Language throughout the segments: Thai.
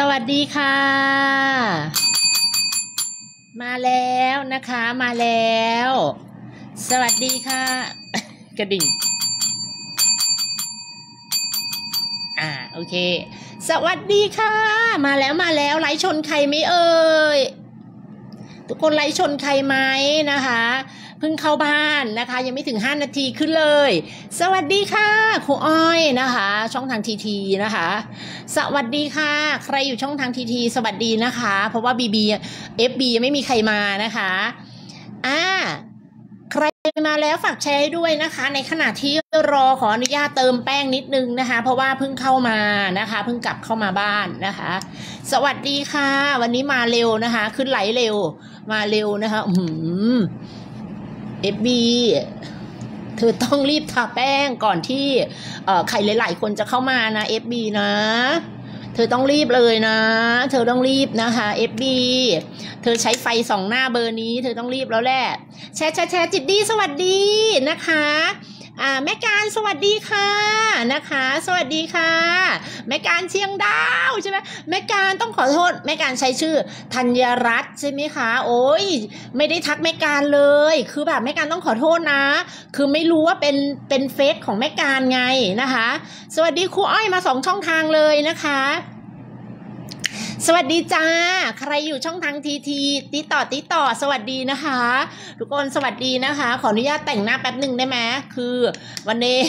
สวัสดีค่ะ มาแล้วนะคะมาแล้ว สวัสดีค่ะ กระดิ่งอ่าโอเคสวัสดีค่ะมาแล้วมาแล้วไลชนใครไม่เอ่ยทุกคนไลชนใครไหมนะคะเพิ่งเข้าบ้านนะคะ ยังไม่ถึง5นาทีขึ้นเลย สวัสดีค่ะครูอ้อยนะคะ ช่องทางทีทีนะคะ สวัสดีค่ะ ใครอยู่ช่องทางทีทีสวัสดีนะคะ เพราะว่าบีบีเอฟบียังไม่มีใครมานะคะอ่าใครมาแล้วฝากแชร์ให้ด้วยนะคะ ในขณะที่รอขออนุญาตเติมแป้งนิดนึงนะคะ เพราะว่าเพิ่งเข้ามานะคะเพิ่งกลับเข้ามาบ้านนะคะ สวัสดีค่ะ วันนี้มาเร็วนะคะ ขึ้นไหลเร็วมาเร็วนะคะอืมเอฟบีเธอต้องรีบทาแป้งก่อนที่ใครหลาย ๆ คนจะเข้ามานะเอฟบีนะ เธอต้องรีบเลยนะ เธอต้องรีบนะคะเอฟบีเธอใช้ไฟสองหน้าเบอร์นี้เธอต้องรีบแล้วแหละแชร์แชร์แชร์จิตดีสวัสดีนะคะอ่าแม่การสวัสดีค่ะนะคะ สวัสดีค่ะแม่การเชียงดาวใช่ไหมแม่การต้องขอโทษแม่การใช้ชื่อธัญรัตน์ใช่ไหมคะโอ้ยไม่ได้ทักแม่การเลย คือแบบแม่การต้องขอโทษนะ คือไม่รู้ว่าเป็นเป็นเฟซของแม่การไงนะคะสวัสดีครูอ้อยมาสองช่องทางเลยนะคะสวัสดีจ้า ใครอยู่ช่องทางทีทีติต่อติต่อ สวัสดีนะคะ ทุกคนสวัสดีนะคะ ขออนุญาตแต่งหน้าแป๊บหนึ่งได้ไหมคือวันนี้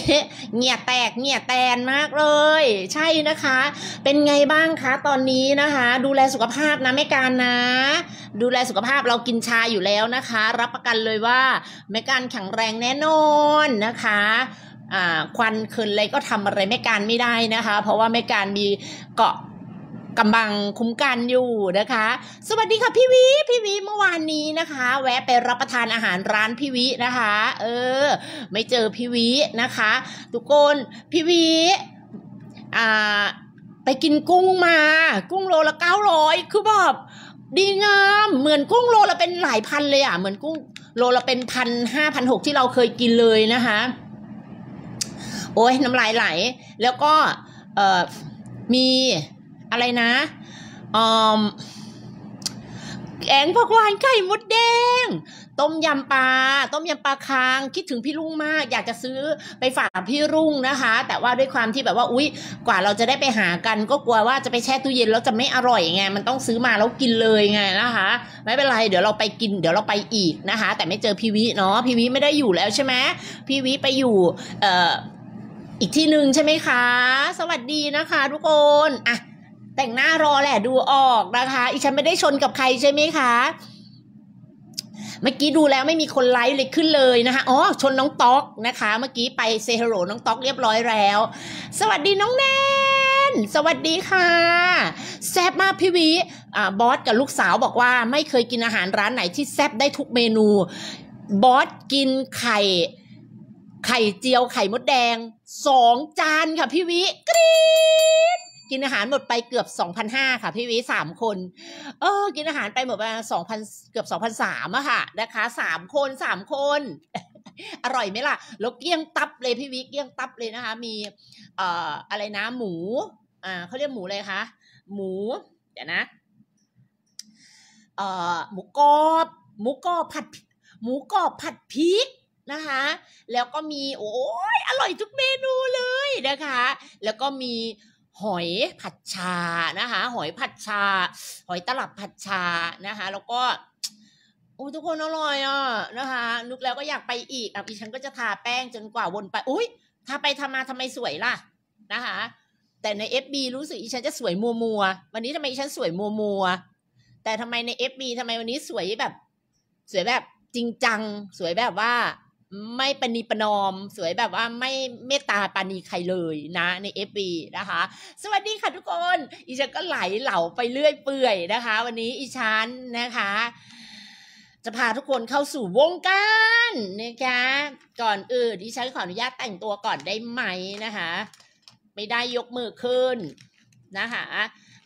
เงียแตกเงียแตนมากเลย ใช่นะคะ เป็นไงบ้างคะ ตอนนี้นะคะ ดูแลสุขภาพนะแม่การนะ ดูแลสุขภาพเรากินชาอยู่แล้วนะคะ รับประกันเลยว่าแม่การแข็งแรงแน่นอนนะคะควันคืนอะไรก็ทำอะไรแม่การไม่ได้นะคะ เพราะว่าแม่การมีเกาะกำบังคุ้มกันอยู่นะคะ สวัสดีค่ะพี่วิพี่วิเมื่อวานนี้นะคะ แวะไปรับประทานอาหารร้านพี่วินะคะ เออ ไม่เจอพี่วินะคะทุกคนพี่วิอ่า ไปกินกุ้งมา กุ้งโลละเก้าร้อยคือแบบดีงาม เหมือนกุ้งโลละเป็นหลายพันเลยอ่ะ เหมือนกุ้งโลละเป็นพันห้าพันหกที่เราเคยกินเลยนะคะ โอ้ยน้ำลายไหล แล้วก็เออมีอะไรนะออแกงผักหวานไก่มดแดงต้มยำปลา ต้มยำปลาคางคิดถึงพี่รุ่งมาก อยากจะซื้อไปฝากพี่รุ่งนะคะ แต่ว่าด้วยความที่แบบว่าอุ๊ยกว่าเราจะได้ไปหากัน ก็กลัวว่าจะไปแช่ตู้เย็นแล้วจะไม่อร่อยไงมันต้องซื้อมาแล้วกินเลยไงนะคะ ไม่เป็นไรเดี๋ยวเราไปกิน เดี๋ยวเราไปอีกนะคะ แต่ไม่เจอพี่วิเนาะพี่วิไม่ได้อยู่แล้วใช่ไหมพี่วิไปอยู่เอ่ออีกที่หนึ่งใช่ไหมคะ สวัสดีนะคะ ทุกคนอ่ะแต่งหน้ารอแหละดูออกนะคะ อีฉันไม่ได้ชนกับใครใช่ไหมคะ เมื่อกี้ดูแล้วไม่มีคนไลฟ์เลยขึ้นเลยนะคะอ๋อชนน้องต๊อกนะคะ เมื่อกี้ไปเซฮโรน้องต๊อกเรียบร้อยแล้ว สวัสดีน้องแนนสวัสดีค่ะ แซบมากพี่วีอ่าบอสกับลูกสาวบอกว่า ไม่เคยกินอาหารร้านไหนที่แซบได้ทุกเมนู บอสกินไข่ ไข่เจียวไข่มดแดงสองจานค่ะพี่วิกรี๊ดกินอาหารหมดไปเกือบสองพันห้าค่ะ พี่วิสามคนเออกินอาหารไปหมดไปสองพันเกือบสองพันสามอะค่ะนะคะสามคนสามคน อร่อยไหมล่ะ แล้วเกี้ยงตับเลยพี่วิเกี้ยงตับเลยนะคะ มีเอ่ออะไรนะ หมูอ่าเขาเรียกหมูอะไรคะ หมูเดี๋ยวนะเอ่อหมูกรอบ หมูกรอบผัดหมูกรอบผัดพริกนะคะ แล้วก็มีโอ้ยอร่อยทุกเมนูเลยนะคะ แล้วก็มีหอยผัดชานะคะหอยผัดชาหอยตลับผัดชานะคะแล้วก็โอ้ทุกคนอร่อยอ่ะนะคะนึกแล้วก็อยากไปอีกอ่ะดิฉันก็จะทาแป้งจนกว่าวนไป อุ้ยทาไปทามาทำไมสวยล่ะนะคะแต่ใน FB รู้สึกดิฉันจะสวยมัวมัววันนี้ทำไมอีฉันสวยมัวมัวแต่ทำไมใน FB ทำไมวันนี้สวยแบบ สวยแบบจริงจังสวยแบบว่าไม่ปณีปนอม สวยแบบว่าไม่เมตตาปณนีใครเลยนะ ในเอฟบีนะคะ สวัสดีค่ะทุกคนอีฉันก็ไหลเหล่าไปเรื่อยเปื่อยนะคะ วันนี้อีฉันนะคะ จะพาทุกคนเข้าสู่วงการนะคะก่อนอื่นดิฉันขออนุญาตแต่งตัวก่อนได้ไหมนะคะ ไม่ได้ยกมือขึ้นนะคะ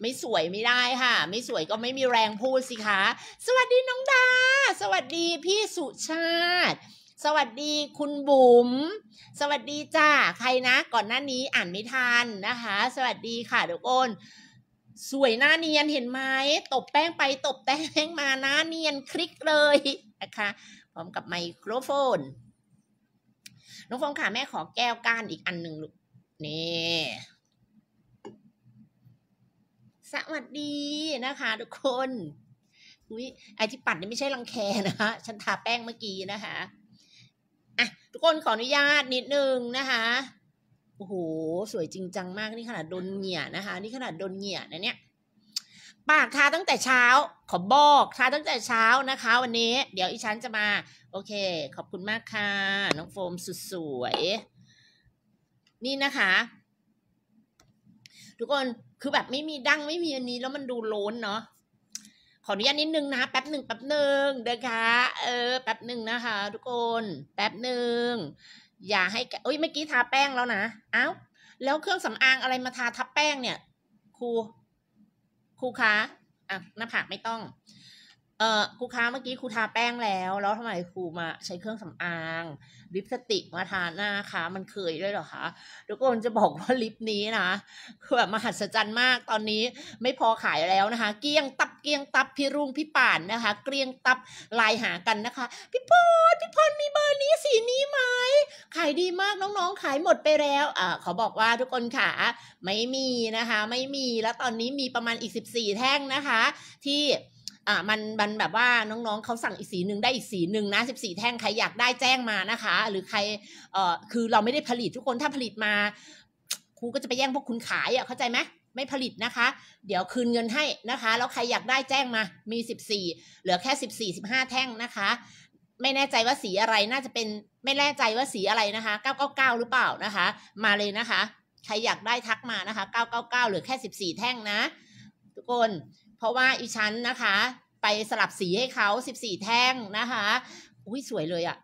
ไม่สวยไม่ได้ค่ะ ไม่สวยก็ไม่มีแรงพูดสิคะ สวัสดีน้องดาสวัสดีพี่สุชาติสวัสดีคุณบุ๋ม สวัสดีจ้าใครนะ ก่อนหน้านี้อ่านไม่ทันนะคะ สวัสดีค่ะทุกคน สวยหน้าเนียนเห็นไหม ตบแป้งไปตบแป้งมาหน้าเนียนคลิกเลย นะคะ พร้อมกับไมโครโฟน น้องฟงค่ะแม่ขอแก้วก้านอีกอันหนึ่งลูกนี่ สวัสดีนะคะทุกคน อุ้ยไอที่ปัดนี่ไม่ใช่รังแคนะคะ ฉันทาแป้งเมื่อกี้นะคะอ่ะทุกคนขออนุญาตนิดนึงนะคะโอ้โหสวยจริงจังมากนี่ขนาดโดนเหงี่ยนะคะ นี่ขนาดโดนเหงี่ยนะเนี่ยปากทาตั้งแต่เช้า ขอบอกทาตั้งแต่เช้านะคะ วันนี้ เดี๋ยวอีชั้นจะมาโอเค ขอบคุณมากค่ะ น้องโฟมสุดสวย นี่นะคะ ทุกคนคือแบบไม่มีดั้งไม่มีอันนี้ แล้วมันดูโล้นเนาะขออนุญาตนิดนึงนะแป๊บหนึ่งแป๊บหนึ่งเด้อคะเออแป๊บหนึ่งนะคะทุกคน แป๊บหนึ่ง อย่าให้เอ้ยเมื่อกี้ทาแป้งแล้วนะเอ้าแล้วเครื่องสำอางอะไรมาทาทับแป้งเนี่ยครูครูคะอ่ะหน้าผากไม่ต้องเออครูค้าเมื่อกี้ครูทาแป้งแล้ว แล้วทำไมครูมาใช้เครื่องสำอาง ลิปสติกมาทาหน้าคะ มันเคยด้วยเหรอคะทุกคนจะบอกว่าลิปนี้นะคือแบบมหัศจรรย์มากตอนนี้ไม่พอขายแล้วนะคะเกี้ยงตับเกี้ยงตับพี่รุ่งพี่ป่านนะคะ เกี้ยงตับลายหากันนะคะพี่พลพี่พลมีเบอร์นี้สีนี้ไหมขายดีมากน้อง ๆขายหมดไปแล้วอ่ขอบอกว่าทุกคนค่ะไม่มีนะคะ ไม่มีแล้วตอนนี้มีประมาณอีกสสิบี่แท่งนะคะ ที่อ่ามันมันแบบว่าน้องๆเขาสั่งอีกสีหนึ่งได้อีกสีหนึ่งนะสิบสี่แท่งใครอยากได้แจ้งมานะคะ หรือใครเอ่อคือเราไม่ได้ผลิตทุกคนถ้าผลิตมาครูก็จะไปแย่งพวกคุณขายอ่ะเข้าใจไหมไม่ผลิตนะคะ เดี๋ยวคืนเงินให้นะคะแล้วใครอยากได้แจ้งมา มีสสิบี่เหลือแค่สสสิิบี่บห้าแท่งนะคะ ไม่แน่ใจว่าสีอะไรน่าจะเป็นไม่แน่ใจว่าสีอะไรนะคะเเเกก้้าาก้าหรือเปล่านะคะ มาเลยนะคะใครอยากได้ทักมานะคะเก้าเกก้้าาเหลือแค่สสิบี่แท่งนะ ทุกคนเพราะว่าอีชั้นนะคะไปสลับสีให้เขา 14 แท่งนะคะ อุ้ยสวยเลยอะ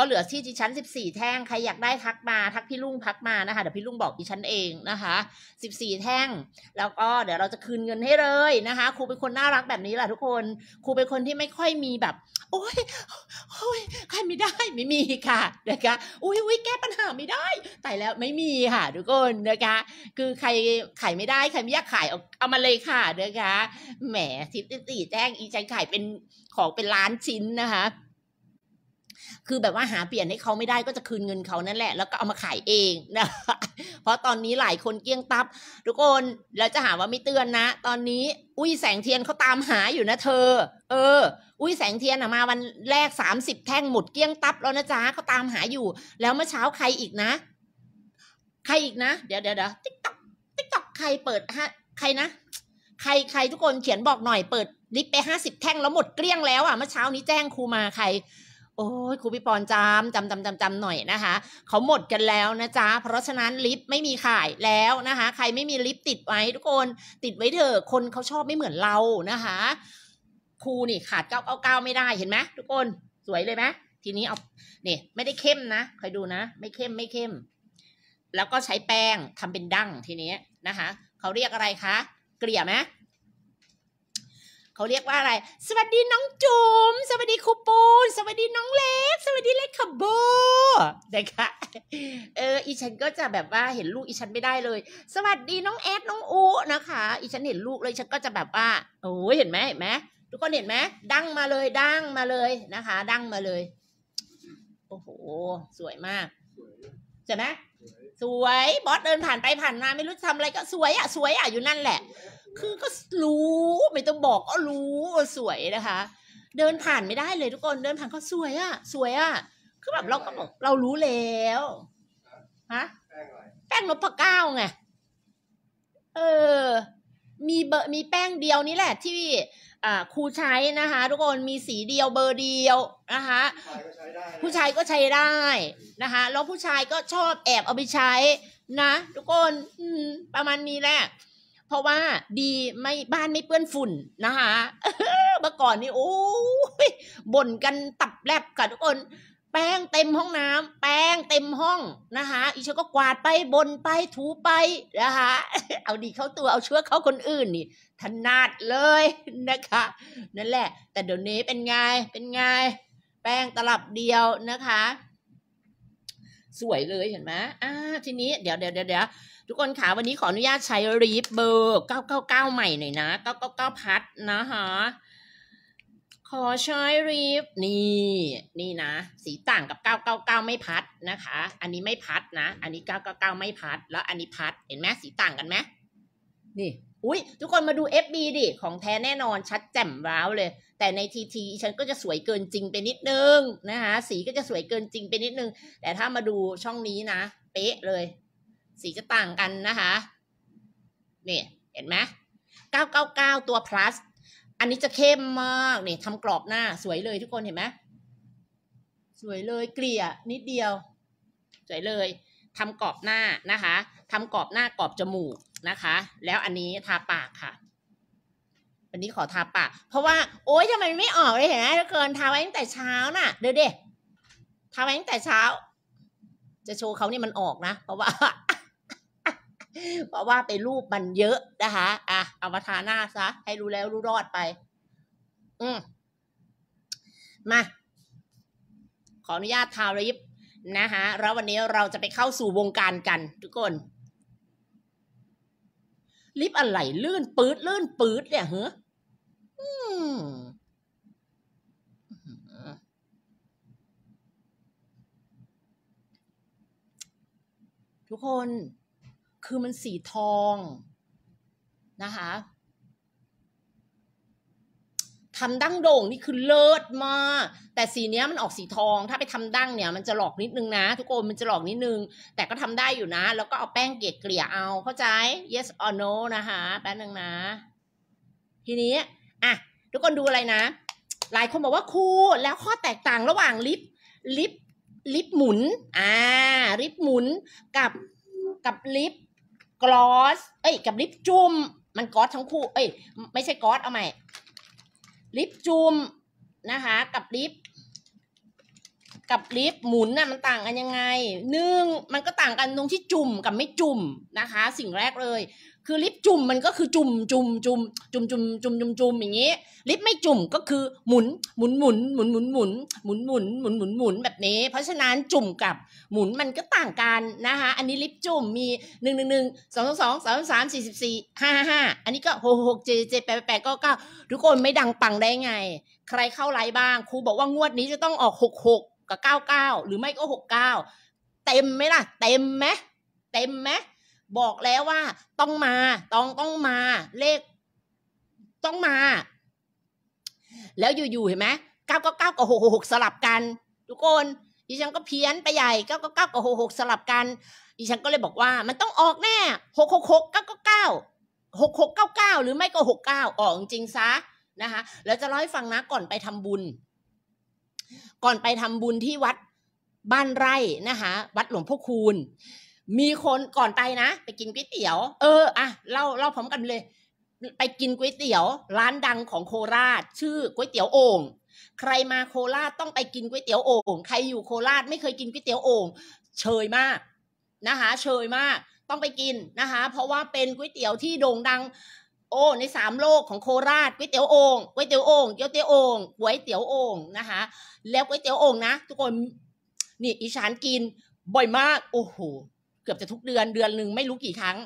ก็เหลือที่ดิฉัน14 แท่ง ใครอยากได้ทักมาทักพี่ลุงพักมานะคะเดี๋ยวพี่ลุงบอกดิฉันเองนะคะ 14 แท่ง แล้วก็เดี๋ยวเราจะคืนเงินให้เลยนะคะครูเป็นคนน่ารักแบบนี้แหละทุกคนครูเป็นคนที่ไม่ค่อยมีแบบ โอ้ยโอ้ยใครไม่ได้ไม่มีค่ะนะคะอุ้ยอุ้ยแก้ปัญหาไม่ได้ต่แล้วไม่มีค่ะทุกคนนะคะคือใครขายไม่ได้ใครไม่อยากขายเอาเอามาเลยค่ะนะคะแหมทิปตีแจ้งอีใจขายเป็นของเป็นล้านชิ้นนะคะคือแบบว่าหาเปลี่ยน ให้เขาไม่ได้ก็จะคืนเงินเขานั่นแหละแล้วก็เอามาขายเองนะ เพราะตอนนี้หลายคนเกี้ยงตับ ทุกคนแล้วจะหาว่าไม่เตือนนะ ตอนนี้อุ้ยแสงเทียนเขาตามหาอยู่นะเธอ เออ อุ้ยแสงเทียนมาวันแรกสามสิบแท่งหมดเกี้ยงตับแล้วนะจ๊ะเขาตามหาอยู่ แล้วเมื่อเช้าใครอีกนะ ใครอีกนะ เดี๋ยวเดี๋ยวเดี๋ยวติ๊กต๊อกติ๊กต๊อกใครเปิดฮะ ใครนะ ใครใครทุกคนเขียนบอกหน่อยเปิดลิปไปห้าสิบแท่งแล้วหมดเกลี้ยงแล้วอ่ะเมื่อเช้านี้แจ้งครูมาใครโอ้ยครูพี่ปอนจำจำจำจำจำหน่อยนะคะ เขาหมดกันแล้วนะจ๊ะเพราะฉะนั้นลิฟต์ไม่มีขายแล้วนะคะ ใครไม่มีลิฟต์ติดไว้ทุกคนติดไว้เถอะคนเขาชอบไม่เหมือนเรานะคะครูนี่ขาดเก้าเก้าเก้าไม่ได้เห็นไหมทุกคนสวยเลยไหมทีนี้เอาเนี่ยไม่ได้เข้มนะคอยดูนะไม่เข้มไม่เข้ม แล้วก็ใช้แป้งทำเป็นดั้งทีนี้นะคะ เขาเรียกอะไรคะเกลี่ยไหมเขาเรียกว่าอะไรสวัสดีน้องจุ๋มสวัสดีครูปูน สวัสดีน้องเล็กสวัสดีเล็กขบูนะคะเอออีฉันก็จะแบบว่าเห็นลูกอีฉันไม่ได้เลย สวัสดีน้องแอดน้องอูนะคะ อีฉันเห็นลูกเลยฉันก็จะแบบว่า โอ้ยเห็นไหมเห็นไหมทุกคนเห็นไหมดังมาเลยดังมาเลยนะคะ ดังมาเลยโอ้โหสวยมากใช่ไหมสวยบอสเดินผ่านไปผ่านมาไม่รู้ทำอะไรก็สวยอ่ะสวยอ่ะอยู่นั่นแหละคือก็รู้ ไม่ต้องบอก ก็รู้ว่าสวยนะคะ เดินผ่านไม่ได้เลย ทุกคนเดินผ่านเขาสวยอะสวยอะคือแบบเราก็บอกเรารู้แล้วฮะแป้งนพเก้าไงเออ มีเบอร์มีแป้งเดียวนี่แหละที่ อ่าครูใช้นะคะ ทุกคนมีสีเดียวเบอร์เดียวนะคะผู้ชายก็ใช้ได้นะคะแล้วผู้ชายก็ชอบแอบเอาไปใช้ นะทุกคนประมาณนี้แหละเพราะว่าดีไม่บ้านไม่เปื้อนฝุ่นนะคะเมื่อก่อนนี่โอ้ยบ่นกันตับแลบค่ะทุกคน แป้งเต็มห้องน้ำ แป้งเต็มห้องนะคะอีชัก็กวาดไปบนไปถูไปนะคะเอาดีเข้าตัวเอาเชื้อเข้าคนอื่นนี่ถนัดเลยนะคะ นั่นแหละ แต่เดี๋ยวนี้เป็นไงเป็นไง แป้งตลับเดียวนะคะสวยเลยเห็นไหมอ่า ทีนี้เดี๋ยวเดี๋ยวเดี๋ยวทุกคนค่ะวันนี้ขออนุญาตใช้รีบเบอร์เก้าเก้าเก้าใหม่หน่อยนะเก้าเก้าเก้าพัดนะคะขอใช้รีบนี่นี่นะสีต่างกับเเเกก้้าาก้าไม่พัดนะคะ อันนี้ไม่พัดนะ อันนี้เเเกก้้าาก้าไม่พัด แล้วอันนี้พัด เห็นไหมสีต่างกันไหมนี่อุ้ยทุกคนมาดู FB ดิของแท้แน่นอนชัดแจ่มว้าวเลย แต่ในทีที ฉันก็จะสวยเกินจริงไปนิดนึงนะคะสีก็จะสวยเกินจริงไปนิดนึง แต่ถ้ามาดูช่องนี้นะ เป๊ะเลย สีจะต่างกันนะคะนี่เห็นไหม999 ตัว plus อันนี้จะเข้มมากเนี่ยทำกรอบหน้าสวยเลย ทุกคนเห็นไหมสวยเลยเกลี่ยนิดเดียว สวยเลยทำกรอบหน้านะคะทำกรอบหน้ากรอบจมูกนะคะแล้วอันนี้ทาปากค่ะวันนี้ขอทาปาก เพราะว่าโอ๊ยทำไมไม่ออกเลยเห็นไหมเกินทาไว้ตั้งแต่เช้าน่ะ เดี๋ยวเดทาไว้ตั้งแต่เช้า จะโชว์เขานี่มันออกนะเพราะว่า เพราะว่าไปรูปมันเยอะนะคะอ่ะเอามาทาหน้าซะ ให้รู้แล้วรู้รอดไป อืมมาขออนุญาตทาลิปนะคะแล้ววันนี้เราจะไปเข้าสู่วงการกันทุกคนลิฟต์อะไรลื่นปื้ดลื่นปื้ดเนี่ย เหรอทุกคน คือมันสีทอง นะคะทำดั้งโด่งนี่คือเลิศมาก แต่สีเนี้ยมันออกสีทองถ้าไปทำดั้งเนี่ยมันจะหลอกนิดนึงนะทุกคนมันจะหลอกนิดนึงแต่ก็ทำได้อยู่นะ แล้วก็เอาแป้งเกลี่ยเกลี่ยเอาเข้าใจ yes or no นะคะแป๊บนึงนะ ทีนี้อ่ะทุกคนดูอะไรนะ หลายคนบอกว่าครูแล้วข้อแตกต่างระหว่างลิปลิปลิปหมุนอ่าลิปหมุนกับกับลิปกลอสเอ้ยกับลิปจุ่มมันกอสทั้งคู่เอ้ยไม่ใช่กอสเอาใหม่ลิฟจูมนะคะ กับลิฟกับลิฟหมุนน่ะมันต่างกันยังไงหนึ่งมันก็ต่างกันตรงที่จุ่มกับไม่จุ่มนะคะ สิ่งแรกเลยคือลิฟจุ่มมันก็คือจุ่มจุ่มจุ่มจุ่มจุ่มจุ่มจุ่มจุ่มอย่างนี้ ลิฟไม่จุ่มก็คือหมุนหมุนหมุนหมุนหมุนหมุนหมุนหมุนหมุนหมุนหมุนแบบนี้ เพราะฉะนั้นจุ่มกับหมุนมันก็ต่างกันนะคะอันนี้ลิฟจุ่มมีหนึ่งหนึ่งหนึ่งสองสองสองสามสามสี่สิบสี่ห้าห้าอันนี้ก็หกหกเจ็ดเจ็ดแปดแปดก้าเก้าทุกคนไม่ดังปังได้ไง ใครเข้าไลฟ์บ้างครูบอกว่างวดนี้จะต้องออกหกหกกับเก้าเก้าหรือไม่ก็หกเก้าเต็มไหมล่ะเต็มไหมเต็มไหมบอกแล้วว่า ต้องมาต้องต้องมา เลขต้องมา แล้วอยู่ๆเห็นไหมเก้าก็เก้ากับหกหกสลับกัน ทุกคนดิฉันก็เพี้ยนไปใหญ่เก้าก็เก้ากับหกหกสลับกันดิฉันก็เลยบอกว่า มันต้องออกแน่หกหกหกเก้าก็เก้าหกหกเก้าเก้าหรือไม่ก็หกเก้าออกจริงซะนะคะแล้วจะเล่าให้ฟังนะก่อนไปทำบุญ ก่อนไปทำบุญที่วัดบ้านไร่นะคะวัดหลวงพ่อคูณมีคนก่อนไปนะ ไปกินก๋วยเตี๋ยว เอออ่ะเล่าเล่าพร้อมกันเลย ไปกินก๋วยเตี๋ยวร้านดังของโคราช ชื่อก๋วยเตี๋ยวโอ่งใครมาโคราชต้องไปกินก๋วยเตี๋ยวโอ่งใครอยู่โคราชไม่เคยกินก๋วยเตี๋ยวโอ่งเชยมากนะคะเชยมากต้องไปกินนะคะเพราะว่าเป็นก๋วยเตี๋ยวที่โด่งดัง โอ้ในสามโลกของโคราชก๋วยเตี๋ยวโอ่งก๋วยเตี๋ยวโอ่งก๋วยเตี๋ยวโอ่งก๋วยเตี๋ยวโอ่งนะคะแล้วก๋วยเตี๋ยวโอ่งนะทุกคนนี่อีชานกินบ่อยมาก โอ้โหกือบจะทุกเดือนเดือนหนึ่งไม่รู้กี่ครั้ง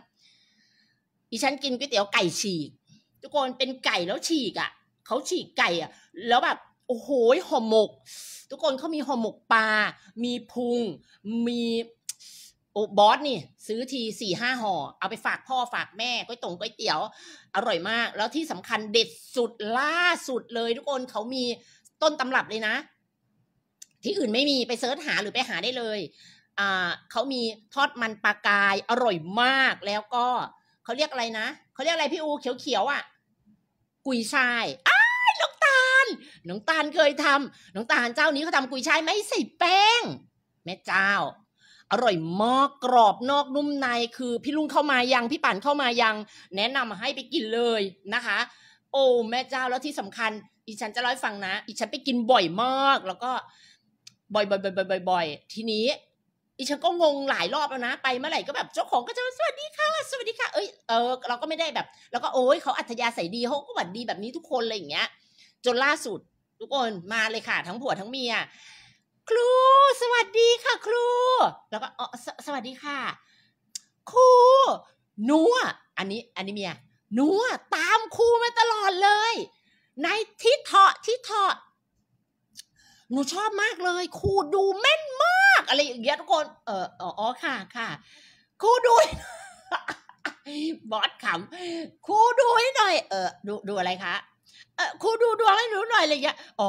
ดิฉันกินก๋วยเตี๋ยวไก่ฉีก ทุกคนเป็นไก่แล้วฉีกอ่ะเขาฉีกไก่อ่ะ แล้วแบบโอ้โหห่อหมก ทุกคนเขามีห่อหมกปลา มีพุงมีโอ้บอสนี่ซื้อทีสี่ห้าห่อเอาไปฝากพ่อฝากแม่ก๋วยตงก๋วยเตี๋ยว อร่อยมาก แล้วที่สำคัญเด็ดสุดล่าสุดเลย ทุกคนเขามีต้นตำรับเลยนะ ที่อื่นไม่มีไปเสิร์ชหาหรือไปหาได้เลยเขามีทอดมันปลากายอร่อยมากแล้วก็ เขาเรียกอะไรนะเขาเรียกอะไรพี่อูเขียวๆอ่ะกุยช่ายอ้าน้องตาลน้องตาลเคยทำน้องตาลเจ้านี้เขาทากุยช่ายไม่ใส่แป้ง แม่เจ้า อร่อยมากกรอบนอกนุ่มในคือพี่ลุงเข้ามายังพี่ป่านเข้ามายังแนะนำให้ไปกินเลยนะคะ โอ้แม่เจ้าแล้วที่สำคัญ อีฉันจะเล่าให้ฟังนะ อีฉันไปกินบ่อยมากแล้วก็ บ่อยๆๆๆๆทีนี้อีฉันก็งง หลายรอบแล้วนะ ไปเมื่อไหร่ก็แบบเจ้าของก็จะสวัสดีค่ะ สวัสดีค่ะเอ้ยเออเราก็ไม่ได้แบบ แล้วก็โอ้ยเขาอัธยาศัยดีเขาก็หวัดดีแบบนี้ทุกคนเลยอย่างเงี้ย จนล่าสุด ทุกคนมาเลยค่ะทั้งผัวทั้งเมียครู สวัสดีค่ะ ครู แล้วก็ออสสวัสดีค่ะ ครูนัวอันนี้อันนี้เมียนัวตามครูมาตลอดเลยในที่เถาะที่เถาะหนูชอบมากเลยครูดูแม่นมากอะไรอย่างเงี้ยทุกคน เอออ๋อ ค่ะ ค่ะ ครูดูบอสขำครูดูให้หน่อย เออดู ดูอะไรคะ เออครูดูดวงให้หนูหน่อยอะไรอย่างเงี้ย อ๋อ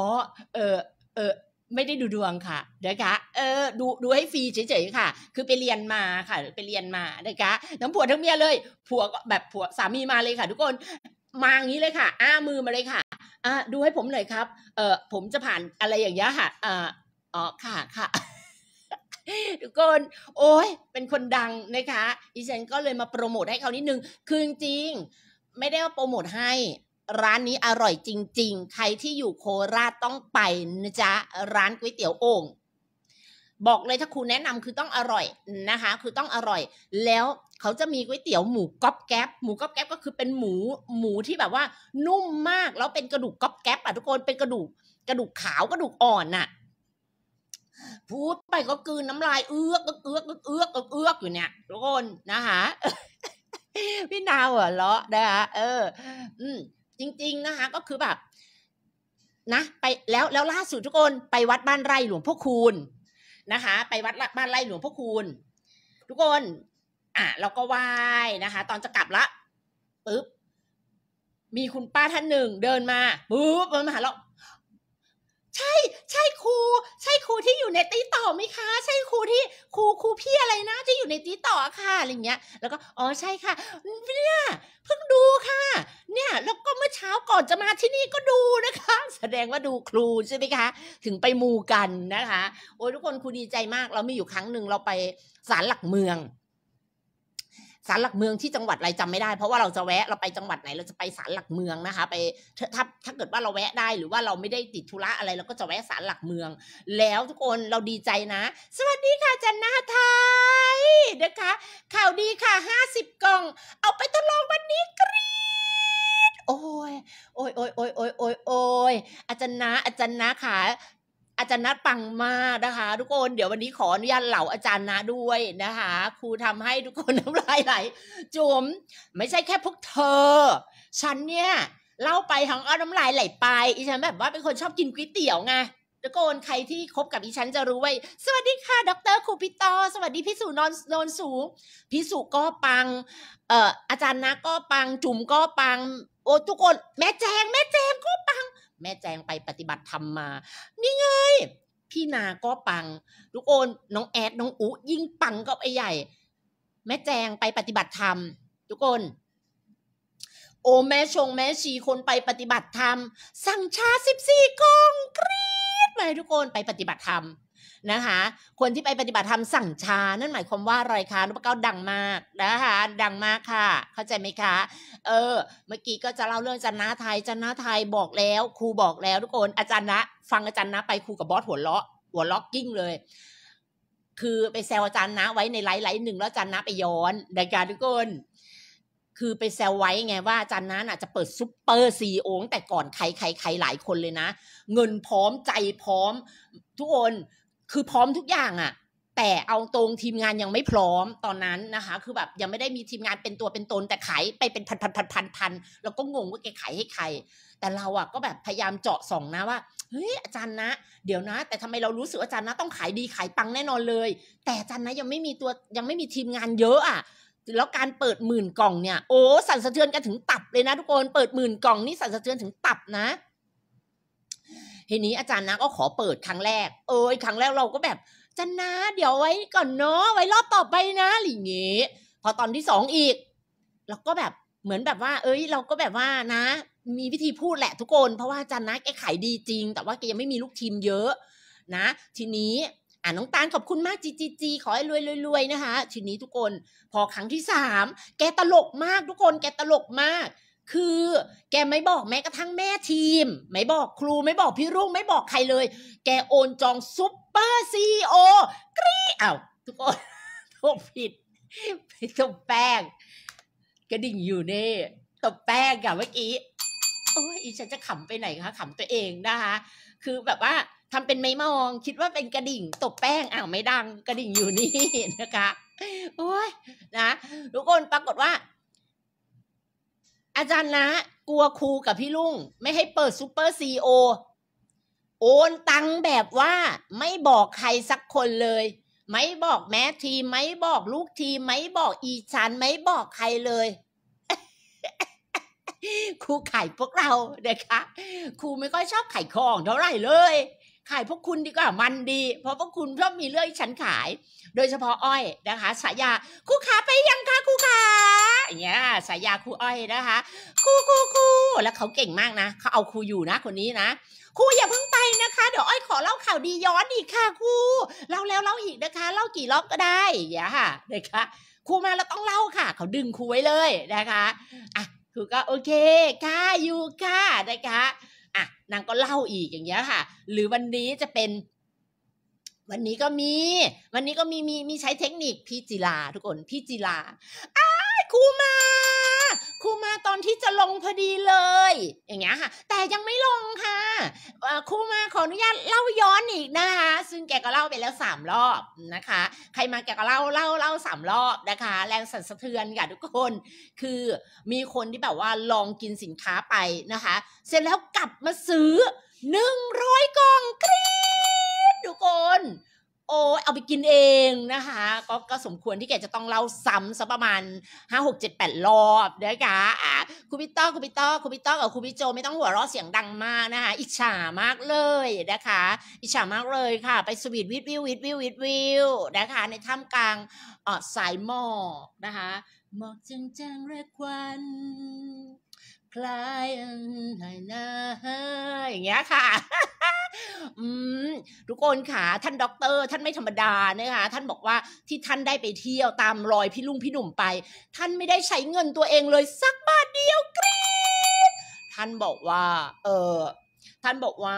เออเออไม่ได้ดูดวงค่ะเด็กะเออ ดู ดูให้ฟรีเฉยๆค่ะ คือไปเรียนมาค่ะ ไปเรียนมาเด็กะทั้งผัวทั้งเมียเลย ผัวก็แบบผัวสามีมาเลยค่ะ ทุกคน มาอย่างนี้เลยค่ะอ้ามือมาเลยค่ะ อ่าดูให้ผมหน่อยครับ เออผมจะผ่านอะไรอย่างเงี้ยค่ะอ่าอ๋อ ค่ะ ค่ะทุกคนโอ้ยเป็นคนดังนะคะดิฉันก็เลยมาโปรโมทให้เขานิดนึงคือจริง ไม่ได้ว่าโปรโมทให้ร้านนี้อร่อยจริง ๆ ใครที่อยู่โคราชต้องไปนะจ๊ะร้านก๋วยเตี๋ยวโอ่งบอกเลยถ้าครูแนะนำคือต้องอร่อยนะคะ คือต้องอร่อย แล้วเขาจะมีก๋วยเตี๋ยวหมูก๊อบแก๊บหมูก๊อบแก๊บก็คือเป็นหมูหมูที่แบบว่า นุ่มมากแล้วเป็นกระดูกก๊อบแก๊บอ่ะทุกคนเป็นกระดูกกระดูกขาวกระดูกอ่อนน่ะพูดไปก็กืนน้ำลายเอื้อกเอื้อกเอื้อกเอื้อกอยู่เนี่ย ทุกคนนะคะพี่นาวเหรอเลาะนะคะเออ อืมจริง ๆ นะคะก็คือแบบนะไปแล้วแล้วล่าสุดทุกคนไปวัดบ้านไร่หลวงพ่อคูณนะคะ ไปวัดบ้านไร่หลวงพ่อคูณทุกคนอ่ะเราก็ไหว้นะคะตอนจะกลับละปึ๊บมีคุณป้าท่านหนึ่งเดินมาปุ๊บมาหาเราใช่ ใช่ครู ใช่ครูที่อยู่ในตีต่อไหมคะ ใช่ครูที่ครู ครูพี่อะไรนะที่อยู่ในตีต่อค่ะอะไรเงี้ย แล้วก็ อ๋อ ใช่ค่ะ เนี่ย เพิ่งดูค่ะ เนี่ย แล้วก็เมื่อเช้าก่อนจะมาที่นี่ก็ดูนะคะ แสดงว่าดูครูใช่ไหมคะ ถึงไปมูกันนะคะ โอ้ยทุกคนครูดีใจมาก เราไม่อยู่ครั้งหนึ่งเราไปศาลหลักเมืองศาลหลักเมืองที่จังหวัดอะไรจำไม่ได้เพราะว่าเราจะแวะเราไปจังหวัดไหน เราจะไปศาลหลักเมืองนะคะไปถ้าถ้าเกิดว่าเราแวะได้หรือว่าเราไม่ได้ติดธุระอะไรเราก็จะแวะศาลหลักเมือง แล้วทุกคนเราดีใจนะ สวัสดีค่ะจันนาไทย นะคะ ข่าวดีค่ะ 50 กล่อง เอาไปทดลองวันนี้กรีโอ้ยโอ้ยโอ้ยโอ้ยโอ้ยโอ้ยโอ้ยอาจารย์นะ อาจารย์นะค่ะอาจารย์นัดปังมากนะคะ ทุกคนเดี๋ยววันนี้ขออนุญาตเหล่าอาจารย์นะด้วยนะคะ ครูทำให้ทุกคนน้ำลายไหลจุ๋มไม่ใช่แค่พวกเธอ ฉันเนี่ยเล่าไปทั้งอ้อน้ำลายไหลไปอีฉันแบบว่าเป็นคนชอบกินก๋วยเตี๋ยวไงทุกคนใครที่คบกับอีฉันจะรู้ไว้สวัสดีค่ะดรครูพิตอสวัสดีพี่สุนนนนสูงพี่สุก็ปังเอ่ออาจารย์นะก็ปังจุ๋มก็ปัง โอ้ทุกคนแม่แจงแม่แจงก็ปังแม่แจงไปปฏิบัติธรรมมา นี่ไง พี่นา ก็ปังลูกโอนน้องแอด น้องอุยิ่งปังก็ไอใหญ่ แม่แจงไปปฏิบัติธรรม ทุกคน โอ แม่ชง แม่ชีคนไปปฏิบัติธรรม สั่งชาสิบสี่กองกรี๊ดไปทุกคนไปปฏิบัติธรรมนะคะคนที่ไปปฏิบัติธรรมสั่งชานั่นหมายความว่าอะไรคะนุปเก้าดังมากนะคะดังมากค่ะ เข้าใจไหมคะ เออเมื่อกี้ก็จะเล่าเรื่องจันนาไทยจันนาไทยบอกแล้วครูบอกแล้วทุกคน อาจารย์นะฟังอาจารย์นะไปครูกับบอสหัวเลาะหัวล็อกกิ้งเลย คือไปแซวอาจารย์นะไว้ในไลฟ์ไลฟ์หนึ่งแล้วอาจารย์นะไปย้อนเด็การทุกคนคือไปแซวไว้ไงว่าอาจารย์นั้นอาจจะเปิดซุปเปอร์ซีโองแต่ก่อนใครใครใครหลายคนเลยนะ เงินพร้อมใจพร้อมทุกคนคือพร้อมทุกอย่างอะแต่เอาตรงทีมงานยังไม่พร้อมตอนนั้นนะคะ คือแบบยังไม่ได้มีทีมงานเป็นตัวเป็นตนแต่ขายไปเป็นพันพันพันพันพันแล้วก็งงว่าแกขายให้ใคร แต่เราอ่ะก็แบบพยายามเจาะส่อง นะว่าเฮ้ยอาจารย์นะเดี๋ยวนะ แต่ทำไมเรารู้สึกอาจารย์นะต้องขายดีขายปังแน่นอนเลย แต่อาจารย์นะยังไม่มีตัวยังไม่มีทีมงานเยอะอ่ะแล้วการเปิดหมื่นกล่องเนี่ยโอ้สั่นสะเทือนกันถึงตับเลยนะทุกคน เปิดหมื่นกล่อง นี่สั่นสะเทือนถึงตับนะทีนี้อาจารย์นะก็ขอเปิดครั้งแรก เอยครั้งแรกเราก็แบบจันนะ เดี๋ยวไว้ ก่อนเนาะไว้รอบต่อไปนะหลไอย่างเงี้พอตอนที่สองอีก เราก็แบบเหมือนแบบว่า เอ้ย เราก็แบบว่านะ มีวิธีพูดแหละทุกคน เพราะว่าจันนะแกขายดีจริง แต่ว่าแกยังไม่มีลูกทีมเยอะ นะ ทีนี้อ่าน้องตาลขอบคุณมากจีจีจีขอให้รวยรวยนะคะทีนี้ทุกคนพอครั้งที่สามแกตลกมากทุกคน แกตลกมากคือแกไม่บอกแม้กระทั่งแม่ทีม ไม่บอกครูไม่บอกพี่รุ่งไม่บอกใครเลย แกโอนจองซุปเปอร์ซีโอกรีอ้าวทุกคนตบผิดไปตบแป้งกระดิ่งอยู่เนี่ตบแป้งกับเมื่อกี้โอ้ยอีฉันจะขำไปไหนคะขำตัวเองนะคะ คือแบบว่าทำเป็นไม่มอง คิดว่าเป็นกระดิ่งตบแป้งอ้าวไม่ดัง กระดิ่งอยู่นี่นะคะ โอ้ยนะทุกคนปรากฏว่าอาจารย์นะกลัวครูกับพี่ลุงไม่ให้เปิดซูเปอร์ซีโอโอนตังแบบว่าไม่บอกใครสักคนเลย ไม่บอกแม่ทีไม่บอกลูกทีไม่บอกอีชัน ไม่บอกใครเลย ครูไข่พวกเรานะคะครูไม่ค่อยชอบไข่ของเท่าไหร่เลยขายพวกคุณดีกว่ามันดี เพราะพวกคุณชอบมีเรื่องฉันขาย โดยเฉพาะอ้อยนะคะสายาครูขาไปยังคะครูขาอย่างเงี้ยสายาครูอ้อยนะคะครูครูครูแล้วเขาเก่งมากนะเขาเอาครูอยู่นะคนนี้นะครูอย่าเพิ่งไปนะคะ เดี๋ยวอ้อยขอเล่าข่าวดีย้อนอีกค่ะครูเล่าแล้วเล่าอีกนะคะเล่ากี่รอบก็ได้อย่างเงี้ยค่ะนะคะครูมาแล้วต้องเล่าค่ะเขาดึงครูไว้เลยนะคะอ่ะครูก็โอเคค่ะอยู่ค่ะนะคะ่ะนางก็เล่าอีกอย่างเงี้ยค่ะ หรือวันนี้จะเป็น วันนี้ก็มี วันนี้ก็มีมีมีใช้เทคนิคพี่จิลาทุกคน พี่จิลาอ้าครูมาครูมาตอนที่จะลงพอดีเลย อย่างเงี้ยค่ะ แต่ยังไม่ลงค่ะครูมาขออนุญาตเล่าย้อนอีกนะคะซึ่งแกก็เล่าไปแล้วสามรอบนะคะ ใครมาแกก็เล่าเล่าเล่าสามรอบนะคะ แรงสั่นสะเทือนค่ะทุกคนคือมีคนที่แบบว่าลองกินสินค้าไปนะคะ เสร็จแล้วกลับมาซื้อหนึ่งร้อยกล่องครีดทุกคนโอ้เอาไปกินเองนะคะก็ก็สมควรที่แกจะต้องเล่าซ้ำสักประมาณห้าหกเจ็ดแปดรอบนะคะคุณพีต้อคุณพีต้อคุณพีต้อกับคุณพโจไม่ต้องหัวเราะเสียงดังมากนะคะ อิจฉามากเลยนะคะ อิจฉามากเลยค่ะไปสวีทวิทวิววิววิววิววิวนะคะในถ้ำกลางสายหมอกนะคะหมอกจางๆเรกควันคลายหายหน้าอย่างเงี้ยค่ะอืมทุกคนค่ะ ท่านด็อกเตอร์ท่านไม่ธรรมดาเนะคะท่านบอกว่าที่ท่านได้ไปเที่ยวตามรอยพี่ลุงพี่หนุ่มไป ท่านไม่ได้ใช้เงินตัวเองเลยสักบาทเดียวกรี๊ดท่านบอกว่าเออท่านบอกว่า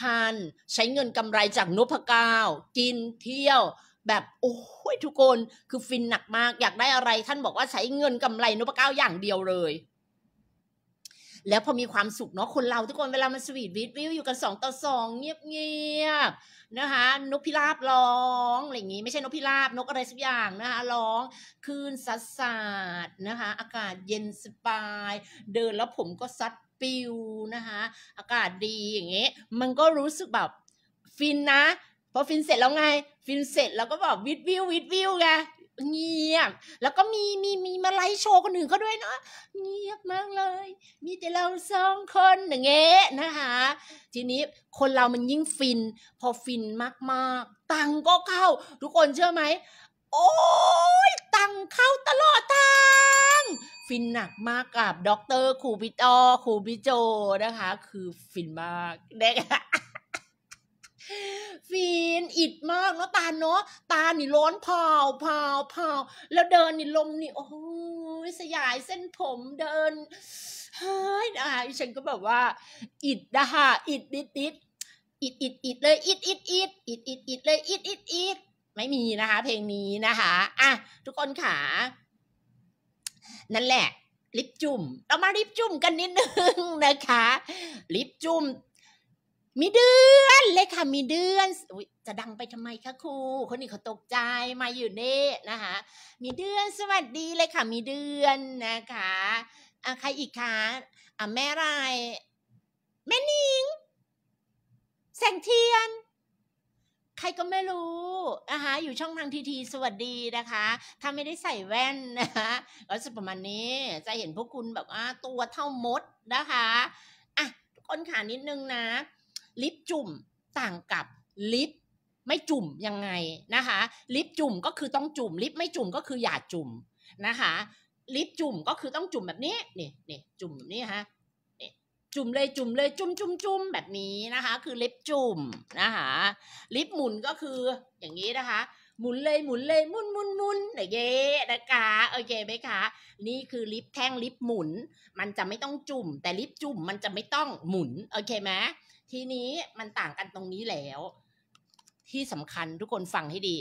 ท่านใช้เงินกำไรจากนพก้าวกินเที่ยว แบบ โอ้ยทุกคนคือฟินหนักมาก อยากได้อะไร ท่านบอกว่าใช้เงินกำไรนพก้าวอย่างเดียวเลยแล้วพอมีความสุขเนาะคนเราทุกคนเวลามันสวีทวิทวิวอยู่กันสองต่อสองเงียบๆนะคะนกพิราบร้องอะไรอย่างงี้ไม่ใช่นกพิราบนกอะไรสักอย่างนะคะร้องคืนซัดสาดนะคะอากาศเย็นสบาย เดินแล้วผมก็ซัดปิวนะคะอากาศดีอย่างเงี้ยมันก็รู้สึกแบบฟินนะ พอฟินเสร็จแล้วไงฟินเสร็จแล้วก็บอกวิดวิววิดวิวไงเงียบแล้วก็มีมีมีมาไลฟ์โชว์คนอื่นก็ด้วยเนาะเงียบมากเลย มีแต่เราสองคนอย่างเงี้ยนะคะ ทีนี้คนเรามันยิ่งฟิน พอฟินมากๆ ตังก็เข้า ทุกคนเชื่อไหมโอ้ยตังเข้าตลอดทาง ฟินหนักมากกับด็อกเตอร์ครูบิโตครูบิโจนะคะ คือฟินมากเด็กฟินอิดมากเนาะตาเนาะตานี่ร้อนเผาเผาเผาแล้วเดินนี่ลมนี่โอ้ยสยายเส้นผมเดินเฮ้ยะคะฉันก็แบบว่าอิดนะคะอิดนิดนิดอิดอิดอิดเลยอิดอิดอิดอิดอิดอิดเลยอิดอิดอิดไม่มีนะคะ เพลงนี้นะคะอ่ะทุกคนขานั่นแหละลิปจุ่มเรามาลิปจุ่มกันนิดนึงนะคะลิปจุ่มมีเดือน เลยค่ะมีเดือนอจะดังไปทำไมคะครู คนอื่นเขาตกใจมาอยู่เน่นะคะมีเดือนสวัสดีเลยค่ะ มีเดือนนะคะอ่ะ ใครอีกคะอ่ะ แม่รายแม่นิงแสงเทียนใครก็ไม่รู้นะคะอยู่ช่องทางทีทีสวัสดีนะคะถ้าไม่ได้ใส่แว่นนะคะก็จะประมาณนี้ จะเห็นพวกคุณแบบว่าตัวเท่ามดนะคะอ่ะคนขานิดนึงนะลิปจุ่มต่างกับลิปไม่จุ่มยังไงนะคะ ลิปจุ่มก็คือต้องจุ่มลิปไม่จุ่มก็คืออย่าจุ่มนะคะ ลิปจุ่มก็คือต้องจุ่มแบบนี้นี่นี่จุ่มแบบนี้ฮะจุ่มเลยจุ่มเลยจุ่มจุ่มจุ่มแบบนี้นะคะ คือลิปจุ่มนะคะ ลิปหมุนก็คืออย่างนี้นะคะ หมุนเลยหมุนเลยมุนมุนมุนเย้นะคะโอเคไหมคะนี่คือลิปแท่งลิปหมุนมันจะไม่ต้องจุ่มแต่ลิปจุ่มมันจะไม่ต้องหมุนโอเคไหมทีนี้มันต่างกันตรงนี้แล้ว ที่สำคัญทุกคนฟังให้ดี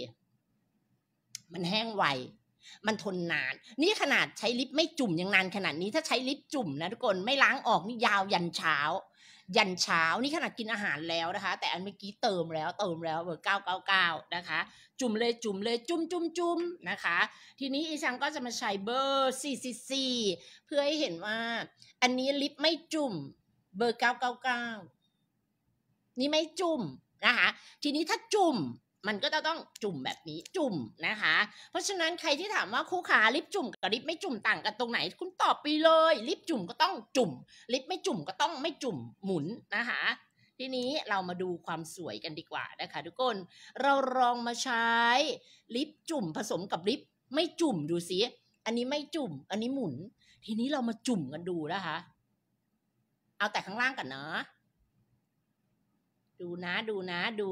มันแห้งไว มันทนนาน นี่ขนาดใช้ลิปไม่จุ่มยังนานขนาดนี้ ถ้าใช้ลิปจุ่มนะทุกคน ไม่ล้างออกนี่ยาวยันเช้า ยันเช้า นี่ขนาดกินอาหารแล้วนะคะ แต่อันเมื่อกี้เติมแล้ว เติมแล้วเบอร์เก้าเก้าเก้านะคะ จุ่มเลยจุ่มเลยจุ่มจุ่มจุ่มนะคะ ทีนี้อีชังก็จะมาใช้เบอร์ซีซีซีเพื่อให้เห็นว่า อันนี้ลิปไม่จุ่มเบอร์เก้าเก้าเก้านี่ไม่จุ่มนะคะ ทีนี้ถ้าจุ่มมันก็จะต้องจุ่มแบบนี้จุ่มนะคะ เพราะฉะนั้นใครที่ถามว่าคู่ขาลิปจุ่มกับลิปไม่จุ่มต่างกันตรงไหน คุณตอบไปเลย ลิปจุ่มก็ต้องจุ่มลิปไม่จุ่มก็ต้องไม่จุ่มหมุนนะคะ ทีนี้เรามาดูความสวยกันดีกว่านะคะ ทุกคน เราลองมาใช้ลิปจุ่มผสมกับลิป ไม่จุ่มดูสิอันนี้ไม่จุ่มอันนี้หมุน ทีนี้เรามาจุ่มกันดูนะคะ เอาแต่ข้างล่างกันเนาะดูนะดูนะ ดู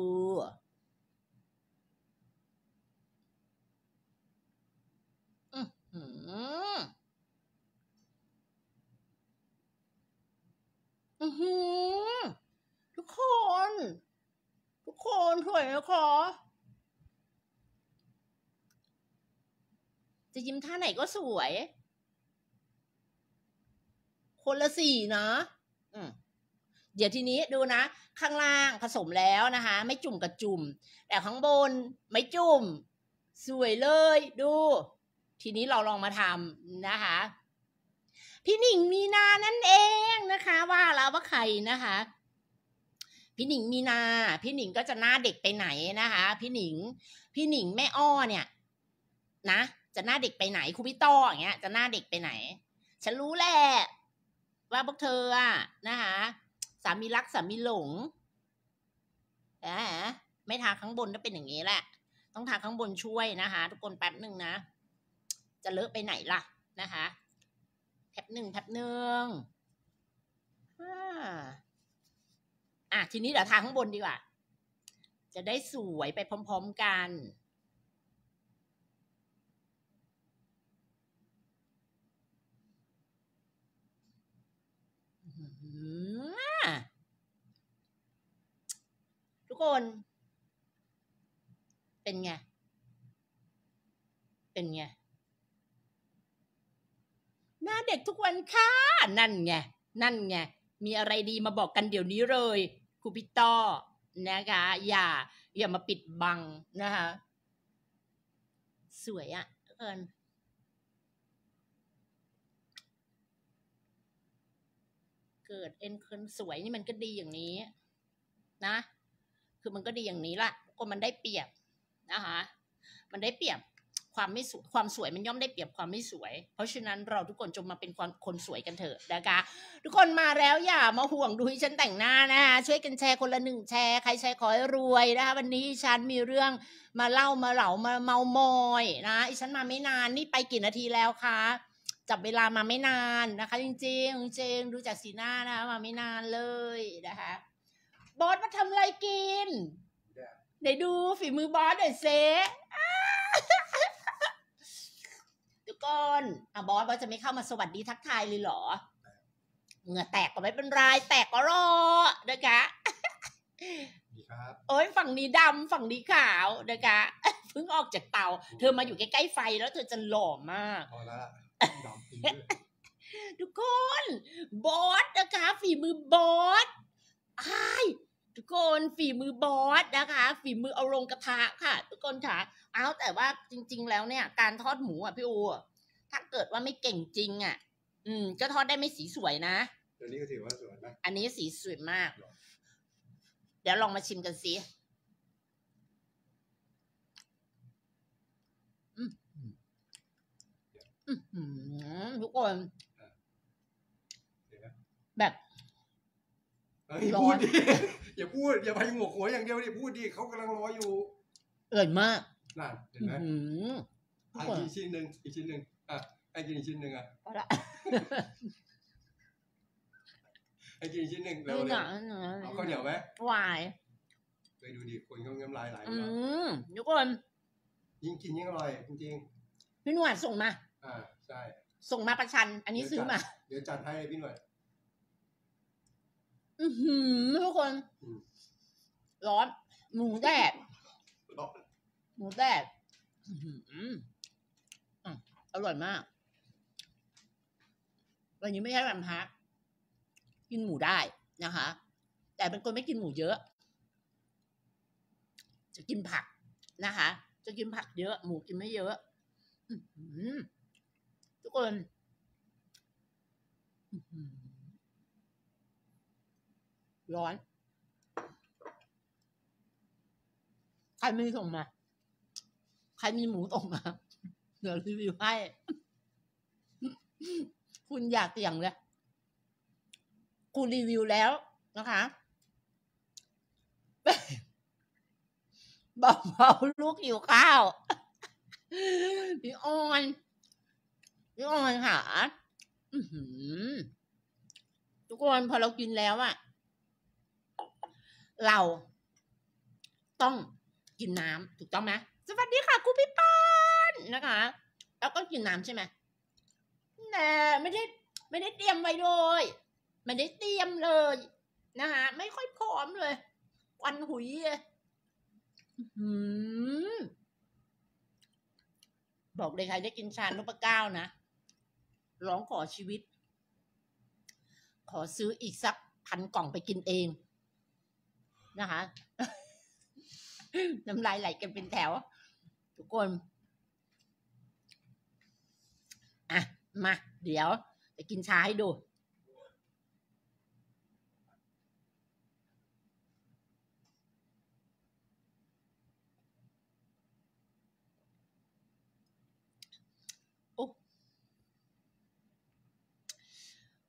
อืือือทุกคน ทุกคนสวยนะคะจะยิ้มท่าไหนก็สวย คนละสี่นะอือเดี๋ยวทีนี้ดูนะ ข้างล่างผสมแล้วนะคะ ไม่จุ่มกับจุ่ม แต่ข้างบนไม่จุ่มสวยเลย ดู ทีนี้เราลองมาทำนะคะ พี่หนิงมีนานั่นเองนะคะ ว่าแล้วว่าใครนะคะ พี่หนิงมีนา พี่หนิงก็จะหน้าเด็กไปไหนนะคะ พี่หนิง พี่หนิงแม่อ้อเนี่ยนะจะหน้าเด็กไปไหนครูพี่ต้ออย่างเงี้ยจะหน้าเด็กไปไหนฉันรู้แหละว่าพวกเธออะนะคะสามีรักสามีหลงอะไม่ทาข้างบนก็เป็นอย่างนี้แหละ ต้องทาข้างบนช่วยนะคะทุกคนแป๊บหนึ่งนะ จะเลอะไปไหนล่ะนะคะ แป๊บหนึ่งแป๊บหนึ่งอ่ะทีนี้เดี๋ยวทาข้างบนดีกว่า จะได้สวยไปพร้อมๆกันคนเป็นไง เป็นไง หน้าเด็กทุกวันค่ะนั่นไง นั่นไง มีอะไรดีมาบอกกันเดี๋ยวนี้เลยครูพี่ต้อนะคะอย่าอย่ามาปิดบังนะคะสวยอะ่ะเอิญเกิดเอ็นเคินสวยนี่มันก็ดีอย่างนี้ นะคือมันก็ดีอย่างนี้ละก็มันได้เปรียบนะคะมันได้เปรียบความไม่สวยความสวยมันย่อมได้เปรียบความไม่สวย เพราะฉะนั้นเราทุกคนจงมาเป็นคนคนสวยกันเถอะนะคะทุกคนมาแล้วอย่ามาห่วงดูฉันแต่งหน้านะคะช่วยกันแชร์คนละหนึ่งแชร์ใครแชร์ขอให้รวยนะคะวันนี้ฉันมีเรื่องมาเล่ามาเหลามาเมามอยนะ ฉันมาไม่นานนี่ไปกี่นาทีแล้วคะจับเวลามาไม่นานนะคะ จริงๆจริงดูจากสีหน้านะมาไม่นานเลยนะคะบอสมาทำอะไรกินไหนดูฝีมือบอสหน่อยเซทุกคนอ่ะบอสบอสจะไม่เข้ามาสวัสดีทักทายเลยเหรอเงื่อแตกก็ไม่เป็นไรแตกก็รอนะคะดโอ้ยฝั่งนี้ดำฝั่งนี้ขาวนะคะเพิ่งออกจากเตาเธอมาอยู่ใกล้ๆไฟแล้วเธอจะหล่อมากพอล้วทุกคนบอสนะคะ ฝีมือบอสอ้ทุกคนฝีมือบอสนะคะ ฝีมือเอาลงกระทะ ค่ะ ทุกคนค่ะเอาแต่ว่าจริงๆแล้วเนี่ย การทอดหมูอ่ะพี่อูถ้าเกิดว่าไม่เก่งจริงอ่ะ อืม ก็ทอดได้ไม่สีสวยนะอันนี้ก็ถือว่าสวยนะ อันนี้สีสวยมาก เดี๋ยวลองมาชิมกันสิทุกคน แบบร้อนอย่าพูดอย่าไยุงหัวอย่างเดียวดิพูดดิเขากำลังรออยู่ เอ่ยมากน่ะเห็นไหมอีกชิ้นหนึ่งอีกชิ้นหนึ่งอ่ะไอ้กินอีกชิ้นหนึ่งอ่ะไอ้กินอีกชิ้นหนึ่งเร็วเลยเอาข้าวเหนียวไหมวายไปดูดิคนเขาเงี้ยลายหลอืมทุกคนยิ่งกินยิ่งอร่อยจริงๆพี่หนวดส่งมาอ่าใช่ส่งมาประชันอันนี้ซื้อมาเดี๋ยวจัดให้พี่หนวดอือ ทุกคน ร้อน หมูแดดหมูแดดอร่อยมากวันนี้ไม่ใช่แบบพักกินหมูได้นะคะแต่เป็นคนไม่กินหมูเยอะ จะกินผัก นะคะจะกินผักเยอะ หมูกินไม่เยอะทุกคนร้อน ใครไม่ส่งมา ใครมีหมูส่งมา เดี๋ยวรีวิวให้ คุณอยากเตียงเลยคุณรีวิวแล้วนะคะบอกเบาลูกอยู่ข้าวพี่ออนพี่ออนค่ะทุกคนพอเรากินแล้วอะเราต้องกินน้ำ ถูกต้องไหมสวัสดีค่ะคุณพี่ปานนะคะแล้วก็กินน้ำใช่ไหมแต่ไม่ได้ไม่ได้เตรียมไว้เลยไม่ได้เตรียมเลย นะคะไม่ค่อยพร้อมเลย วันหุยบอกเลยใครได้กินชานพะก้านะร้องขอชีวิต ขอซื้ออีกสักพันกล่องไปกินเองนะคะน้ำลายไหลกันเป็นแถว ทุกคน อ่ะ มา เดี๋ยวจะกินชาให้ดู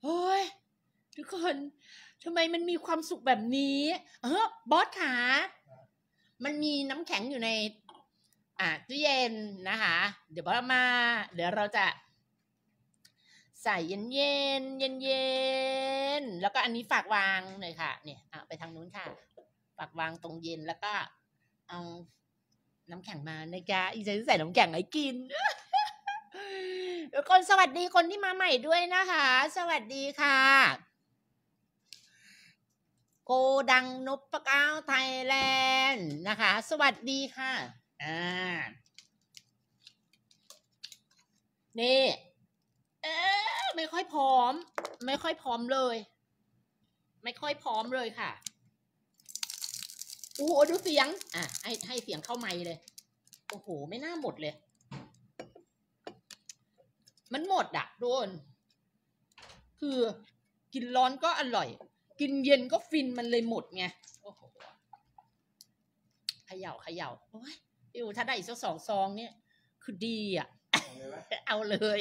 โอ้ยทุกคนทำไมมันมีความสุขแบบนี้ เออบอสขามันมีน้ำแข็งอยู่ใน อ่าตู้เย็นนะคะ เดี๋ยวบอสมา เดี๋ยวเราจะใส่เย็นเย็นเย็นเย็น แล้วก็อันนี้ฝากวางเลยค่ะ เนี่ยเอาไปทางนู้นค่ะ ฝากวางตรงเย็นแล้วก็เอาน้ำแข็งมานะจ๊ะอีจะใส่น้ำแข็งให้กินคนสวัสดีคนที่มาใหม่ด้วยนะคะ สวัสดีค่ะโกดังนบปาะกาวไทยแลนด์นะคะ สวัสดีค่ะอ่านี่เอ๊ไม่ค่อยพร้อม ไม่ค่อยพร้อมเลย ไม่ค่อยพร้อมเลยค่ะโอ้โหดูเสียง อ่ะให้ให้เสียงเข้าไม่เลย โอ้โห ไม่น่าหมดเลย มันหมดอ่ะโดน คือกินร้อนก็อร่อยกินเย็นก็ฟินมันเลยหมดไงโอ้โหขย่าขย่าโอ้ยอยู่ถ้าได้อีกสักสองซองเนี่ย คือดีอ่ะเอาเลย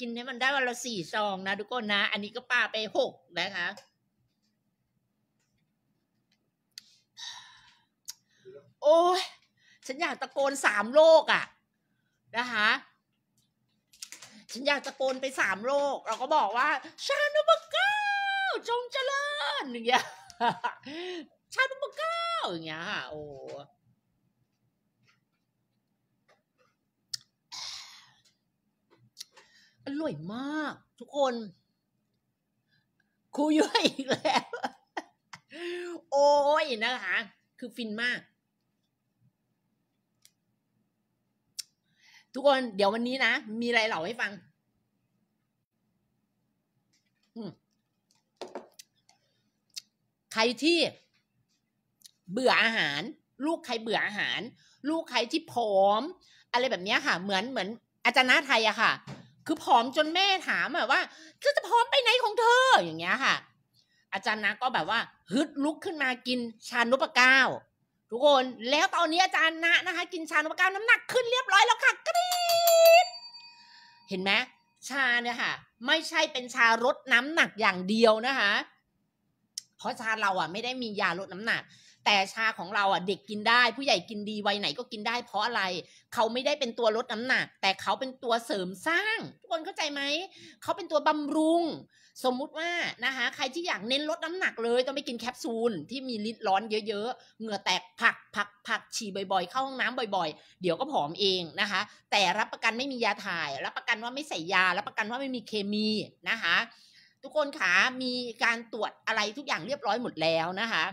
กินให้มันได้วันละสี่ซองนะทุกคนนะ อันนี้ก็ป้าไปหกนะคะ โอ้ยฉันอยากตะโกนสามโลกอะนะคะ ฉันอยากตะโกนไปสามโลก เราก็บอกว่าชาโนบกาจงเจริญอย่างเงี้ยชาติบังเก้าอย่างเงี้ยโอ้อร่อยมาก ทุกคนครูย่อยอีกแล้ว โอ้ยนะคะ คือฟินมาก ทุกคนเดี๋ยววันนี้นะ มีอะไรเล่าให้ฟังใครที่ เบื่ออาหาร ลูกใครเบื่ออาหาร ลูกใครที่ผอมอะไรแบบนี้ค่ะ เหมือนเหมือนอาจารย์นาไทยอะค่ะ คือผอมจนแม่ถามแบบว่าเธอจะผอมไปไหนของเธออย่างเงี้ยค่ะ อาจารย์นาก็แบบว่า ฮึดลุกขึ้นมากินชานุปก้าวทุกคน แล้วตอนนี้อาจารย์นะนะคะ กินชานุปก้าวน้ำหนัก ขึ้นเรียบร้อยแล้วค่ะกรี๊ดเห็นไหมชาเนี่ยค่ะ ไม่ใช่เป็นชารดน้ำหนักอย่างเดียวนะคะราะชาเราอ่ะไม่ได้มียาลดน้ำหนัก แต่ชาของเราอ่ะเด็กกินได้ ผู้ใหญ่กินดีวัยไหนก็กินได้เพราะอะไร เขาไม่ได้เป็นตัวลดน้ำหนัก แต่เขาเป็นตัวเสริมสร้าง ทุกคนเข้าใจไหมเขาเป็นตัวบำรุง สมมุติว่านะคะ ใครที่อยากเน้นลดน้ำหนักเลยต้องไปกินแคปซูลที่มีลิตรร้อนเยอะๆเหงื่อแตกผักผักผักฉี่บ่อยๆ เข้าห้องน้ำบ่อยๆ เดี๋ยวก็ผอมเองนะคะ แต่รับประกันไม่มียาถ่ายรับประกันว่าไม่ใส่ยารับประกันว่าไม่มีเคมีนะคะทุกคนขา มีการตรวจอะไรทุกอย่างเรียบร้อยหมดแล้วนะคะ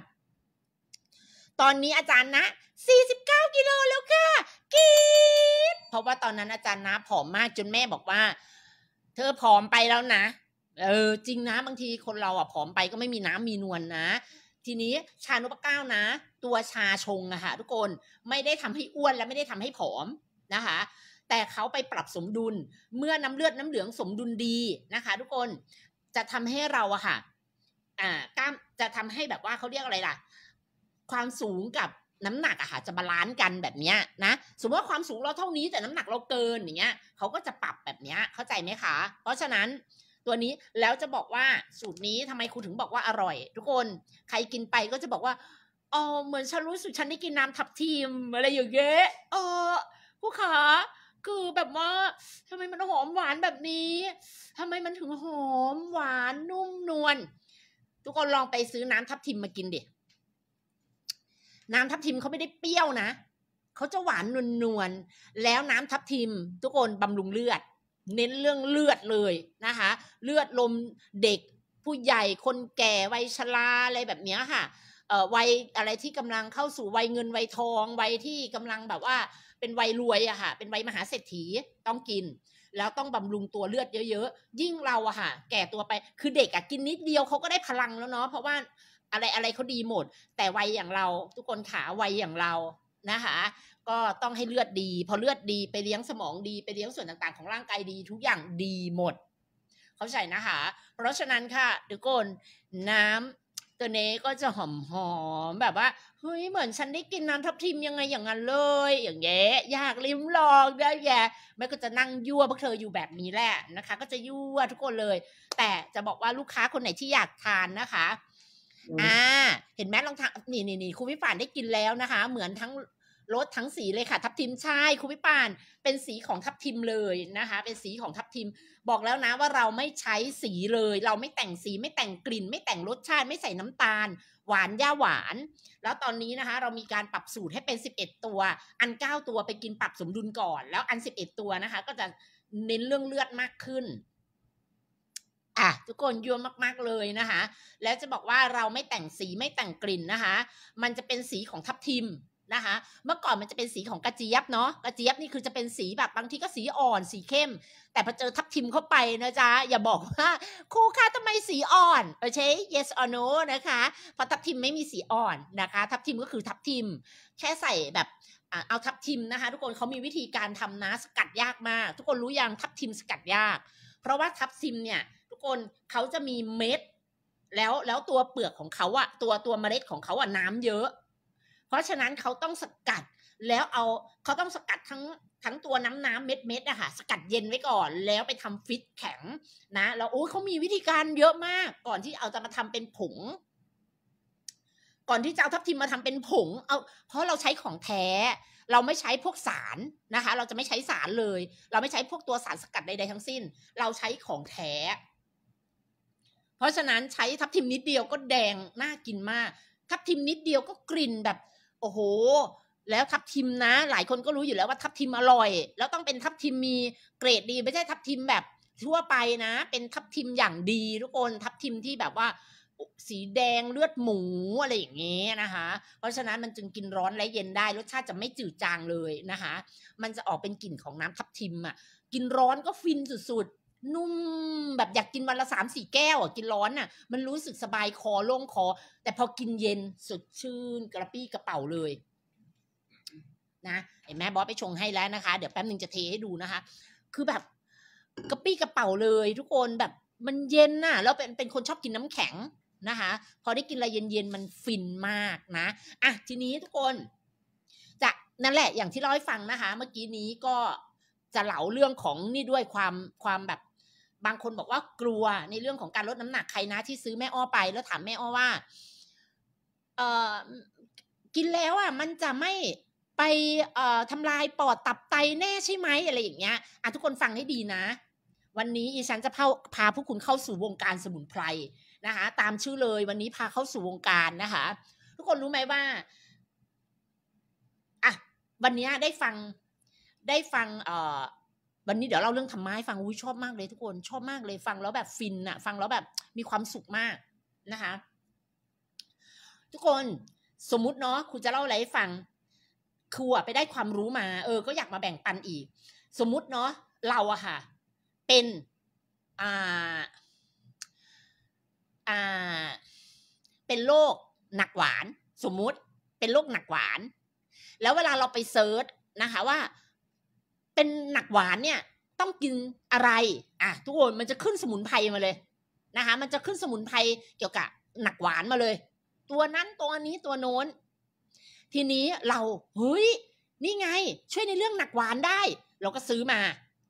ตอนนี้อาจารย์นะ49กิโลแล้วค่ะกีดเพราะว่าตอนนั้นอาจารย์นะ ผอมมากจนแม่บอกว่า เธอผอมไปแล้วนะ เออ จริงนะบางทีคนเราอ่ะผอมไปก็ไม่มีน้ำมีนวลนนะทีนี้ชานุปก้าวนะ ตัวชาชงอะค่ะทุกคนไม่ได้ทำให้อ้วนและไม่ได้ทำให้ผอมนะคะ แต่เขาไปปรับสมดุลเมื่อน้ำเลือดน้ำเหลืองสมดุลดีนะคะ ทุกคนจะทำให้เราอะค่ะ อ่า กล้าม จะทำให้แบบว่าเขาเรียกอะไรล่ะ ความสูงกับน้ำหนักอะค่ะจะบาลานซ์กันแบบเนี้ยนะ สมมติว่าความสูงเราเท่านี้แต่น้ำหนักเราเกินอย่างเงี้ยเขาก็จะปรับแบบเนี้ย เข้าใจไหมคะ เพราะฉะนั้น ตัวนี้แล้วจะบอกว่าสูตรนี้ทำไมครูถึงบอกว่าอร่อย ทุกคน ใครกินไปก็จะบอกว่า อ๋อ เหมือนฉันรู้สึกฉันได้กินน้ำทับทีมอะไรอย่างเงี้ยเออผู้ขาคือแบบว่าทำไมมันหอมหวานแบบนี้ทำไมมันถึงหอมหวานนุ่มนวล ทุกคนลองไปซื้อน้ำทับทิมมากินดิน้ำทับทิมเขาไม่ได้เปรี้ยวนะเขาจะหวานนวลนวลแล้วน้ำทับทิม ทุกคนบำรุงเลือด เน้นเรื่องเลือดเลยนะคะ เลือดลมเด็กผู้ใหญ่คนแก่วัยชราอะไรแบบนี้ค่ะวัยอะไรที่กำลังเข้าสู่วัยเงินวัยทอง วัยที่กำลังแบบว่าเป็นวัยรวยอะค่ะเป็นวัยมหาเศรษฐีต้องกิน แล้วต้องบำรุงตัวเลือดเยอะ ๆ ยิ่งเราอะค่ะแก่ตัวไปคือเด็กอะกินนิดเดียวเขาก็ได้พลังแล้วเนาะเพราะว่าอะไรอะไรเขาดีหมด แต่วัยอย่างเราทุกคนขาวัยอย่างเรานะคะก็ต้องให้เลือดดีพอเลือดดีไปเลี้ยงสมองดีไปเลี้ยงส่วนต่างๆของร่างกายดีทุกอย่างดีหมด เข้าใจนะคะเพราะฉะนั้นค่ะทุกคนน้ำตัวนี้ก็จะหอมหอม แบบว่า เฮ้ย เหมือนฉันได้กินน้ำทับทิมยังไงอย่างนั้นเลย อย่างแย่ยอยากลิ้มลองแย่แม่ก็จะนั่งยั่วพวกเธออยู่แบบนี้แหละนะคะ ก็จะยั่วทุกคนเลย แต่จะบอกว่าลูกค้าคนไหนที่อยากทานนะคะอ่าเห็นไหมลองทานนี่นี่นี่ครูพิฝานได้กินแล้วนะคะ เหมือนทั้งรถทั้งสีเลยค่ะทับทิมใช่คุณพิปานเป็นสีของทับทิมเลยนะคะ เป็นสีของทับทิมบอกแล้วนะว่าเราไม่ใช้สีเลย เราไม่แต่งสีไม่แต่งกลิ่นไม่แต่งรสชาติไม่ใส่น้ำตาล หวานย่าหวาน แล้วตอนนี้นะคะ เรามีการปรับสูตรให้เป็น11ตัวอัน9ตัวไปกินปรับสมดุลก่อน แล้วอัน11ตัวนะคะ ก็จะเน้นเรื่องเลือดมากขึ้นอ่ะทุกคนยั่วมากๆเลยนะคะ แล้วจะบอกว่าเราไม่แต่งสีไม่แต่งกลิ่นนะคะ มันจะเป็นสีของทับทิมนะคะเมื่อก่อนมันจะเป็นสีของกระเจี๊ยบเนาะกระเจี๊ยบนี่คือจะเป็นสีแบบบางทีก็สีอ่อน สีเข้ม แต่พอเจอทับทิมเข้าไปนะจ๊ะอย่าบอกว่าครูคะทำไมสีอ่อนโอเค yes or no นะคะเพราะทับทิมไม่มีสีอ่อนนะคะ ทับทิมก็คือทับทิม แค่ใส่แบบเอาทับทิมนะคะ ทุกคนเขามีวิธีการทำนะสกัดยากมาก ทุกคนรู้ยังทับทิมสกัดยาก เพราะว่าทับทิมเนี่ยทุกคนเขาจะมีเม็ดแล้วแล้วตัวเปลือกของเขาอะตัวตัวเมล็ดของเขาอะน้ำเยอะเพราะฉะนั้นเขาต้องสกัดแล้วเอาเขาต้องสกัดทั้งทั้งตัวน้ำน้ำเม็ดเม็ดอะค่ะ สกัดเย็นไว้ก่อน แล้วไปทำฟิตแข็งนะแล้วโอ้เขามีวิธีการเยอะมาก ก่อนที่เอาจะมาทำเป็นผง ก่อนที่จะเอาทับทิมมาทำเป็นผงเอาเพราะเราใช้ของแท้ เราไม่ใช้พวกสารนะคะ เราจะไม่ใช้สารเลย เราไม่ใช้พวกตัวสารสกัดใดๆทั้งสิ้น เราใช้ของแท้ เพราะฉะนั้นใช้ทับทิมนิดเดียวก็แดงน่ากินมาก ทับทิมนิดเดียวก็กลิ่นแบบโอ้โห แล้ว ทับทิมนะ หลายคนก็รู้อยู่แล้วว่าทับทิมอร่อย แล้วต้องเป็นทับทิมมีเกรด ดี ไม่ใช่ทับทิมแบบทั่วไปนะ เป็นทับทิมอย่างดี ทุกคน ทับทิมที่แบบว่า สีแดงเลือดหมูอะไรอย่างเงี้ยนะคะเพราะฉะนั้นมันจึงกินร้อนและเย็นได้ รสชาติจะไม่จืดจางเลยนะคะมันจะออกเป็นกลิ่นของน้ำทับทิมอ่ะ กินร้อนก็ฟินสุดนุ่มแบบอยากกินวันละสามสี่แก้วอ่ะ กินร้อนอ่ะ มันรู้สึกสบายคอโล่งคอแต่พอกินเย็นสดชื่นกระปี้กระเป๋าเลย นะเห็นไหมบอสไปชงให้แล้วนะคะ เดี๋ยวแป๊บหนึ่งจะเทให้ดูนะคะ คือแบบกระปี้กระเป๋าเลยทุกคนแบบมันเย็นอ่ะแล้วเป็นเป็นคนชอบกินน้ำแข็งนะคะ พอได้กินอะไรเย็นๆมันฟินมากนะอ่ะ ทีนี้ทุกคนจะนั่นแหละอย่างที่เล่าให้ฟังนะคะ เมื่อกี้นี้ก็จะเล่าเรื่องของนี่ด้วยความความแบบบางคนบอกว่ากลัวในเรื่องของการลดน้ำหนักใครนะ ที่ซื้อแม่อ้อไป แล้วถามแม่อ้อว่า เออกินแล้วอ่ะมันจะไม่ไปเอ่อทำลายปอดตับไตแน่ใช่ไหมอะไรอย่างเงี้ยอ่ะทุกคนฟังให้ดีนะวันนี้อีฉันจะพาพาพวกคุณเข้าสู่วงการสมุนไพรนะคะตามชื่อเลย วันนี้พาเข้าสู่วงการนะคะ ทุกคนรู้ไหมว่าอ่ะวันนี้ได้ฟังได้ฟังเอ่อวันนี้เดี๋ยวเล่าเรื่องทำไมให้ฟัง อุ้ยชอบมากเลยทุกคนชอบมากเลย ฟังแล้วแบบฟินอะฟังแล้วแบบมีความสุขมากนะคะ ทุกคนสมมุติเนาะคุณจะเล่าอะไรให้ฟัง ครูอะไปได้ความรู้มาเออก็อยากมาแบ่งปันอีก สมมุติเนาะเราอะค่ะเป็นอ่าอ่าเป็นโรคหนักหวาน สมมุติเป็นโรคหนักหวาน แล้วเวลาเราไปเซิร์ชนะคะว่าเป็นหนักหวานเนี่ยต้องกินอะไรอ่ะ ทุกคนมันจะขึ้นสมุนไพรมาเลยนะคะมันจะขึ้นสมุนไพรเกี่ยวกับหนักหวานมาเลย ตัวนั้นตัวนี้ตัวโน้นทีนี้เราเฮ้ยนี่ไง ช่วยในเรื่องหนักหวานได้เราก็ซื้อมา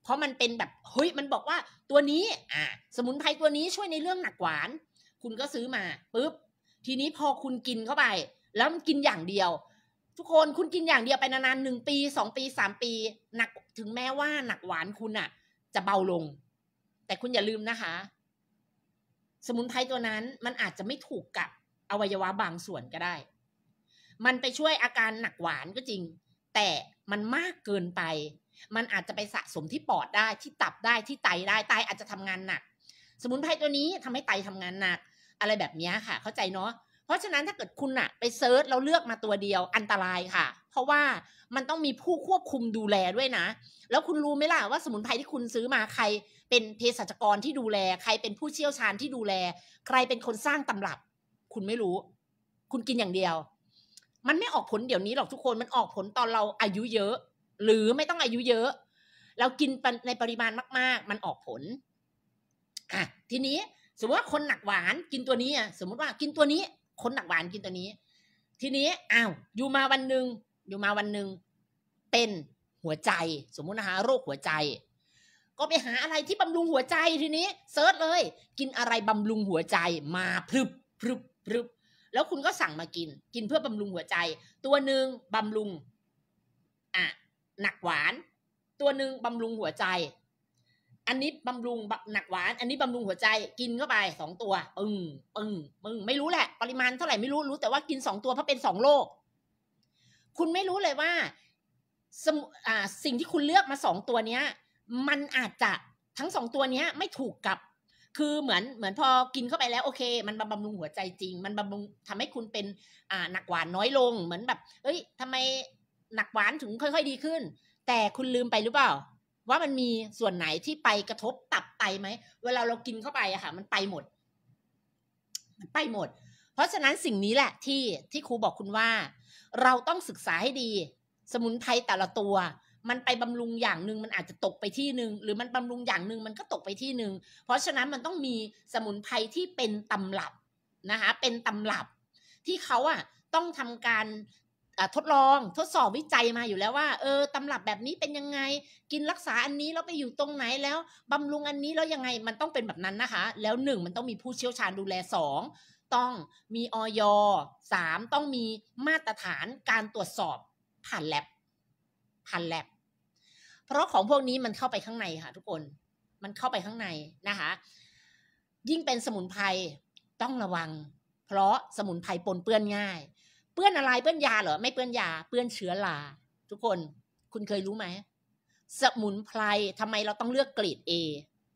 เพราะมันเป็นแบบเฮ้ยมันบอกว่าตัวนี้อ่ะสมุนไพรตัวนี้ช่วยในเรื่องหนักหวาน คุณก็ซื้อมาปุ๊บ ทีนี้พอคุณกินเข้าไป แล้วมันกินอย่างเดียว ทุกคนคุณกินอย่างเดียวไปนานๆหนึ่งปีสองปีสามปีหนักถึงแม้ว่าหนักหวานคุณอะจะเบาลง แต่คุณอย่าลืมนะคะ สมุนไพรตัวนั้นมันอาจจะไม่ถูกกับอวัยวะบางส่วนก็ได้ มันไปช่วยอาการหนักหวานก็จริงแต่มันมากเกินไป มันอาจจะไปสะสมที่ปอดได้ ที่ตับได้ที่ไต ได้ไตอาจจะทำงานหนัก สมุนไพรตัวนี้ทำให้ไตทำงานหนัก อะไรแบบนี้ค่ะ เข้าใจเนาะเพราะฉะนั้นถ้าเกิดคุณอะไปเซิร์ชแล้วเลือกมาตัวเดียว อันตรายค่ะเพราะว่ามันต้องมีผู้ควบคุมดูแลด้วยนะ แล้วคุณรู้ไหมล่ะว่าสมุนไพรที่คุณซื้อมาใครเป็นเภสัชกรที่ดูแล ใครเป็นผู้เชี่ยวชาญที่ดูแล ใครเป็นคนสร้างตำรับ คุณไม่รู้ คุณกินอย่างเดียว มันไม่ออกผลเดี๋ยวนี้หรอกทุกคนมันออกผลตอนเราอายุเยอะ หรือไม่ต้องอายุเยอะเรากินในปริมาณมากๆ มันออกผลอ่ะทีนี้สมมติว่าคนหนักหวาน กินตัวนี้อ่ะสมมติว่า กินตัวนี้ คนหนักหวานกินตัวนี้ ทีนี้อ้าวอยู่มาวันหนึ่งอยู่มาวันหนึ่ง เป็นหัวใจ สมมุตินะคะโรคหัวใจ ก็ไปหาอะไรที่บำรุงหัวใจทีนี้เซิร์ชเลย กินอะไรบำรุงหัวใจมาพรึบพรึบพรึบแล้วคุณก็สั่งมากิน กินเพื่อบำรุงหัวใจ ตัวหนึ่งบำรุงอ่ะหนักหวาน ตัวหนึ่งบำรุงหัวใจ อันนี้บำรุงหนักหวาน อันนี้บำรุงหัวใจกินเข้าไปสองตัวอึ้งอึ้งปึง ไม่รู้แหละ ปริมาณเท่าไหร่ไม่รู้รู้ แต่ว่ากินสองตัวเพราะเป็นสองโรคคุณไม่รู้เลยว่าสสิ่งที่คุณเลือกมาสองตัวเนี้ย มันอาจจะทั้งสองตัวเนี้ย ไม่ถูกกับ คือเหมือนเหมือนพอกินเข้าไปแล้วโอเคมันบำรุงหัวใจจริง มันบำรุงทำให้คุณเป็น อ่าหนักหวานน้อยลง เหมือนแบบเอ้ยทำไมหนักหวานถึงค่อย ๆ ดีขึ้น แต่คุณลืมไปหรือเปล่า ว่ามันมีส่วนไหนที่ไปกระทบตับไตไหมเวลาเรากินเข้าไปอะค่ะมันไปหมดมันไปหมดราะฉะนั้นสิ่งนี้แหละที่ที่ครูบอกคุณว่า เราต้องศึกษาให้ดี สมุนไพรแต่ละตัว มันไปบำรุงอย่างหนึ่งมันอาจจะตกไปที่หนึ่งหรือมันบำรุงอย่างหนึ่งมันก็ตกไปที่หนึ่งเพราะฉะนั้นมันต้องมีสมุนไพรที่เป็นตำรับนะคะเป็นตำรับ ที่เขาอ่ะต้องทำการทดลองทดสอบวิจัยมาอยู่แล้วว่าเออตำรับแบบนี้เป็นยังไง กินรักษาอันนี้แล้วไปอยู่ตรงไหนแล้วบำรุงอันนี้แล้วยังไงมันต้องเป็นแบบนั้นนะคะแล้วหนึ่งมันต้องมีผู้เชี่ยวชาญดูแลสองต้องมีออยสามต้องมีมาตรฐานการตรวจสอบผ่านแลบผ่านแลบเพราะของพวกนี้มันเข้าไปข้างในค่ะทุกคนมันเข้าไปข้างในนะคะ ยิ่งเป็นสมุนไพรต้องระวังเพราะสมุนไพรปนเปื้อนง่ายเปื้อนอะไรเปื้อนยาเหรอไม่เปื้อนยาเปื้อนเชื้อราทุกคนคุณเคยรู้ไหมสมุนไพรทำไมเราต้องเลือกกรีด A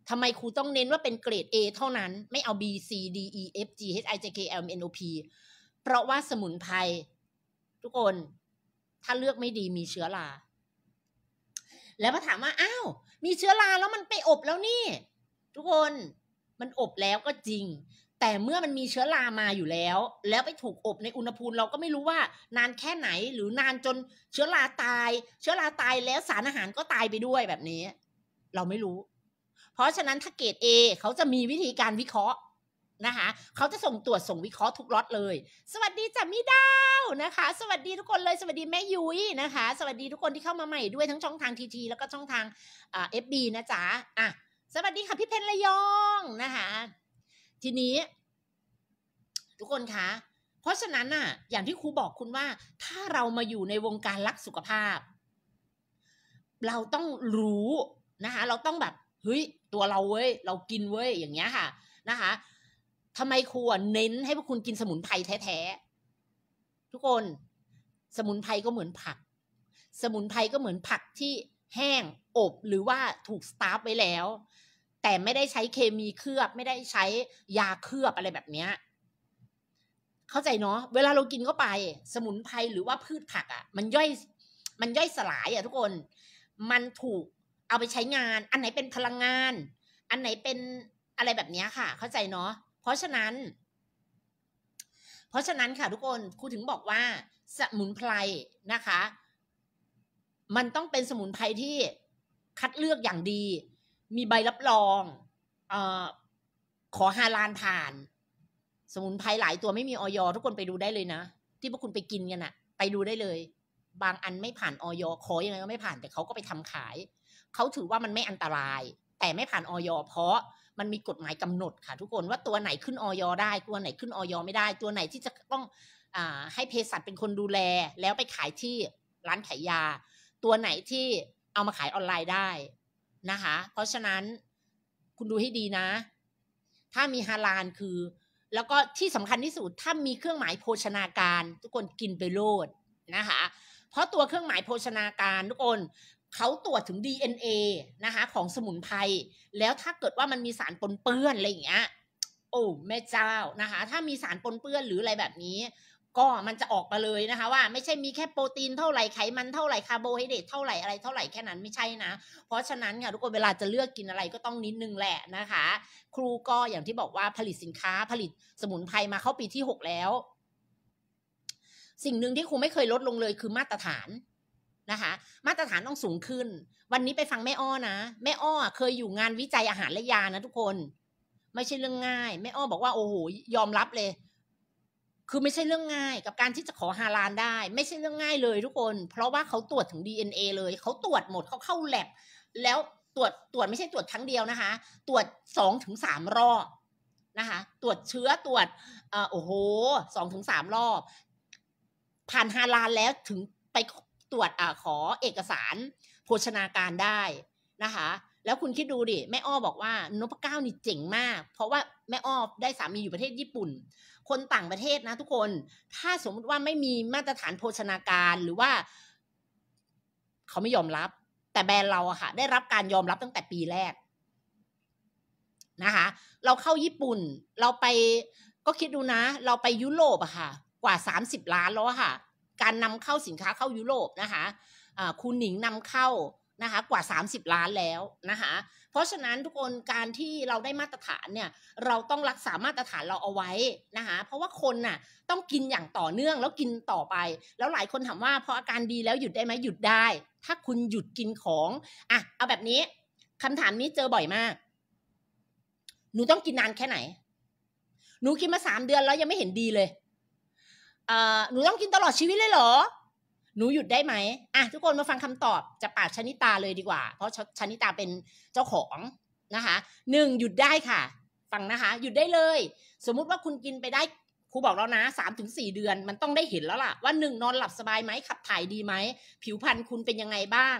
ทำไมครูต้องเน้นว่าเป็นเกรด A เท่านั้น ไม่เอา B C D E F G H I J K L M N O P เพราะว่าสมุนไพรทุกคน ถ้าเลือกไม่ดีมีเชื้อราแล้วมาถามว่าอ้าวมีเชื้อราแล้วมันไปอบแล้วนี่ ทุกคนมันอบแล้วก็จริง แต่เมื่อมันมีเชื้อรามาอยู่แล้ว แล้วไปถูกอบในอุณหภูมิเราก็ไม่รู้ว่า นานแค่ไหนหรือนานจนเชื้อราตาย เชื้อราตายแล้วสารอาหารก็ตายไปด้วยแบบนี้ เราไม่รู้เพราะฉะนั้นถ้าเกรด A เขาจะมีวิธีการวิเคราะห์นะคะเขาจะส่งตรวจส่งวิเคราะห์ทุกรอตเลย สวัสดีจ่ามิดาวนะคะสวัสดีทุกคนเลยสวัสดี แม่ยุ้ยนะคะ สวัสดีทุกคนที่เข้ามาใหม่ด้วยทั้งช่องทางทีทีแล้วก็ช่องทางเอฟบีนะจ๊ะอ่ะสวัสดีค่ะพี่เพนระยองนะคะทีนี้ทุกคนคะเพราะฉะนั้นอ่ะอย่างที่ครูบอกคุณว่า ถ้าเรามาอยู่ในวงการรักสุขภาพ เราต้องรู้นะคะเราต้องแบบเฮ้ยตัวเราเว้ยเรากินเว้ยอย่างเงี้ยค่ะนะคะทำไมครูเน้นให้พวกคุณกินสมุนไพรแท้ๆทุกคน สมุนไพรก็เหมือนผัก สมุนไพรก็เหมือนผักที่แห้งอบหรือว่าถูกสตาร์ฟไว้แล้ว แต่ไม่ได้ใช้เคมีเคลือบ ไม่ได้ใช้ยาเคลือบอะไรแบบเนี้ยเข้าใจเนาะเวลาเรากินเข้าไป สมุนไพรหรือว่าพืชผักอะ่ะ มันย่อยมันย่อยสลายอะ่ะทุกคน มันถูกเอาไปใช้งาน อันไหนเป็นพลังงาน อันไหนเป็นอะไรแบบนี้ค่ะ เข้าใจเนาะ เพราะฉะนั้น เพราะฉะนั้นค่ะทุกคนครูถึงบอกว่า สมุนไพรนะคะ มันต้องเป็นสมุนไพรที่คัดเลือกอย่างดี มีใบรับรองอขอฮาลานผ่าน สมุนไพรหลายตัวไม่มีออยทุกคนไปดูได้เลยนะ ที่พวกคุณไปกินกันอะไปดูได้เลย บางอันไม่ผ่านออยขออยังไงก็ไม่ผ่าน แต่เขาก็ไปทำขายเขาถือว่ามันไม่อันตราย แต่ไม่ผ่านออยเพราะมันมีกฎหมายกำหนดค่ะทุกคนว่าตัวไหนขึ้นออยได้ ตัวไหนขึ้นออยไม่ได้ ตัวไหนที่จะต้องอให้เภสัชเป็นคนดูแล แล้วไปขายที่ร้านขายยา ตัวไหนที่เอามาขายออนไลน์ได้นะคะเพราะฉะนั้นคุณดูให้ดีนะ ถ้ามีฮาลานคือ แล้วก็ที่สำคัญที่สุด ถ้ามีเครื่องหมายโภชนาการทุกคนกินไปโลดนะคะเพราะตัวเครื่องหมายโภชนาการทุกคนเขาตรวจถึง DNA นะคะของสมุนไพร แล้วถ้าเกิดว่ามันมีสารปนเปื้อนอะไรอย่างเงี้ยโอ้แม่เจ้านะคะ ถ้ามีสารปนเปื้อนหรืออะไรแบบนี้ ก็มันจะออกมาเลยนะคะว่าไม่ใช่มีแค่โปรตีนเท่าไหร่ไขมันเท่าไหร่คาร์โบไฮเดรตเท่าไหร่อะไรเท่าไหร่แค่นั้นไม่ใช่นะ เพราะฉะนั้นค่ะทุกคนเวลาจะเลือกกินอะไรก็ต้องนิดนึงแหละนะคะ ครูก็อย่างที่บอกว่าผลิตสินค้าผลิตสมุนไพรมาเข้าปีที่ 6 แล้ว สิ่งหนึ่งที่ครูไม่เคยลดลงเลยคือมาตรฐานนะคะมาตรฐานต้องสูงขึ้น วันนี้ไปฟังแม่อ้อนะแม่อ้อเคยอยู่งานวิจัยอาหารและยานะทุกคน ไม่ใช่เรื่องง่ายแม่อ้อบอกว่าโอ้โหยอมรับเลย คือไม่ใช่เรื่องง่าย กับการที่จะขอฮาลานได้ ไม่ใช่เรื่องง่ายเลยทุกคน เพราะว่าเขาตรวจถึง DNA เลยเขาตรวจหมดเขาเข้าแลบแล้วตรวจตรวจไม่ใช่ตรวจครั้งเดียวนะคะ ตรวจสองถึงสามรอบนะคะ ตรวจเชื้อตรวจโอ้โหสองถึงสามรอบ ผ่านฮาลานแล้วถึงไปตรวจอขอเอกสารโภชนาการได้นะคะ แล้วคุณคิดดูดิแม่อ้อบอกว่านพเก้านี่เจ๋งมาก เพราะว่าแม่อ้อได้สามีอยู่ประเทศญี่ปุ่น คนต่างประเทศนะทุกคน ถ้าสมมติว่าไม่มีมาตรฐานโภชนาการหรือว่าเขาไม่ยอมรับ แต่แบรนด์เราอะค่ะได้รับการยอมรับตั้งแต่ปีแรกนะคะเราเข้าญี่ปุ่น เราไปก็คิดดูนะเราไปยุโรปอะค่ะ กว่าสสามิบล้านแล้วค่ะการนำเข้าสินค้าเข้ายุโรปนะคะคุณหนิงนำเข้านะคะ กว่า 30 ล้านแล้วนะคะเพราะฉะนั้นทุกคนการที่เราได้มาตรฐานเนี่ย เราต้องรักษามาตรฐานเราเอาไว้นะคะเพราะว่าคนน่ะ ต้องกินอย่างต่อเนื่องแล้วกินต่อไป แล้วหลายคนถามว่าพออาการดีแล้วหยุดได้ไหมหยุดได้ ถ้าคุณหยุดกินของ อ่ะ เอาแบบนี้คำถามนี้เจอบ่อยมาก หนูต้องกินนานแค่ไหน หนูกินมาสามเดือนแล้วยังไม่เห็นดีเลยเอ่อหนูต้องกินตลอดชีวิตเลยเหรอ หนูหยุดได้ไหมอ่ะทุกคนมาฟังคำตอบ จะปากชนิตาเลยดีกว่า เพราะชนิตาเป็นเจ้าของนะคะหนึ่งหยุดได้ค่ะ ฟังนะคะ หยุดได้เลย สมมุติว่าคุณกินไปได้ครูบอกแล้วนะสามถึงสี่เดือน มันต้องได้เห็นแล้วล่ะว่าหนึ่งนอนหลับสบายไหมขับถ่ายดีไหมผิวพรรณคุณเป็นยังไงบ้าง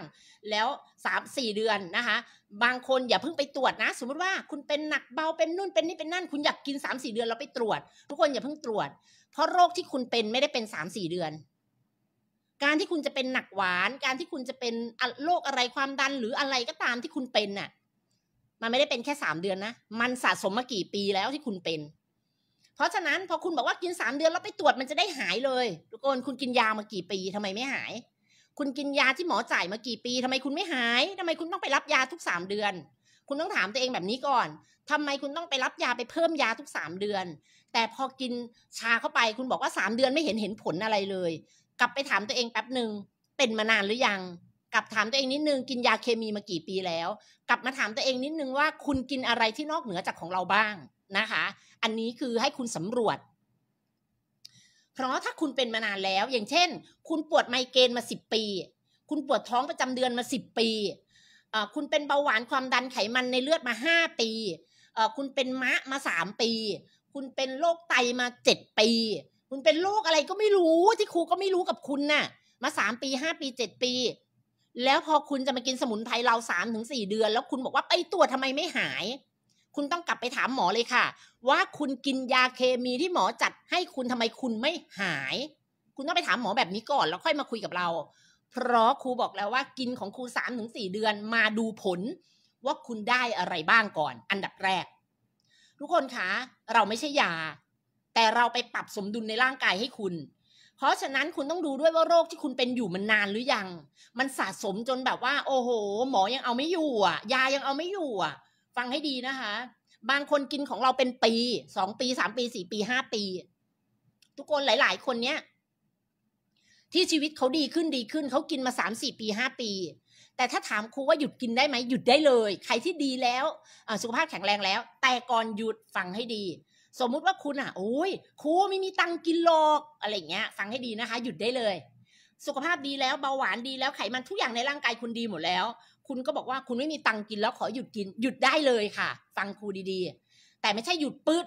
แล้วสามสี่เดือนนะคะบางคนอย่าเพิ่งไปตรวจนะ สมมติว่าคุณเป็นหนักเบาเป็นนู่นเป็นนี่เป็นนั่นคุณอยากกินสามสี่เดือนเราไปตรวจ ทุกคนอย่าเพิ่งตรวจเพราะโรคที่คุณเป็นไม่ได้เป็นสามสี่เดือน การที่คุณจะเป็นหนักหวาน การที่คุณจะเป็นโรคอะไรความดันหรืออะไรก็ตามที่คุณเป็นน่ะ มันไม่ได้เป็นแค่สามเดือนนะมันสะสมมากี่ปีแล้วที่คุณเป็น เพราะฉะนั้นพอคุณบอกว่ากินสามเดือนแล้วไปตรวจมันจะได้หายเลย ทุกคนคุณกินยามากี่ปี ทำไมไม่หาย คุณกินยาที่หมอจ่ายมากี่ปี ทำไมคุณไม่หาย ทำไมคุณต้องไปรับยาทุกสามเดือน คุณต้องถามตัวเองแบบนี้ก่อน ทำไมคุณต้องไปรับยาไปเพิ่มยาทุกสามเดือนแต่พอกินชาเข้าไป คุณบอกว่าสามเดือนไม่เห็นเห็นผลอะไรเลย กลับไปถามตัวเองแป๊บหนึ่งเป็นมานานหรือยัง กลับถามตัวเองนิดนึง กินยาเคมีมากี่ปีแล้ว กลับมาถามตัวเองนิดนึงว่า คุณกินอะไรที่นอกเหนือจากของเราบ้างนะคะ อันนี้คือให้คุณสำรวจ เพราะถ้าคุณเป็นมานานแล้ว อย่างเช่น คุณปวดไมเกรนมาสิบปี คุณปวดท้องประจำเดือนมาสิบปี คุณเป็นเบาหวานความดันไขมันในเลือดมาห้าปี คุณเป็นมะมาสามปีคุณเป็นโรคไตมาเจ็ดปี คุณเป็นโรคอะไรก็ไม่รู้ที่ครูก็ไม่รู้กับคุณน่ะ มาสามปีห้าปีเจ็ดปี แล้วพอคุณจะมากินสมุนไพรเราสามถึงสี่เดือน แล้วคุณบอกว่าไปตรวจทำไมไม่หาย คุณต้องกลับไปถามหมอเลยค่ะว่าคุณกินยาเคมีที่หมอจัดให้คุณทำไมคุณไม่หาย คุณต้องไปถามหมอแบบนี้ก่อนแล้วค่อยมาคุยกับเรา เพราะครูบอกแล้วว่ากินของครูสามถึงสี่เดือนมาดูผลว่าคุณได้อะไรบ้างก่อน อันดับแรกทุกคนคะ เราไม่ใช่ยา แต่เราไปปรับสมดุลในร่างกายให้คุณ เพราะฉะนั้นคุณต้องดูด้วยว่าโรคที่คุณเป็นอยู่มันนานหรือยัง มันสะสมจนแบบว่าโอ้โห หมอยังเอาไม่อยู่อ่ะ ยายังเอาไม่อยู่อ่ะ ฟังให้ดีนะคะ บางคนกินของเราเป็นปีสองปีสามปีสี่ปีห้าปี ทุกคนหลายๆ คนเนี้ยที่ชีวิตเขาดีขึ้นดีขึ้นเขากินมาสามสี่ปีห้าปีแต่ถ้าถามครูว่าหยุดกินได้ไหมหยุดได้เลย ใครที่ดีแล้ว สุขภาพแข็งแรงแล้ว แต่ก่อนหยุดฟังให้ดี สมมุติว่าคุณอ่ะโอ้ยครูไม่มีตังกินหรอกอะไรเงี้ยฟังให้ดีนะคะ หยุดได้เลย สุขภาพดีแล้วเบาหวานดีแล้วไขมันทุกอย่างในร่างกายคุณดีหมดแล้ว คุณก็บอกว่าคุณไม่มีตังกินแล้วขอหยุดกินหยุดได้เลยค่ะ ฟังครูดี ๆ แต่ไม่ใช่หยุดปื๊ด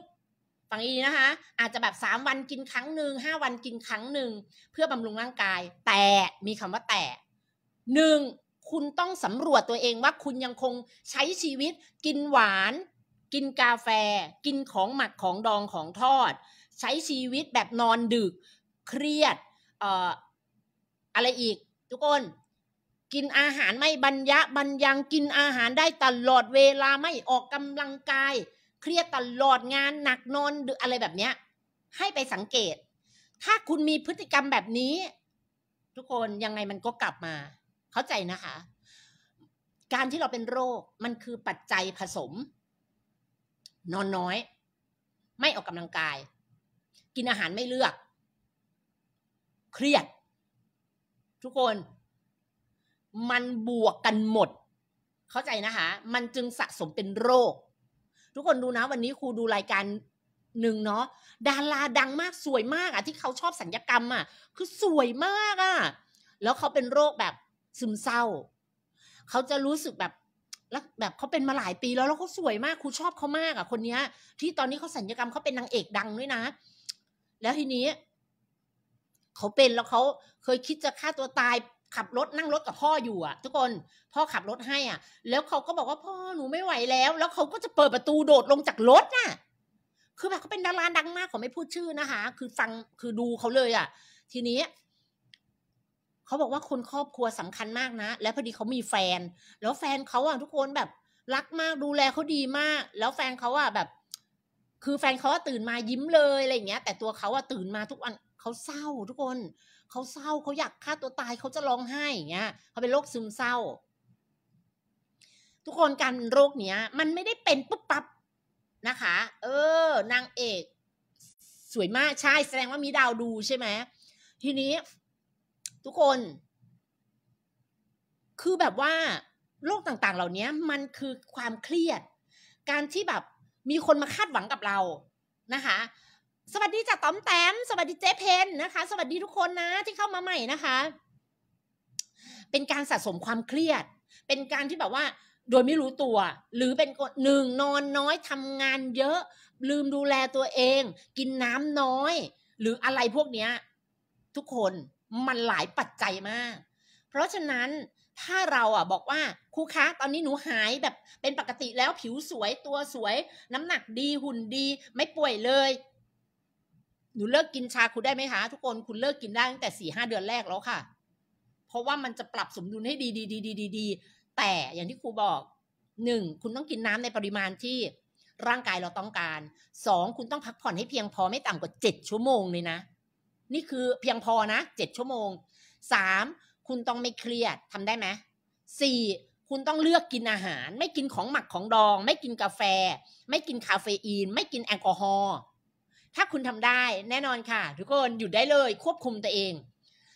ฟังดีนะคะ อาจจะแบบ3วันกินครั้งหนึ่ง5วันกินครั้งหนึ่งเพื่อบำรุงร่างกาย แต่มีคำว่าแต่หนึ่งคุณต้องสำรวจตัวเองว่าคุณยังคงใช้ชีวิต กินหวาน กินกาแฟ กินของหมักของดองของทอด ใช้ชีวิตแบบนอนดึกเครียดอออะไรอีก ทุกคน กินอาหารไม่บรรยะบรรยังกินอาหารได้ตลอดเวลาไม่ออกกำลังกาย เครียดตลอดงานหนักนอนดึกอะไรแบบเนี้ยให้ไปสังเกต ถ้าคุณมีพฤติกรรมแบบนี้ ทุกคนยังไงมันก็กลับมาเข้าใจนะคะ การที่เราเป็นโรค มันคือปัจจัยผสม นอนน้อย ไม่ออกกำลังกาย กินอาหารไม่เลือก เครียด ทุกคน มันบวกกันหมด เข้าใจนะคะ มันจึงสะสมเป็นโรค ทุกคนดูนะ วันนี้ครูดูรายการหนึ่งเนาะดาราดังมากสวยมากอะที่เขาชอบสัญญกรรมอะคือสวยมากอะแล้วเขาเป็นโรคแบบซึมเศร้า เขาจะรู้สึกแบบแล้วแบบเขาเป็นมาหลายปีแล้วแล้วเขาสวยมากครูชอบเขามากอ่ะคนเนี้ย ที่ตอนนี้เขาสัญญกรรมเขาเป็นนางเอกดังด้วยนะ แล้วทีนี้เขาเป็นแล้วเขาเคยคิดจะฆ่าตัวตายขับรถนั่งรถกับพ่ออยู่อ่ะทุกคนพ่อขับรถให้ อ่ะ แล้วเขาก็บอกว่าพ่อหนูไม่ไหวแล้ว แล้วเขาก็จะเปิดประตูโดดลงจากรถน่ะ คือแบบเขาเป็นดาราดังมากขอไม่พูดชื่อนะคะ คือฟังคือดูเขาเลย อ่ะ ทีนี้เขาบอกว่าคนครอบครัวสำคัญมากนะและพอดีเขามีแฟน แล้วแฟนเขาอ่ะทุกคนแบบรักมากดูแลเขาดีมาก แล้วแฟนเขาอ่ะแบบ คือแฟนเขาตื่นมายิ้มเลยอะไรอย่างเงี้ยแต่ตัวเขาอ่ะตื่นมาทุกวันเขาเศร้า ทุกคน เขาเศร้าเขาอยากฆ่าตัวตายเขาจะร้องไห้อย่างเงี้ย เขาเป็นโรคซึมเศร้า ทุกคนการโรคเนี้ยมันไม่ได้เป็นปุ๊บปั๊บนะคะ เออ นางเอก สวยมากใช่ แสดงว่ามีดาวดูใช่ไหมทีนี้ทุกคน คือแบบว่าโรคต่าง ๆ เหล่านี้มันคือความเครียด การที่แบบมีคนมาคาดหวังกับเรานะคะ สวัสดีจากต้อมแต้มสวัสดีเจ๊เพนนะคะ สวัสดีทุกคนนะที่เข้ามาใหม่นะคะ เป็นการสะสมความเครียด เป็นการที่แบบว่า โดยไม่รู้ตัว หรือเป็นหนึ่งนอนน้อยทำงานเยอะ ลืมดูแลตัวเอง กินน้ำน้อย หรืออะไรพวกเนี้ย ทุกคนมันหลายปัจจัยมาก เพราะฉะนั้นถ้าเราอ่ะบอกว่าครูคะตอนนี้หนูหายแบบเป็นปกติแล้วผิวสวยตัวสวย น้ำหนักดีหุ่นดีไม่ป่วยเลย หนูเลิกกินชาคุณได้ไหมคะ ทุกคนคุณเลิกกินได้ตั้งแต่สี่ห้าเดือนแรกแล้วค่ะ เพราะว่ามันจะปรับสมดุลให้ดีดีดีดีดีแต่อย่างที่ครูบอกหนึ่งคุณต้องกินน้ำในปริมาณที่ร่างกายเราต้องการสองคุณต้องพักผ่อนให้เพียงพอไม่ต่ำกว่าเจ็ดชั่วโมงเลยนะนี่คือเพียงพอนะเจ็ดชั่วโมงสามคุณต้องไม่เครียดทำได้ไหมสี่คุณต้องเลือกกินอาหาร ไม่กินของหมักของดอง ไม่กินกาแฟ ไม่กินคาเฟอีน ไม่กินแอลกอฮอล์ถ้าคุณทำได้แน่นอนค่ะ ทุกคนหยุดได้เลยควบคุมตัวเอง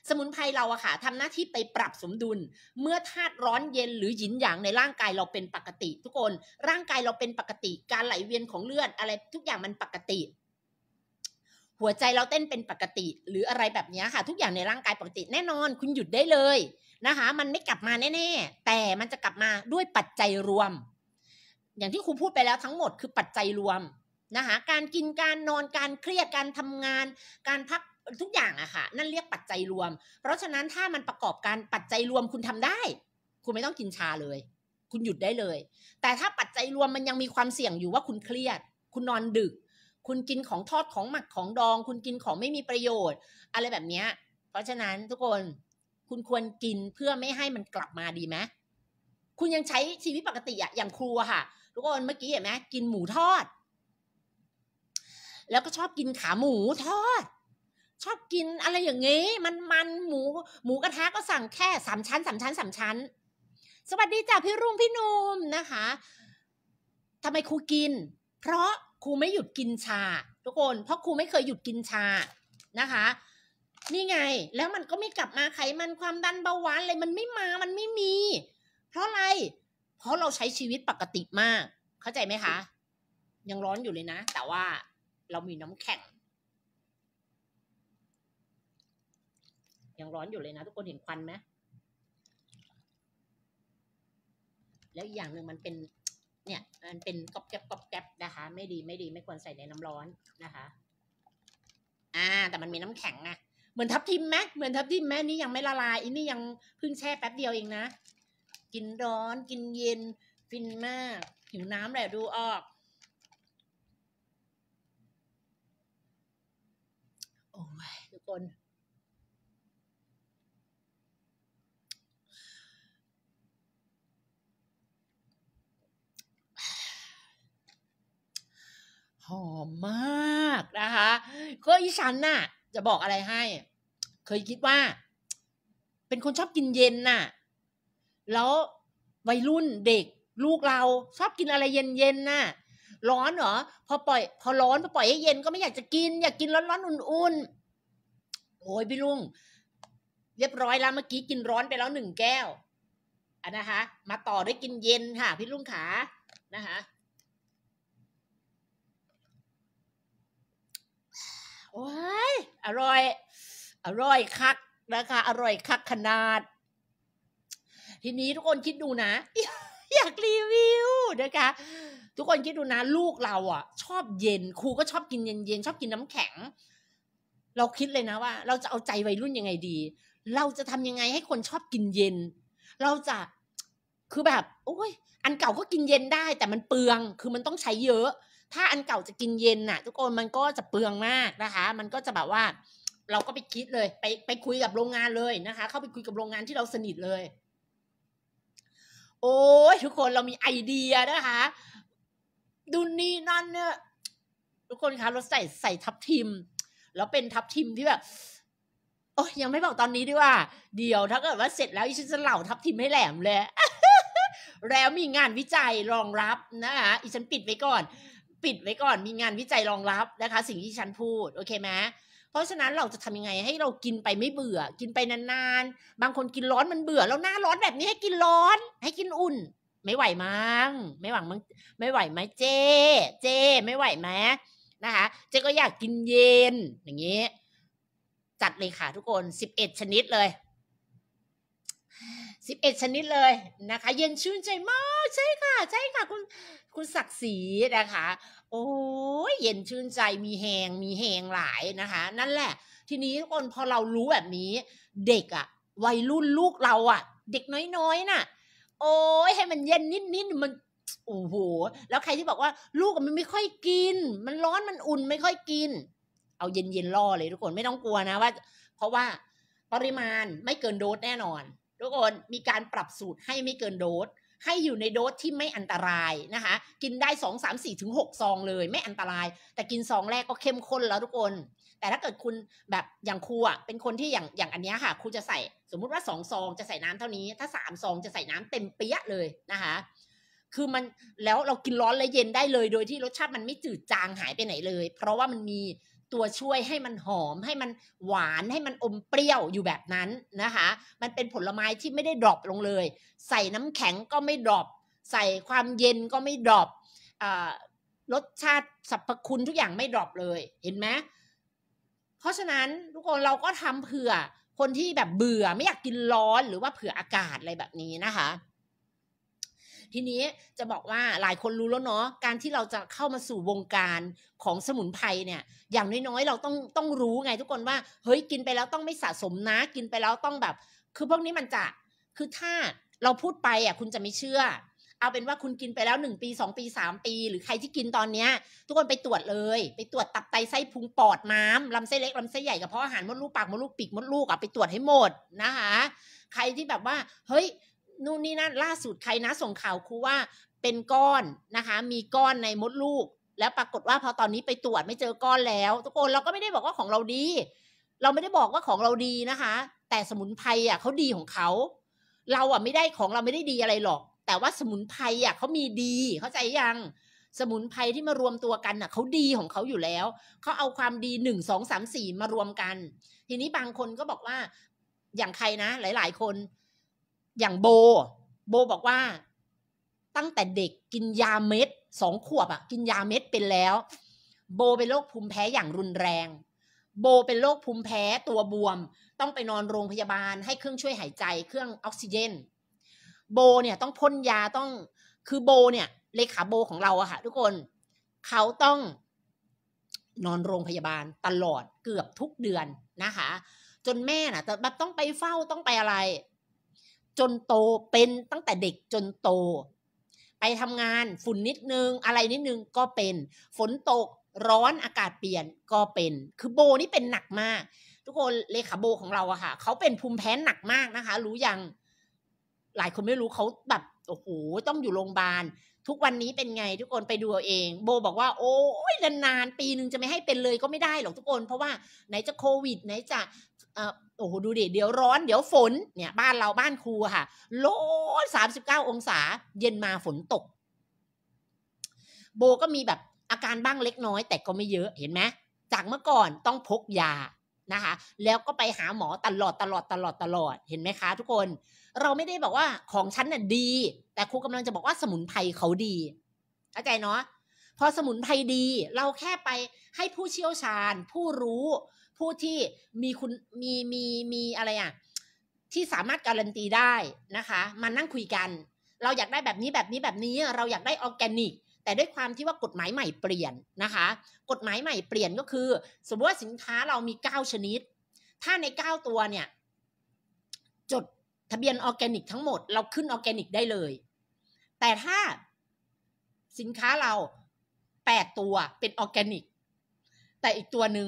สมุนไพรเราอะค่ะทำหน้าที่ไปปรับสมดุล เมื่อธาตุร้อนเย็นหรือหยินหยางในร่างกายเราเป็นปกติ ทุกคนร่างกายเราเป็นปกติการไหลเวียนของเลือดอะไรทุกอย่างมันปกติหัวใจเราเต้นเป็นปกติ หรืออะไรแบบนี้ค่ะทุกอย่างในร่างกายปกติ แน่นอน คุณหยุดได้เลยนะคะมันไม่กลับมาแน่ ๆ แต่มันจะกลับมาด้วยปัจจัยรวม อย่างที่ครูพูดไปแล้วทั้งหมด คือปัจจัยรวมนะคะการกินการนอนการเครียดการทำงาน การพักทุกอย่างอะค่ะนั่นเรียกปัจจัยรวม เพราะฉะนั้นถ้ามันประกอบการปัจจัยรวม คุณทำได้ คุณไม่ต้องกินชาเลย คุณหยุดได้เลย แต่ถ้าปัจจัยรวมมันยังมีความเสี่ยงอยู่ว่าคุณเครียด คุณนอนดึกคุณกินของทอดของหมักของดอง คุณกินของไม่มีประโยชน์ อะไรแบบเนี้ยเพราะฉะนั้น ทุกคน คุณควรกินเพื่อไม่ให้มันกลับมาดีไหมคุณยังใช้ชีวิตปกติอะอย่างครูอะค่ะทุกคนเมื่อกี้เห็นไหมกินหมูทอด แล้วก็ชอบกินขาหมูทอด ชอบกินอะไรอย่างงี้ มันมันหมูหมูกระทะก็สั่งแค่สามชั้นสามชั้นสามชั้น สวัสดีจ้ะพี่รุ่งพี่นุ่มนะคะทำไมครูกิน เพราะครูไม่หยุดกินชา ทุกคนเพราะครูไม่เคยหยุดกินชานะคะ นี่ไงแล้วมันก็ไม่กลับมาไขมันความดันเบาหวานอะไรมันไม่มามันไม่มี เพราะอะไรเพราะเราใช้ชีวิตปกติมากเข้าใจไหมคะ ยังร้อนอยู่เลยนะ แต่ว่าเรามีน้ำแข็ง ยังร้อนอยู่เลยนะทุกคนเห็นควันไหมแล้วอย่างหนึ่งมันเป็นเนี่ย มันเป็นกรอบแกรบกรอบแกรบนะคะไม่ดีไม่ดีไม่ควรใส่ในน้ำร้อนนะคะอ่าแต่มันมีน้ำแข็งอะเหมือนทับทิมไหมเหมือนทับทิมไหมนี่ยังไม่ละลายอันนี้ยังเพิ่งแช่แป๊บเดียวเองนะ กินร้อนกินเย็น ฟินมาก หิวน้ำแหละดูออกโอ้ยทุกคนหอมมากนะคะก็อีฉันน่ะ จะบอกอะไรให้ เคยคิดว่า เป็นคนชอบกินเย็นน่ะ แล้ววัยรุ่นเด็กลูกเราชอบกินอะไรเย็นๆน่ะ ร้อนเหรอ พอปล่อย พอร้อนพอปล่อยให้เย็นก็ไม่อยากจะกิน อยากกินร้อนๆอุ่นๆโอ้ยพี่ลุง เรียบร้อยแล้วเมื่อกี้กินร้อนไปแล้วหนึ่งแก้วอันนะคะ มาต่อด้วยกินเย็นค่ะพี่ลุงขา นะคะโอ้ยอร่อย อร่อยคักนะคะ อร่อยคักขนาด ทีนี้ทุกคนคิดดูนะ อยากรีวิวนะคะทุกคนคิดดูนะ ลูกเรา อ่ะ ชอบเย็นครูก็ชอบกินเย็นเย็นชอบกินน้ำแข็งเราคิดเลยนะว่า เราจะเอาใจวัยรุ่นยังไงดี เราจะทำยังไงให้คนชอบกินเย็น เราจะคือแบบโอ้ยอันเก่าก็กินเย็นได้แต่มันเปลืองคือมันต้องใช้เยอะถ้าอันเก่าจะกินเย็นน่ะทุกคนมันก็จะเปลืองมากนะคะ มันก็จะแบบว่า เราก็ไปคิดเลย ไปไปคุยกับโรงงานเลยนะคะเข้าไปคุยกับโรงงานที่เราสนิทเลย โอ้ยทุกคนเรามีไอเดียนะคะดูนี่นั่นเนี่ยทุกคนคะเราใส่ใส่ทับทิมแล้วเป็นทับทิมที่แบบโอ้ยยังไม่บอกตอนนี้ดีว่าเดี๋ยวถ้าเกิดว่าเสร็จแล้วฉันจะเหล่าทับทิมให้แหลมเลยแล้วมีงานวิจัยรองรับนะคะอีฉันปิดไว้ก่อนปิดไว้ก่อนมีงานวิจัยรองรับนะคะสิ่งที่ฉันพูดโอเคไหมเพราะฉะนั้นเราจะทำยังไงให้เรากินไปไม่เบื่อ กินไปนานๆบางคนกินร้อนมันเบื่อแล้วหน้าร้อนแบบนี้ให้กินร้อน ให้กินอุ่น ไม่ไหวมั้งไม่หวังมั้งไม่ไหวไหมเจเจไม่ไหวไหมนะคะเจก็อยากกินเย็น อย่างนี้จัดเลยค่ะ ทุกคนสิบเอ็ดชนิดเลยสิบเอ็ดชนิดเลยนะคะ เย็นชื่นใจมากใช่ค่ะ ใช่ค่ะคุณคุณศักดิ์ศรีนะคะ โอ้ยเย็นชื่นใจมีแหงมีแหงหลายนะคะ นั่นแหละทีนี้ทุกคนพอเรารู้แบบนี้ เด็กอะวัยรุ่นลูกเราอะเด็กน้อยๆน่ะ โอ้ยให้มันเย็นนิดๆมันโอ้โห แล้วใครที่บอกว่าลูกมันไม่ค่อยกิน มันร้อนมันอุ่นไม่ค่อยกินเอาเย็นเย็นล่อเลย ทุกคนไม่ต้องกลัวนะว่าเพราะว่าปริมาณไม่เกินโดสแน่นอน ทุกคนมีการปรับสูตรให้ไม่เกินโดสให้อยู่ในโดสที่ไม่อันตรายนะคะ กินได้สสองามสี่ถึงหกซองเลย ไม่อันตราย แต่กินซองแรกก็เข้มข้นแล้วทุกคน แต่ถ้าเกิดคุณแบบอย่างครูอ่ะ เป็นคนที่อย่างอย่างอันนี้ค่ะครูจะใส่ สมมุติว่าสองซองจะใส่น้ำเท่านี้ ถ้าสามซองจะใส่น้ำเต็มเปี้ยเลยนะคะ คือมันแล้วเรากินร้อนและเย็นได้เลย โดยที่รสชาติมันไม่จืดจางหายไปไหนเลย เพราะว่ามันมีตัวช่วยให้มันหอมให้มันหวานให้มันอมเปรี้ยวอยู่แบบนั้นนะคะมันเป็นผลไม้ที่ไม่ได้ดรอปลงเลย ใส่น้ำแข็งก็ไม่ดรอปใส่ความเย็นก็ไม่ดรอปรสชาติสรรพคุณทุกอย่างไม่ดรอปเลยเห็นไหมเพราะฉะนั้นทุกคนเราก็ทำเผื่อ คนที่แบบเบื่อไม่อยากกินร้อนหรือว่าเผื่ออากาศอะไรแบบนี้นะคะทีนี้จะบอกว่าหลายคนรู้แล้วเนาะการที่เราจะเข้ามาสู่วงการของสมุนไพรเนี่ย อย่างน้อยๆ เราต้องต้องรู้ไงทุกคนว่า เฮ้ยกินไปแล้วต้องไม่สะสมนะกินไปแล้วต้องแบบ คือพวกนี้มันจะคือถ้าเราพูดไปอ่ะคุณจะไม่เชื่อ เอาเป็นว่าคุณกินไปแล้วหนึ่งปีสองปีสามปี หรือใครที่กินตอนเนี้ย ทุกคนไปตรวจเลย ไปตรวจตับไตไส้พุงปอดม้ามลำไส้เล็กลำไส้ใหญ่กับเพาะอาหารมดลูกปากมดลูกปีกมดลูกอ่ะไปตรวจให้หมดนะคะ ใครที่แบบว่า เฮ้ยนู่นนี่นั่นล่าสุดใครนะ ส่งข่าวครูว่าเป็นก้อนนะคะ มีก้อนในมดลูกแล้วปรากฏว่าพอตอนนี้ไปตรวจไม่เจอก้อนแล้ว ทุกคนเราก็ไม่ได้บอกว่าของเราดี เราไม่ได้บอกว่าของเราดีนะคะ แต่สมุนไพรอ่ะเขาดีของเขา เราอ่ะไม่ได้ของเราไม่ได้ดีอะไรหรอก แต่ว่าสมุนไพรอ่ะเขามีดี เข้าใจยังสมุนไพรที่มารวมตัวกันอ่ะเขาดีของเขาอยู่แล้วเขาเอาความดีหนึ่งสองสามสี่มารวมกัน ทีนี้บางคนก็บอกว่าอย่างใครนะ หลาย ๆ คนอย่างโบโบบอกว่าตั้งแต่เด็กกินยาเม็ดสองขวบอะกินยาเม็ดเป็นแล้ว โบเป็นโรคภูมิแพ้อย่างรุนแรง โบเป็นโรคภูมิแพ้ตัวบวม ต้องไปนอนโรงพยาบาลให้เครื่องช่วยหายใจ เครื่องออกซิเจน โบเนี่ยต้องพ่นยาต้องคือโบเนี่ยเลขาโบของเราอะค่ะทุกคนเขาต้องนอนโรงพยาบาลตลอดเกือบทุกเดือนนะคะ จนแม่น่ะแบบต้องไปเฝ้าต้องไปอะไรจนโตเป็นตั้งแต่เด็กจนโต ไปทำงานฝุ่นนิดนึง อะไรนิดนึงก็เป็นฝนตกร้อนอากาศเปลี่ยนก็เป็น คือโบนี่เป็นหนักมาก ทุกคนเลขาโบของเราอะค่ะเขาเป็นภูมิแพ้หนักมากนะคะ รู้ยังหลายคนไม่รู้เขาแบบโอ้โห ต้องอยู่โรงพยาบาลทุกวันนี้เป็นไง ทุกคนไปดูเอาเอง โบบอกว่า โอ้ยนานๆปีหนึ่งจะไม่ให้เป็นเลยก็ไม่ได้หรอกทุกคน เพราะว่าไหนจะโควิด ไหนจะโอ้โหดูดิเดี๋ยวร้อนเดี๋ยวฝนเนี่ยบ้านเราบ้านครูค่ะ โลสามสิบเก้าองศา เย็นมาฝนตก โบก็มีแบบอาการบ้างเล็กน้อย แต่ก็ไม่เยอะเห็นไหมจากเมื่อก่อนต้องพกยานะคะ แล้วก็ไปหาหมอตลอดตลอดตลอดตลอดเห็นไหมคะทุกคน เราไม่ได้บอกว่าของฉันน่ะดี แต่ครูกำลังจะบอกว่าสมุนไพรเขาดีเข้าใจเนาะพอสมุนไพรดี เราแค่ไปให้ผู้เชี่ยวชาญ ผู้รู้ผู้ที่มีคุณมีมีมีอะไรอ่ะที่สามารถการันตีได้นะคะมานั่งคุยกัน เราอยากได้แบบนี้แบบนี้แบบนี้เราอยากได้ออร์แกนิก แต่ด้วยความที่ว่ากฎหมายใหม่เปลี่ยนนะคะ กฎหมายใหม่เปลี่ยนก็คือ สมมติว่าสินค้าเรามี9ชนิด ถ้าใน9ตัวเนี่ย จดทะเบียนออร์แกนิก ทั้งหมดเราขึ้นออร์แกนิกได้เลย แต่ถ้าสินค้าเรา8ตัวเป็นออร์แกนิกแต่อีกตัวหนึ่ง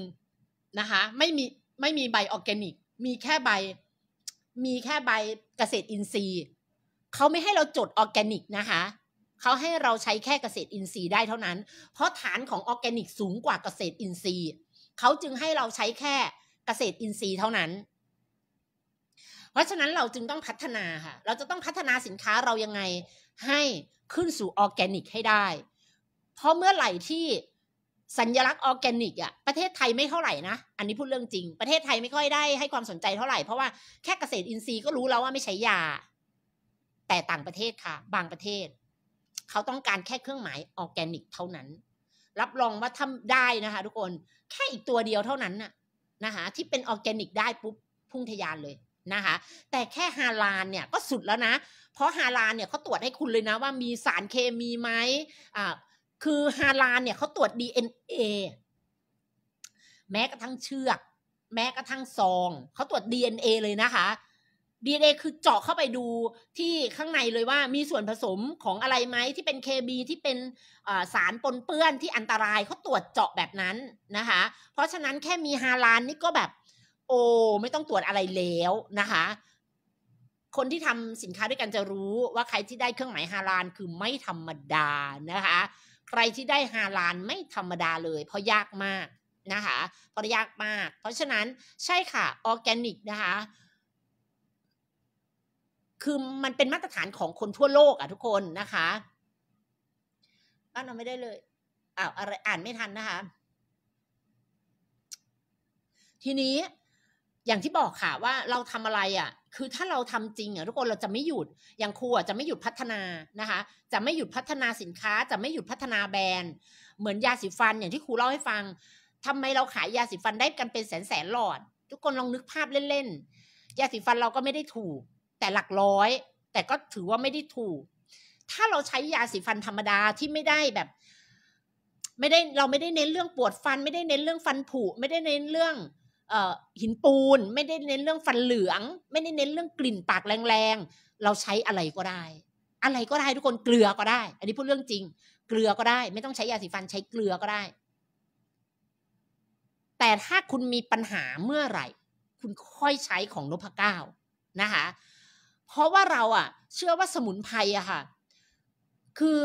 นะคะไม่มีไม่มีใบออร์แกนิก มีแค่ใบ มีแค่ใบเกษตรอินทรีย์เขาไม่ให้เราจดออร์แกนิกนะคะเขาให้เราใช้แค่เกษตรอินทรีย์ได้เท่านั้น เพราะฐานของออร์แกนิกสูงกว่าเกษตรอินทรีย์เขาจึงให้เราใช้แค่เกษตรอินทรีย์เท่านั้น เพราะฉะนั้นเราจึงต้องพัฒนาค่ะ เราจะต้องพัฒนาสินค้าเรายังไงให้ขึ้นสู่ออร์แกนิกให้ได้ เพราะเมื่อไหร่ที่สัญลักษณ์ออร์แกนิกอ่ะประเทศไทยไม่เท่าไหร่นะอันนี้พูดเรื่องจริงประเทศไทยไม่ค่อยได้ให้ความสนใจเท่าไหร่เพราะว่าแค่เกษตรอินทรีย์ก็รู้แล้วว่าไม่ใช้ยา แต่ต่างประเทศค่ะ บางประเทศ เขาต้องการแค่เครื่องหมายออร์แกนิกเท่านั้น รับรองว่าทำได้นะคะ ทุกคนแค่อีกตัวเดียวเท่านั้นน่ะนะคะ ที่เป็นออร์แกนิกได้ปุ๊บพุ่งทยานเลยนะคะ แต่แค่ฮาลานเนี่ยก็สุดแล้วนะ เพราะฮาลานเนี่ยเขาตรวจให้คุณเลยนะว่ามีสารเคมีไหมอ่าคือฮาลานเนี่ยเขาตรวจ DNA แม้กระทั่งเชือกแม้กระทั่งซองเขาตรวจ DNA เลยนะคะ DNA คือเจาะเข้าไปดูที่ข้างในเลยว่า มีส่วนผสมของอะไรไหมที่เป็น KB ที่เป็นสารปนเปื้อนที่อันตรายเขาตรวจเจาะแบบนั้นนะคะเพราะฉะนั้นแค่มีฮาลานนี่ก็แบบโอ้ไม่ต้องตรวจอะไรแล้วนะคะคนที่ทำสินค้าด้วยกันจะรู้ว่าใครที่ได้เครื่องหมายฮาลานคือไม่ธรรมดานะคะใครที่ได้ฮาลานไม่ธรรมดาเลยเพราะยากมากนะคะเพราะยากมาก เพราะฉะนั้นใช่ค่ะออร์แกนิกนะคะ คือมันเป็นมาตรฐานของคนทั่วโลกอะทุกคนนะคะบ้านเราไม่ได้เลยอ้าวอะไรอ่านไม่ทันนะคะ ทีนี้อย่างที่บอกค่ะว่าเราทำอะไรอะ่ะคือถ้าเราทำจริงอ่ะทุกคนเราจะไม่หยุด อย่างครูอ่ะจะไม่หยุดพัฒนานะคะ จะไม่หยุดพัฒนาสินค้า จะไม่หยุดพัฒนาแบรนด์ เหมือนยาสีฟันอย่างที่ครูเล่าให้ฟัง ทำไมเราขายยาสีฟันได้กันเป็นแสนแสนหลอด ทุกคนลองนึกภาพเล่นๆ ยาสีฟันเราก็ไม่ได้ถูก แต่หลักร้อย แต่ก็ถือว่าไม่ได้ถูก ถ้าเราใช้ยาสีฟันธรรมดาที่ไม่ได้แบบ ไม่ได้เราไม่ได้เน้นเรื่องปวดฟัน ไม่ได้เน้นเรื่องฟันผุไม่ได้เน้นเรื่องหินปูน ไม่ได้เน้นเรื่องฟันเหลือง ไม่ได้เน้นเรื่องกลิ่นปากแรงๆเราใช้อะไรก็ได้ อะไรก็ได้ทุกคนเกลือก็ได้ อันนี้พูดเรื่องจริง เกลือก็ได้ ไม่ต้องใช้ยาสีฟันใช้เกลือก็ได้ แต่ถ้าคุณมีปัญหาเมื่อไหร่ คุณค่อยใช้ของนพเก้านะคะเพราะว่าเราอะเชื่อว่าสมุนไพรอะค่ะคือ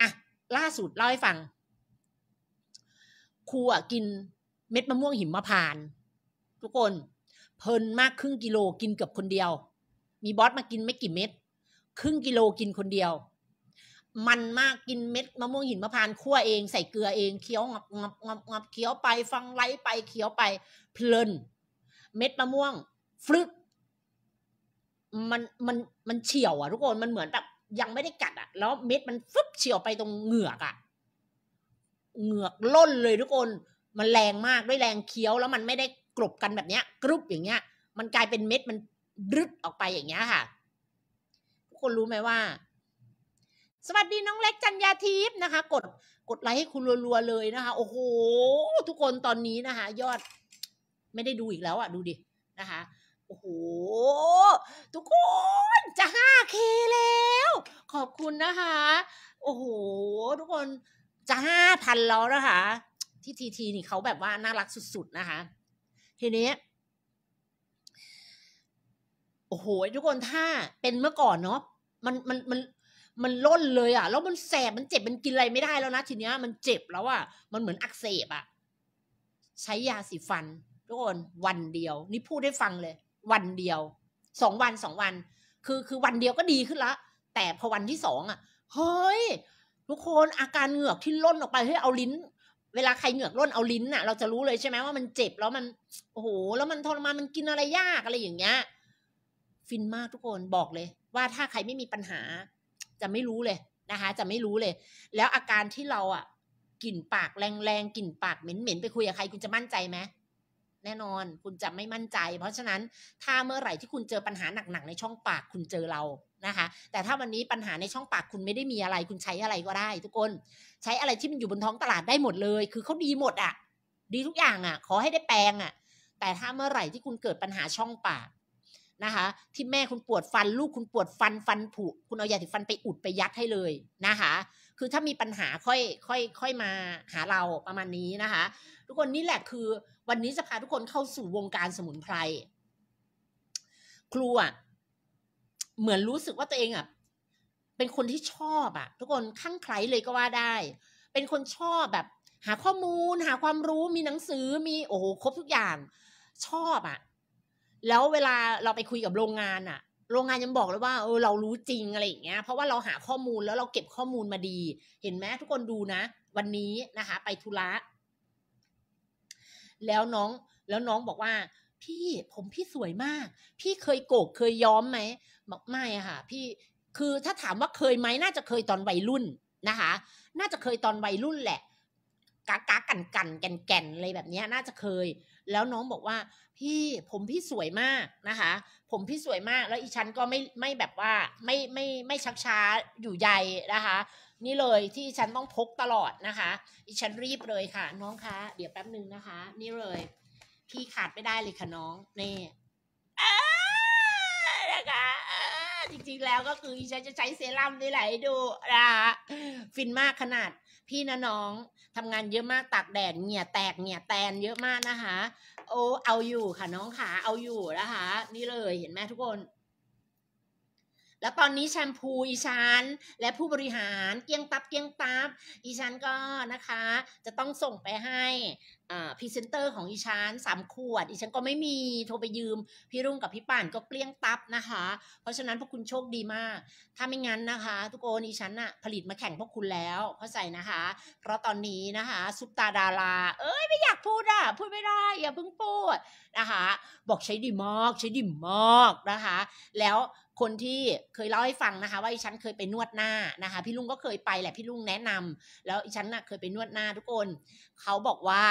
อ่ะล่าสุดเล่าให้ฟังครูอะกินเม็ดมะม่วงหิมพานต์ทุกคนเพลินมากครึ่งกิโลกินเกือบคนเดียว มีบอสมากินไม่กี่เม็ด ครึ่งกิโลกินคนเดียว มันมากกินเม็ดมะม่วงหินมะพร้าวคั่วเองใส่เกลือเองเคี้ยวงับงับงับงับเคี้ยวไปฟังไล์ไปเคี้ยวไปเพลิน เม็ดมะม่วงฟลึกมันมันมันเฉียวอ่ะทุกคนมันเหมือนแบบยังไม่ได้กัด อ่ะ แล้วเม็ดมันฟึบเฉียวไปตรงเหงือกอ่ะเหงือกล้นเลยทุกคนมันแรงมากด้วยแรงเคี้ยวแล้วมันไม่ได้กลบกันแบบเนี้ย กรุบอย่างเงี้ย มันกลายเป็นเม็ดมันรึดออกไปอย่างเงี้ยค่ะ ทุกคนรู้ไหมว่า สวัสดีน้องเล็กจันยาทิพย์นะคะ กดกดไลค์ให้คุณรัวๆเลยนะคะ โอ้โห ทุกคนตอนนี้นะคะ ยอดไม่ได้ดูอีกแล้วอ่ะ ดูดินะคะโอ้โหทุกคนจะห้าเคแล้วขอบคุณนะคะ โอ้โห ทุกคนจะห้าพันแล้วนะคะ ที่ทีทีนี่เขาแบบว่าน่ารักสุดๆนะคะทีนี้โอ้โหทุกคนถ้าเป็นเมื่อก่อนเนาะมันมันมัน มันล้นเลยอะ่ะ แล้วมันแสบมันเจ็บ มันกินอะไรไม่ได้แล้วนะ ทีเนี้ยมันเจ็บแล้วอะ่ะมันเหมือนอักเสบอะ่ะ ใช้ยาสีฟัน ทุกคน วันเดียว นี่พูดได้ฟังเลย วันเดียวสองวันสองวัน คือคือวันเดียวก็ดีขึ้นละแต่พอวันที่สองอะ่ะเฮ้ย ทุกคนอาการเหงือกที่ล้นออกไปให้เอาลิ้นเวลาใครเหงือกร่นเอาลิ้นน่ะ เราจะรู้เลยใช่ไหมว่ามันเจ็บแล้วมันโอ้โหแล้วมันทรมานมันกินอะไรยากอะไรอย่างเงี้ยฟินมากทุกคนบอกเลย ว่าถ้าใครไม่มีปัญหา จะไม่รู้เลยนะคะจะไม่รู้เลย แล้วอาการที่เราอ่ะกลิ่นปากแรงๆกลิ่นปากเหม็นๆ ไปคุยกับใครคุณจะมั่นใจไหมแน่นอนคุณจะไม่มั่นใจ เพราะฉะนั้นถ้าเมื่อไหร่ที่คุณเจอปัญหาหนักๆในช่องปากคุณเจอเรานะคะ แต่ถ้าวันนี้ปัญหาในช่องปากคุณไม่ได้มีอะไรคุณใช้อะไรก็ได้ ทุกคนใช้อะไรที่มันอยู่บนท้องตลาดได้หมดเลย คือเขาดีหมดอะ่ะ ดีทุกอย่างอะ่ะ ขอให้ได้แปลงอะ่ะแต่ถ้าเมื่อไหร่ที่คุณเกิดปัญหาช่องปากนะคะ ที่แม่คุณปวดฟันลูกคุณปวดฟันฟันผุคุณเอายาสีฟันไปอุดไปยัดให้เลยนะคะ คือถ้ามีปัญหาค่อยค่อยค่อยมาหาเราประมาณนี้นะคะ ทุกคนนี่แหละคือวันนี้จะพาทุกคนเข้าสู่วงการสมุนไพร ครูอ่ะเหมือนรู้สึกว่าตัวเองอ่ะเป็นคนที่ชอบอ่ะ ทุกคนข้างใครเลยก็ว่าได้ เป็นคนชอบแบบ หาข้อมูลหาความรู้มีหนังสือ มีโอ้โหครบทุกอย่าง ชอบอ่ะ แล้วเวลาเราไปคุยกับโรงงานอ่ะ โรงงานยังบอกเลยว่าเออเรารู้จริงอะไรอย่างเงี้ยเพราะว่าเราหาข้อมูลแล้วเราเก็บข้อมูลมาดี เห็นไหมทุกคนดูนะวันนี้นะคะ ไปธุระแล้วน้องแล้วน้องบอกว่าพี่ผมพี่สวยมาก พี่เคยโกกเคยย้อมไหมบอกไม่ค่ะ พี่คือถ้าถามว่าเคยไหมน่าจะเคยตอนวัยรุ่นนะคะ น่าจะเคยตอนวัยรุ่นแหละกากากันกันแก่นแก่นอะไรแบบนี้น่าจะเคย แล้วน้องบอกว่า พี่ผมพี่สวยมากนะคะ ผมพี่สวยมากแล้วอีชั้นก็ไม่ไม่แบบว่าไม่ไม่ไม่ชักช้าอยู่ใยนะคะนี่เลยที่ฉันต้องพกตลอดนะคะอีฉันรีบเลยค่ะ น้องคะ เดี๋ยวแป๊บนึงนะคะ นี่เลยพี่ขาดไม่ได้เลยค่ะน้องนี่นะคะจริงๆแล้วก็คือฉันจะใช้เซรั่มนี่แหละดูนะคะฟินมากขนาด พี่นะน้องทำงานเยอะมากตากแดดเหงี่ยแตกเหงี่ยแตนเยอะมากนะคะโอ้เอาอยู่ค่ะน้องขาเอาอยู่นะคะ นี่เลยเห็นไหมทุกคนแล้วตอนนี้แชมพูอีชันและผู้บริหารเกียงตับเกียงตับอีชันก็นะคะ จะต้องส่งไปให้พรีเซนเตอร์ของอีชันสามขวดอีชันก็ไม่มีโทรไปยืม พี่รุ่งกับพี่ป่านก็เกลี้ยงตับนะคะ เพราะฉะนั้นพวกคุณโชคดีมาก ถ้าไม่งั้นนะคะ ทุกคนอีชันอะผลิตมาแข่งพวกคุณแล้วเข้าใจนะคะ เพราะตอนนี้นะคะซุปตาดาราเอ้ยไม่อยากพูดอะพูดไม่ได้อย่าเพิ่งพูดนะคะ บอกใช้ดีมากใช้ดีมากนะคะ แล้วคนที่เคยเล่าให้ฟังนะคะ ว่าอีฉันเคยไปนวดหน้านะคะพี่ลุงก็เคยไปแหละพี่ลุงแนะนำ แล้วอีฉันน่ะ เคยไปนวดหน้าทุกคน เขาบอกว่า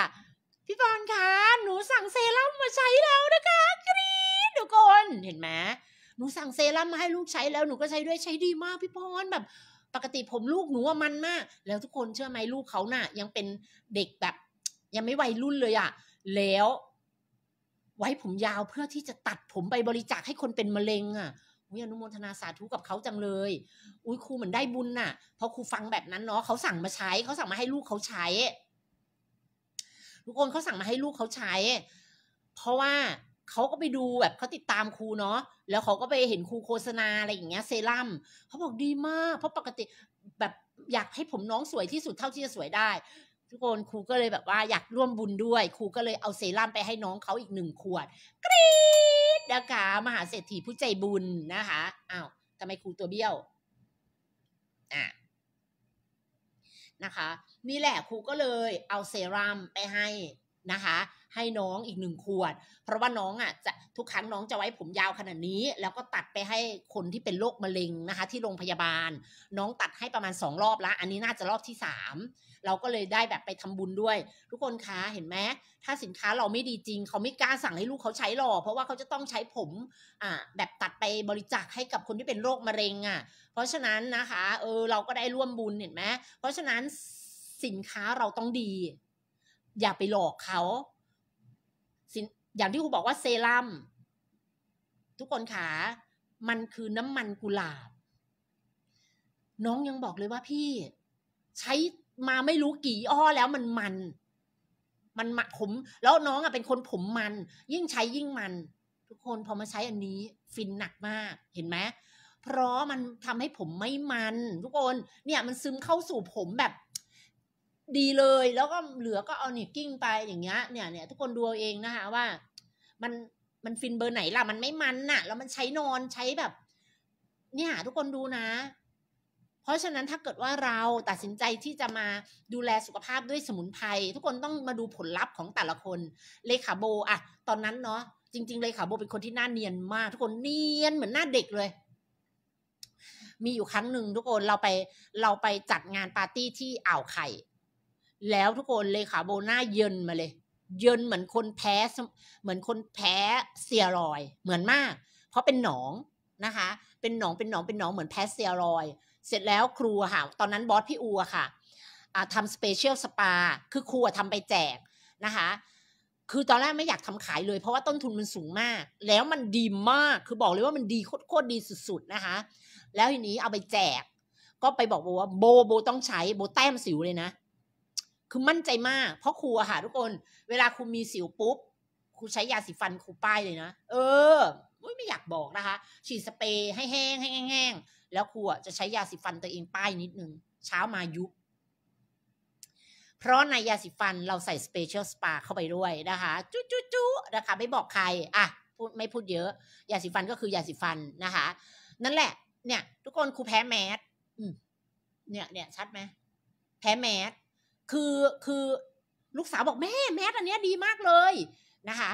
พี่บอลคะหนูสั่งเซรั่มมาใช้แล้วนะคะกรี๊ดทุกคนเห็นไหมหนูสั่งเซรั่มมาให้ลูกใช้แล้ว หนูก็ใช้ด้วยใช้ดีมาก พี่พรแบบ ปกติผมลูกหนูว่ามันมาก แล้วทุกคนเชื่อไหมลูกเขาน่ะ ยังเป็นเด็กแบบ ยังไม่วัยรุ่นเลยอะแล้ว ไว้ผมยาวเพื่อที่จะตัดผมไปบริจาคให้คนเป็นมะเร็งอะอุ้ยอนุโมทนาสาธุกับเขาจังเลย อุ้ยครูเหมือนได้บุญน่ะ เพราะครูฟังแบบนั้นเนาะเขาสั่งมาใช้เขาสั่งมาให้ลูกเขาใช้ทุกคนเขาสั่งมาให้ลูกเขาใช้ เพราะว่าเขาก็ไปดูแบบเขาติดตามครูเนาะ แล้วเขาก็ไปเห็นครูโฆษณาอะไรอย่างเงี้ย เซรั่มเขาบอกดีมาก เพราะปกติแบบอยากให้ผมน้องสวยที่สุดเท่าที่จะสวยได้ ทุกคนครูก็เลยแบบว่าอยากร่วมบุญด้วย ครูก็เลยเอาเซรั่มไปให้น้องเขาอีกหนึ่งขวดกรี๊นะคะมหาเศรษฐีผู้ใจบุญนะคะอ้าวทำไมครูตัวเบี้ยวอ่ะนะคะ นี่แหละครูก็เลยเอาเซรั่มไปให้นะคะ ให้น้องอีกหนึ่งขวด เพราะว่าน้องอ่ะจะทุกครั้งน้องจะไว้ผมยาวขนาดนี้ แล้วก็ตัดไปให้คนที่เป็นโรคมะเร็งนะคะ ที่โรงพยาบาล น้องตัดให้ประมาณสองรอบละอันนี้น่าจะรอบที่สามเราก็เลยได้แบบไปทำบุญด้วย ทุกคนคะเห็นไหมถ้าสินค้าเราไม่ดีจริง เขาไม่กล้าสั่งให้ลูกเขาใช้หรอกเพราะว่าเขาจะต้องใช้ผม อ่าแบบตัดไปบริจาคให้กับคนที่เป็นโรคมะเร็งอ่ะเพราะฉะนั้นนะคะ เออ เราก็ได้ร่วมบุญเห็นไหมเพราะฉะนั้นสินค้าเราต้องดี อย่าไปหลอกเขาสินอย่างที่ครูบอกว่า เซรั่มทุกคนขามันคือน้ำมันกุหลาบน้องยังบอกเลยว่าพี่ ใช้มาไม่รู้กี่ อ้อแล้วมันมัน มันมัผม แล้วน้องอ่ะเป็นคนผมมัน ยิ่งใช้ ยิ่งมัน ทุกคนพอมาใช้อันนี้ ฟินหนักมากเห็นไหมเพราะมันทำให้ผมไม่มัน ทุกคนเนี่ย มันซึมเข้าสู่ผมแบบ ดีเลย แล้วก็เหลือก็เอาเนี่ยกิ้งไปอย่างเงี้ยเนี่ยเนี่ยทุกคนดูเอาเองนะคะว่า มันมันฟินเบอร์ไหนล่ะ มันไม่มันน่ะ แล้วมันใช้นอนใช้แบบ เนี่ยทุกคนดูนะเพราะฉะนั้นถ้าเกิดว่าเราตัดสินใจที่จะมาดูแลสุขภาพด้วยสมุนไพรทุกคนต้องมาดูผลลัพธ์ของแต่ละคนเลขาโบอะตอนนั้นเนาะจริงๆ เลขาโบเป็นคนที่หน้าเนียนมากทุกคนเนียนเหมือนหน้าเด็กเลย มีอยู่ครั้งหนึ่งทุกคนเราไปเราไปจัดงานปาร์ตี้ที่อ่าวไข่ แล้วทุกคนเลขาโบหน้าเยินมาเลย เยินเหมือนคนแพ้เหมือนคนแพ้เสียรอย เหมือนมาก เพราะเป็นหนองนะคะ เป็นหนองเป็นหนองเป็นหนองเหมือนแพ้เสียรอยเสร็จแล้วครูค่ะตอนนั้นบอสพี่อูอะค่ะทำสเปเชียลสปาคือครูทำไปแจกนะคะ คือตอนแรกไม่อยากทำขายเลย เพราะว่าต้นทุนมันสูงมาก แล้วมันดีมากคือบอกเลยว่ามันดีโคตรดีสุดๆนะคะ แล้วทีนี้เอาไปแจก ก็ไปบอกโบว่าโบโบต้องใช้โบแต้มสิวเลยนะ คือมั่นใจมาก เพราะครูอะค่ะทุกคน เวลาครูมีสิวปุ๊บครูใช้ยาสีฟันครูป้ายเลยนะเออไม่อยากบอกนะคะ ฉีดสเปรย์ให้แห้งให้แห้งแล้วครูจะใช้ยาสีฟันตัวเองป้ายนิดนึงเช้ามายุบเพราะในยาสีฟันเราใส่สเปเชียลสปาเข้าไปด้วยนะคะ จุ๊จุ๊จุ๊นะคะ ไม่บอกใครอ่ะพูดไม่พูดเยอะ ยาสีฟันก็คือยาสีฟันนะคะ นั่นแหละ เนี่ย ทุกคนครูแพ้แมสเนี่ยเนี่ยชัดไหมแพ้แมสคือคือลูกสาวบอกแม่แมสอันเนี้ยดีมากเลยนะคะ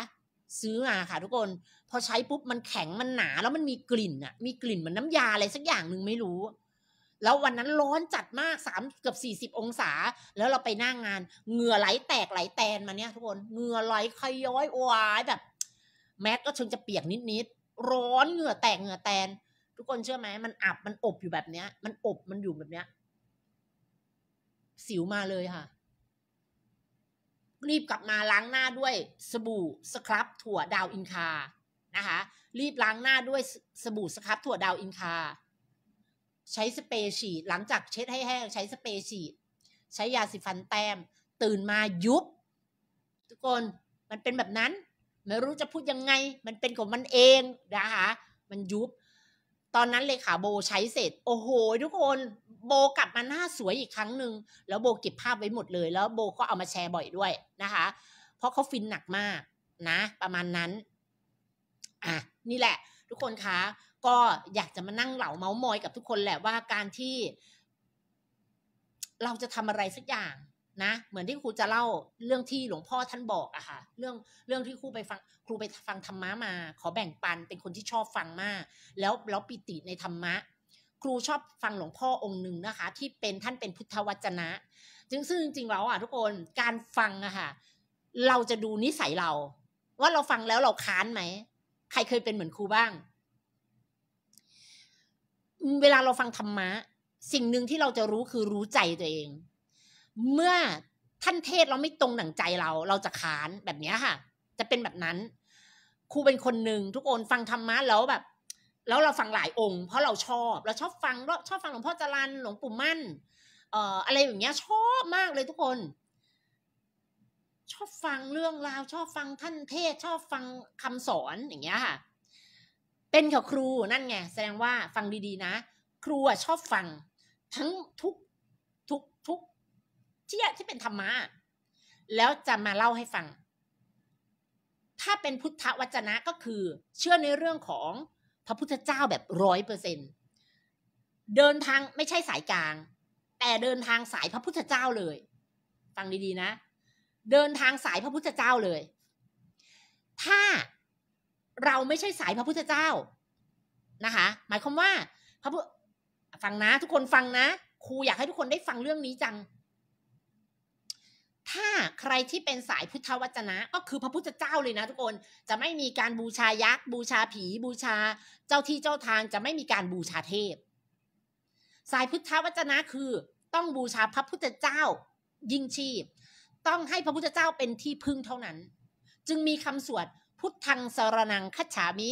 ซื้อมาค่ะ ทุกคนพอใช้ปุ๊บมันแข็งมันหนา แล้วมันมีกลิ่นอะมีกลิ่นเหมือนน้ายาอะไรสักอย่างหนึ่งไม่รู้ แล้ววันนั้นร้อนจัดมากสามเกือบสี่สิบองศา แล้วเราไปหน้างงานเหงื่อไหลแตกไหลแตนมาเนี่ยทุกคนเหงื่อไหลคย้อยวายแบบ แมสก็ชงจะเปียกนิดๆร้อนเหงื่อแตกเหงื่อแตนทุกคนเชื่อไหมมันอับมันอบอยู่แบบเนี้ย มันอบมันอยู่แบบเนี้ย สิวมาเลยค่ะรีบกลับมาล้างหน้าด้วยสบู่สครับ ถั่วดาวอินคา นะคะรีบล้างหน้าด้วยสบู่สครับถั่วดาวอินคา ใช้สเปรย์ฉีดหลังจากเช็ดให้แห้งใช้สเปรย์ฉีด ใช้ยาสีฟันแต้มตื่นมายุบ ทุกคนมันเป็นแบบนั้นไม่รู้จะพูดยังไง มันเป็นของมันเองนะคะมันยุบตอนนั้นเลขาโบใช้เสร็จ โอ้โหทุกคนโบกลับมาหน้าสวยอีกครั้งหนึ่งแล้วโบเก็บภาพไว้หมดเลยแล้วโบก็เอามาแชร์บ่อยด้วยนะคะ เพราะเขาฟินหนักมากนะ ประมาณนั้น อ่ะนี่แหละทุกคนคะ ก็อยากจะมานั่งเหล่าเมาส์มอยกับทุกคนแหละว่าการที่เราจะทำอะไรสักอย่างนะเหมือนที่ครูจะเล่าเรื่องที่หลวงพ่อท่านบอกอะค่ะเรื่องเรื่องที่ครูไปฟังครูไปฟังธรรมะมา ขอแบ่งปันเป็นคนที่ชอบฟังมาก แล้วแล้วปิติในธรรมะ ครูชอบฟังหลวงพ่อองค์หนึ่งนะคะ ที่เป็นท่านเป็นพุทธวจนะจึงซึ่งจริงๆแล้วอะทุกคนการฟังอะค่ะ เราจะดูนิสัยเรา ว่าเราฟังแล้วเราค้านไหมใครเคยเป็นเหมือนครูบ้าง เวลาเราฟังธรรมะ สิ่งหนึ่งที่เราจะรู้คือรู้ใจตัวเองเมื่อท่านเทศเราไม่ตรงหนังใจเราเราจะขานแบบนี้ค่ะ จะเป็นแบบนั้น ครูเป็นคนหนึ่งทุกคนฟังธรรมะแล้วแบบ แล้วเราฟังหลายองค์ เพราะเราชอบเราชอบฟังาชอบฟังหลวงพ่อจรันหลวงปู่มั่น เอ่ออะไรแบบนี้ชอบมากเลยทุกคน ชอบฟังเรื่องราวชอบฟังท่านเทศชอบฟังคำสอนอย่างเงี้ยค่ะเป็นกับครูนั่นไงแสดงว่าฟังดีๆนะครูชอบฟังทั้งทุกที่ที่เป็นธรรมะแล้วจะมาเล่าให้ฟัง ถ้าเป็นพุทธวจนะก็คือเชื่อในเรื่องของพระพุทธเจ้าแบบร้อยเปอร์เซ็นเดินทางไม่ใช่สายกลาง แต่เดินทางสายพระพุทธเจ้าเลย ฟังดี ๆ นะ เดินทางสายพระพุทธเจ้าเลย ถ้าเราไม่ใช่สายพระพุทธเจ้านะคะ หมายความว่า พระพุฟังนะทุกคนฟังนะ ครูอยากให้ทุกคนได้ฟังเรื่องนี้จังถ้าใครที่เป็นสายพุทธวจนะ ก็คือพระพุทธเจ้าเลยนะทุกคนจะไม่มีการบูชายักษ์บูชาผีบูชาเจ้าที่เจ้าทางจะไม่มีการบูชาเทพสายพุทธวจนะคือต้องบูชาพระพุทธเจ้ายิ่งชีพ ต้องให้พระพุทธเจ้าเป็นที่พึ่งเท่านั้น จึงมีคำสวดพุทธังสารนังคัจฉามิ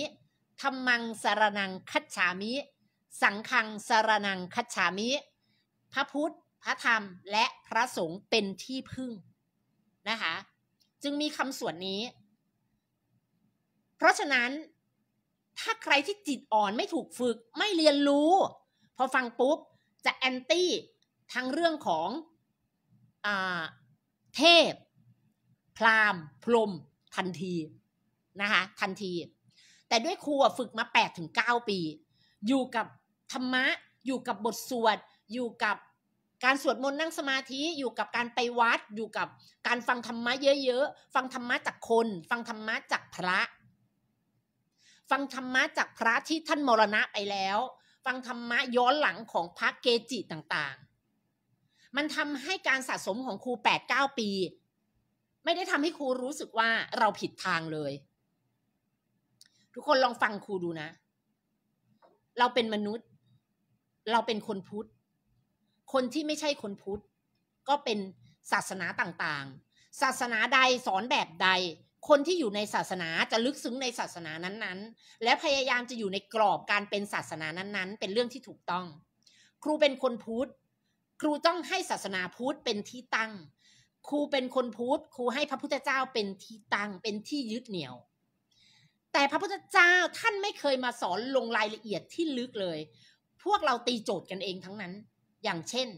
ธรรมังสารนังคัจฉามิ สังฆังสารนังคัจฉามิ พระพุทธพระธรรมและพระสงฆ์เป็นที่พึ่งนะคะจึงมีคำส่วนนี้ เพราะฉะนั้นถ้าใครที่จิตอ่อนไม่ถูกฝึกไม่เรียนรู้ พอฟังปุ๊บ จะแอนตี้ทั้งเรื่องของอเทพ พรามพรมทันทีนะคะทันที แต่ด้วยครูฝึกมา8ถึงาปี อยู่กับธรรมะ อยู่กับบทสวดอยู่กับการสวดมนต์นั่งสมาธิอยู่กับการไปวัดอยู่กับการฟังธรรมะเยอะๆ ฟังธรรมะจากคน ฟังธรรมะจากพระ ฟังธรรมะจากพระที่ท่านมรณะไปแล้ว ฟังธรรมะย้อนหลังของพระเกจิต่างๆ มันทำให้การสะสมของครูแปดเก้าปี ไม่ได้ทำให้ครูรู้สึกว่าเราผิดทางเลย ทุกคนลองฟังครูดูนะ เราเป็นมนุษย์ เราเป็นคนพุทธคนที่ไม่ใช่คนพุทธก็เป็นศาสนาต่างๆ ศาสนาใดสอนแบบใด คนที่อยู่ในศาสนาจะลึกซึ้งในศาสนานั้นๆ และพยายามจะอยู่ในกรอบการเป็นศาสนานั้นๆ เป็นเรื่องที่ถูกต้อง ครูเป็นคนพุทธ ครูต้องให้ศาสนาพุทธเป็นที่ตั้ง ครูเป็นคนพุทธ ครูให้พระพุทธเจ้าเป็นที่ตั้ง เป็นที่ยึดเหนี่ยว แต่พระพุทธเจ้าท่านไม่เคยมาสอนลงรายละเอียดที่ลึกเลย พวกเราตีโจทย์กันเองทั้งนั้นอย่างเช่น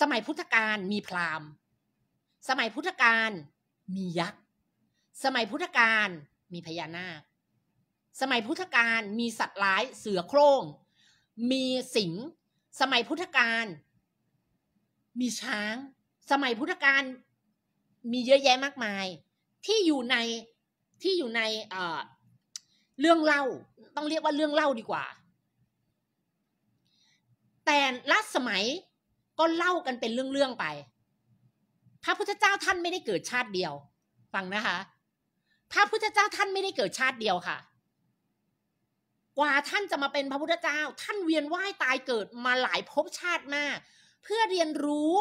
สมัยพุทธกาลมีพราหมณ์สมัยพุทธกาลมียักษ์สมัยพุทธกาลมีพญานาคสมัยพุทธกาลมีสัตว์ร้ายเสือโคร่งมีสิงสมัยพุทธกาลมีช้าง สมัยพุทธกาลมีเยอะแยะมากมาย ที่อยู่ในที่อยู่ในเเรื่องเล่าต้องเรียกว่าเรื่องเล่าดีกว่าแต่ละสมัยก็เล่ากันเป็นเรื่อง ๆ ไป พระพุทธเจ้าท่านไม่ได้เกิดชาติเดียว ฟังนะคะ พระพุทธเจ้าท่านไม่ได้เกิดชาติเดียวค่ะ กว่าท่านจะมาเป็นพระพุทธเจ้า ท่านเวียนว่าย ตายเกิดมาหลายภพชาติมาก เพื่อเรียนรู้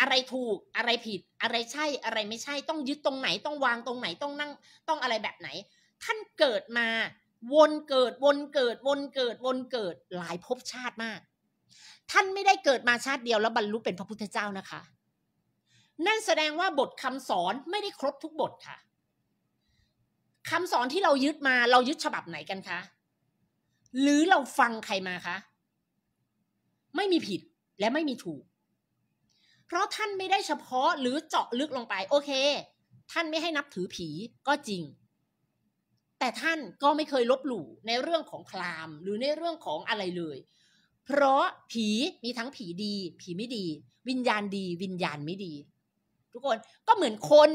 อะไรถูกอะไรผิดอะไรใช่อะไรไม่ใช่ต้องยึดตรงไหนต้องวางตรงไหนต้องนั่งต้องอะไรแบบไหน ท่านเกิดมาวนเกิดวนเกิดวนเกิดวนเกิดหลายภพชาติมากท่านไม่ได้เกิดมาชาติเดียวแล้วบรรลุเป็นพระพุทธเจ้านะคะ นั่นแสดงว่าบทคำสอนไม่ได้ครบทุกบทค่ะ คำสอนที่เรายึดมาเรายึดฉบับไหนกันคะ หรือเราฟังใครมาคะ ไม่มีผิดและไม่มีถูก เพราะท่านไม่ได้เฉพาะหรือเจาะลึกลงไป โอเค ท่านไม่ให้นับถือผีก็จริง แต่ท่านก็ไม่เคยลบหลู่ในเรื่องของพราหมณ์หรือในเรื่องของอะไรเลยเพราะผีมีทั้งผีดี ผีไม่ดี วิญญาณดี วิญญาณไม่ดี ทุกคนก็เหมือนคน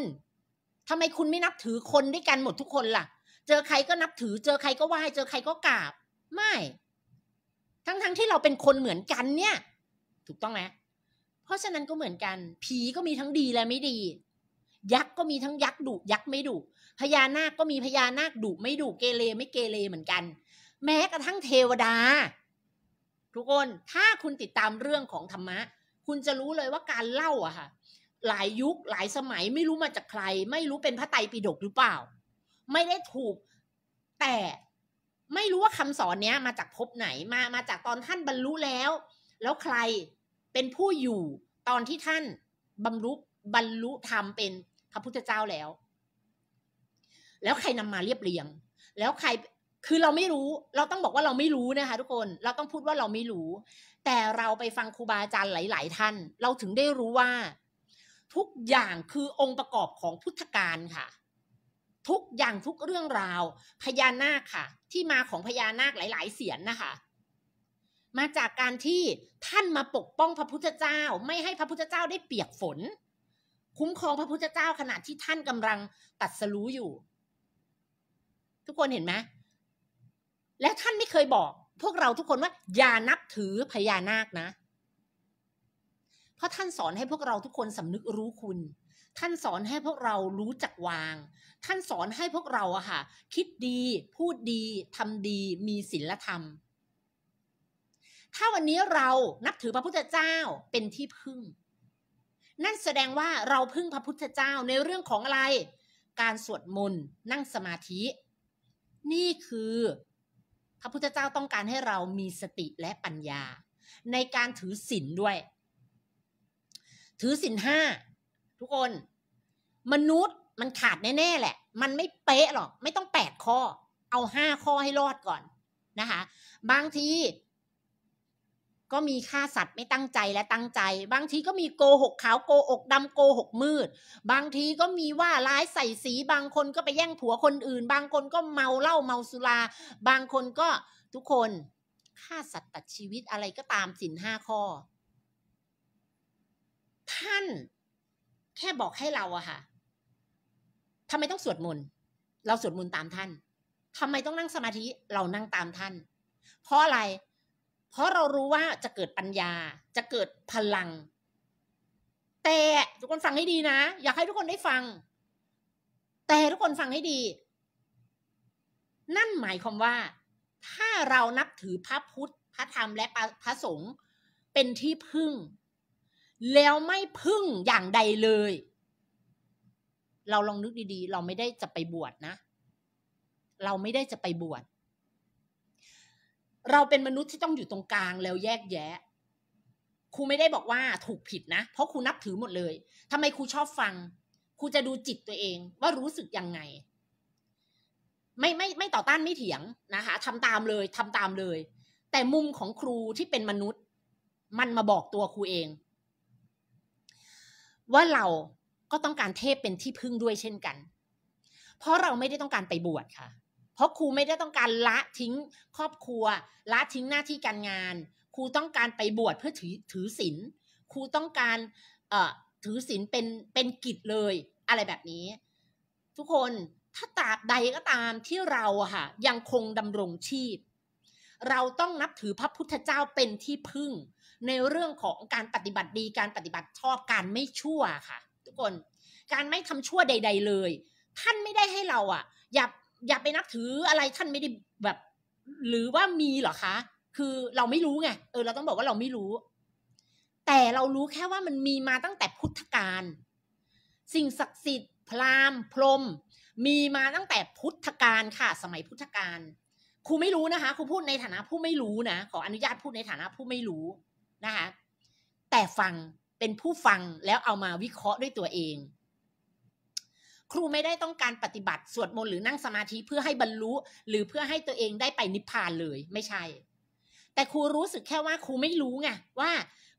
ทำไมคุณไม่นับถือคนด้วยกันหมดทุกคนล่ะ เจอใครก็นับถือ เจอใครก็ไหว้เจอใครก็กราบ ไม่ ทั้งๆทที่เราเป็นคนเหมือนกัน เนี่ย ถูกต้องไหมเพราะฉะนั้นก็เหมือนกัน ผีก็มีทั้งดีและไม่ดี ยักษ์ก็มีทั้งยักษ์ดุยักษ์ไม่ดุพญานาคก็มีพญานาคดุไม่ดุเกเรไม่เกเรเหมือนกัน แม้กระทั่งเทวดาทุกคนถ้าคุณติดตามเรื่องของธรรมะ คุณจะรู้เลยว่าการเล่าอะค่ะ หลายยุคหลายสมัยไม่รู้มาจากใคร ไม่รู้เป็นพระไตรปิฎกหรือเปล่า ไม่ได้ถูกแต่ไม่รู้ว่าคำสอนเนี้ย มาจากภพไหนมามาจากตอนท่านบรรลุแล้ว แล้วใครเป็นผู้อยู่ตอนที่ท่านบรรลุบรรลุธรรมเป็นพระพุทธเจ้าแล้ว แล้วใครนำมาเรียบเรียง แล้วใครคือเราไม่รู้ เราต้องบอกว่าเราไม่รู้นะคะ ทุกคน เราต้องพูดว่าเราไม่รู้ แต่เราไปฟังครูบาอาจารย์หลาย ๆ ท่าน เราถึงได้รู้ว่า ทุกอย่างคือองค์ประกอบของพุทธการค่ะ ทุกอย่างทุกเรื่องราวพญานาคค่ะ ที่มาของพญานาคหลาย ๆเสียนนะคะ มาจากการที่ท่านมาปกป้องพระพุทธเจ้า ไม่ให้พระพุทธเจ้าได้เปียกฝน คุ้มครองพระพุทธเจ้าขณะที่ท่านกำลังตัดสรู้อยู่ ทุกคนเห็นไหมและท่านไม่เคยบอก พวกเราทุกคนว่า อย่านับถือพญานาคนะ เพราะท่านสอนให้พวกเราทุกคนสำนึกรู้คุณ ท่านสอนให้พวกเรารู้จักวาง ท่านสอนให้พวกเราอะค่ะ คิดดีพูดดีทำดี มีศีลธรรม ถ้าวันนี้เรานับถือพระพุทธเจ้าเป็นที่พึ่ง นั่นแสดงว่าเราพึ่งพระพุทธเจ้าในเรื่องของอะไร การสวดมนต์นั่งสมาธิ นี่คือพระพุทธเจ้าต้องการให้เรามีสติและปัญญา ในการถือศีลด้วย ถือศีลห้าทุกคน มนุษย์มันขาดแน่ ๆ แหละ มันไม่เป๊ะหรอก ไม่ต้องแปดข้อ เอาห้าข้อให้รอดก่อนนะคะบางทีก็มี ฆ่าสัตว์ไม่ตั้งใจและตั้งใจ บางทีก็มีโกหกขาวโกอก ดำโกหกมืด บางทีก็มีว่าร้ายใส่สี บางคนก็ไปแย่งผัวคนอื่น บางคนก็เมาเหล้าเมาสุราบางคนก็ทุกคนฆ่าสัตว์ตัดชีวิตอะไรก็ตามสินห้าข้อ ท่าน แค่บอกให้เราอะค่ะทำไมต้องสวดมนต์เราสวดมนต์ตามท่านทำไมต้องนั่งสมาธิเรานั่งตามท่าน เพราะอะไรเพราะเรารู้ว่าจะเกิดปัญญาจะเกิดพลัง แต่ทุกคนฟังให้ดีนะ อยากให้ทุกคนได้ฟัง แต่ทุกคนฟังให้ดี นั่นหมายความว่าถ้าเรานับถือพระพุทธพระธรรมและพระสงฆ์เป็นที่พึ่ง แล้วไม่พึ่งอย่างใดเลย เราลองนึกดีๆ เราไม่ได้จะไปบวชนะ เราไม่ได้จะไปบวชเราเป็นมนุษย์ที่ต้องอยู่ตรงกลางแล้วแยกแยะ ครูไม่ได้บอกว่าถูกผิดนะ เพราะครูนับถือหมดเลย ทำไมครูชอบฟัง ครูจะดูจิตตัวเอง ว่ารู้สึกยังไง ไม่ไม่ไม่ต่อต้านไม่เถียงนะคะทำตามเลย ทำตามเลย แต่มุมของครูที่เป็นมนุษย์มันมาบอกตัวครูเอง ว่าเราก็ต้องการเทพเป็นที่พึ่งด้วยเช่นกัน เพราะเราไม่ได้ต้องการไปบวชค่ะเพราะครูไม่ได้ต้องการละทิ้งครอบครัวละทิ้งหน้าที่การงานครูต้องการไปบวชเพื่อถือถือศีลครูต้องการเอ่อถือศีลเป็นเป็นกิจเลย อะไรแบบนี้ ทุกคนถ้าตราบใดก็ตามที่เราค่ะยังคงดำรงชีพ เราต้องนับถือพระพุทธเจ้าเป็นที่พึ่ง ในเรื่องของการปฏิบัติดีการปฏิบัติชอบการไม่ชั่วค่ะ ทุกคนการไม่ทำชั่วใด ๆ เลย ท่านไม่ได้ให้เราอ่ะ อย่าอย่าไปนับถืออะไรท่านไม่ได้แบบ หรือว่ามีเหรอคะคือเราไม่รู้ไงเออเราต้องบอกว่าเราไม่รู้ แต่เรารู้แค่ว่ามันมีมาตั้งแต่พุทธกาลสิ่งศักดิ์สิทธิ์ พราหมณ์ พรมมีมาตั้งแต่พุทธกาลค่ะ สมัยพุทธกาลครูไม่รู้นะคะครูพูดในฐานะผู้ไม่รู้นะขออนุญาตพูดในฐานะผู้ไม่รู้นะคะแต่ฟังเป็นผู้ฟังแล้วเอามาวิเคราะห์ด้วยตัวเองครูไม่ได้ต้องการปฏิบัติสวดมนต์หรือนั่งสมาธิเพื่อให้บรรลุ หรือเพื่อให้ตัวเองได้ไปนิพพานเลยไม่ใช่ แต่ครูรู้สึกแค่ว่าครูไม่รู้ไงว่า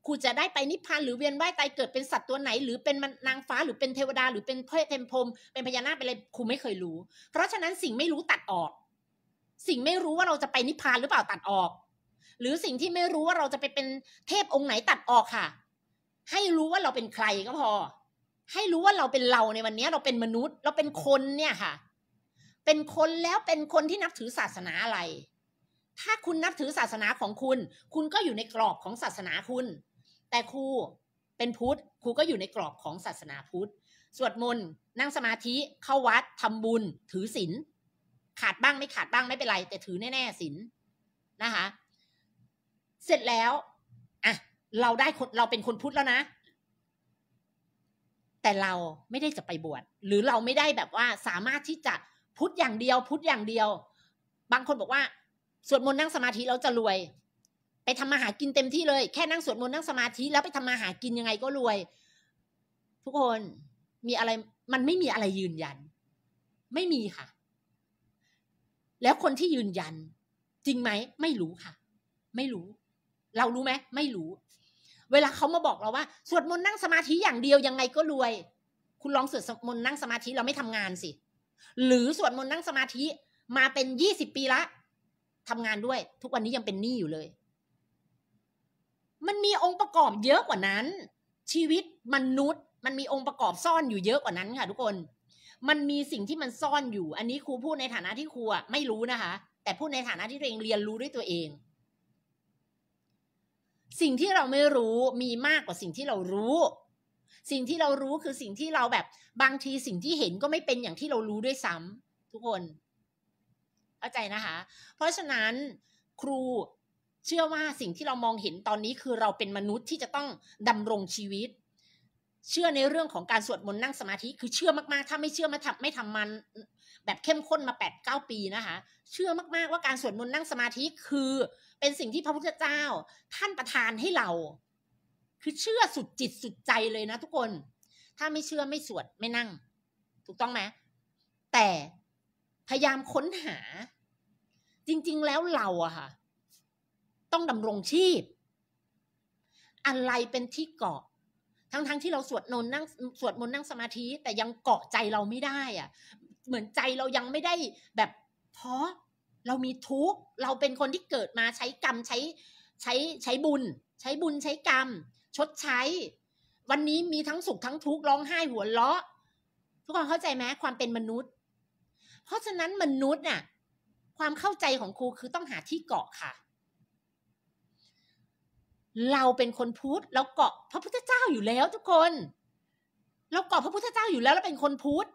ครูจะได้ไปนิพพานหรือเวียนว่ายตายเกิดเป็นสัตว์ตัวไหนหรือเป็นนางฟ้าหรือเป็นเทวดา หรือเป็นเพศเทมพรมเป็นพญานาคเป็นอะไรครูไม่เคยรู้ เพราะฉะนั้นสิ่งไม่รู้ตัดออก สิ่งไม่รู้ว่าเราจะไปนิพพานหรือเปล่าตัดออก หรือสิ่งที่ไม่รู้ว่าเราจะไปเป็นเทพองค์ไหนตัดออกค่ะ ให้รู้ว่าเราเป็นใครก็พอให้รู้ว่าเราเป็นเราในวันนี้เราเป็นมนุษย์ เราเป็นคนเนี่ยค่ะ เป็นคนแล้วเป็นคนที่นับถือศาสนาอะไร ถ้าคุณนับถือศาสนาของคุณ คุณก็อยู่ในกรอบของศาสนาคุณ แต่ครูเป็นพุทธครูก็อยู่ในกรอบของศาสนาพุทธสวดมนต์นั่งสมาธิเข้าวัดทำบุญถือศีลขาดบ้างไม่ขาดบ้างไม่เป็นไร แต่ถือแน่ๆศีลนนะคะ เสร็จแล้วอ่ะเราได้เราเป็นคนพุทธแล้วนะแต่เราไม่ได้จะไปบวชหรือเราไม่ได้แบบว่าสามารถที่จะพุทธอย่างเดียวพุทธอย่างเดียว บางคนบอกว่าสวดมนต์นั่งสมาธิเราจะรวย ไปทำมาหากินเต็มที่เลยแค่นั่งสวดมนต์นั่งสมาธิแล้วไปทำมาหากินยังไงก็รวย ทุกคนมีอะไรมันไม่มีอะไรยืนยัน ไม่มีค่ะ แล้วคนที่ยืนยัน จริงไหมไม่รู้ค่ะ ไม่รู้ เรารู้ไหมไม่รู้เวลาเขามาบอกเราว่าสวดมนต์นั่งสมาธิอย่างเดียวยังไงก็รวย คุณลองสวดมนต์นั่งสมาธิเราไม่ทำงานสิ หรือสวดมนต์นั่งสมาธิมาเป็นยี่สิบปีละ ทำงานด้วย ทุกวันนี้ยังเป็นหนี้อยู่เลย มันมีองค์ประกอบเยอะกว่านั้น ชีวิตมนุษย์ มันมีองค์ประกอบซ่อนอยู่เยอะกว่านั้นค่ะทุกคน มันมีสิ่งที่มันซ่อนอยู่ อันนี้ครูพูดในฐานะที่ครูไม่รู้นะคะ แต่พูดในฐานะที่ตัวเองเรียนรู้ด้วยตัวเองสิ่งที่เราไม่รู้มีมากกว่าสิ่งที่เรารู้ สิ่งที่เรารู้คือสิ่งที่เราแบบบางทีสิ่งที่เห็นก็ไม่เป็นอย่างที่เรารู้ด้วยซ้ำ ทุกคนเข้าใจนะคะ เพราะฉะนั้น ครูเชื่อว่าสิ่งที่เรามองเห็นตอนนี้คือเราเป็นมนุษย์ที่จะต้องดำรงชีวิตเชื่อในเรื่องของการสวดมนต์นั่งสมาธิ คือเชื่อมากๆ ถ้าไม่เชื่อมาทำไม่ทำมัน แบบเข้มข้นมาแปดเก้าปีนะคะ เชื่อมากๆว่าการสวดมนต์นั่งสมาธิคือ เป็นสิ่งที่พระพุทธเจ้า ท่านประทานให้เรา คือเชื่อสุดจิตสุดใจเลยนะทุกคน ถ้าไม่เชื่อไม่สวดไม่นั่ง ถูกต้องไหมแต่ พยายามค้นหา จริงๆแล้วเราอะค่ะต้องดำรงชีพอะไรเป็นที่เกาะทั้งๆทที่เราสวดนนนั่งสวดมนต์นั่งสมาธิ แต่ยังเกาะใจเราไม่ได้อะเหมือนใจเรายังไม่ได้แบบเพราะเรามีทุกข์เราเป็นคนที่เกิดมาใช้กรรมใช้ใช้ใช้บุญ ใช้บุญใช้กรรม ชดใช้ วันนี้มีทั้งสุขทั้งทุกข์ร้องไห้หัวเราะทุกคนเข้าใจไหมความเป็นมนุษย์ เพราะฉะนั้นมนุษย์น่ะความเข้าใจของครูคือต้องหาที่เกาะค่ะเราเป็นคนพุทธเราเกาะพระพุทธเจ้าอยู่แล้ว ทุกคนเราเกาะพระพุทธเจ้าอยู่แล้วเราเป็นคนพุทธ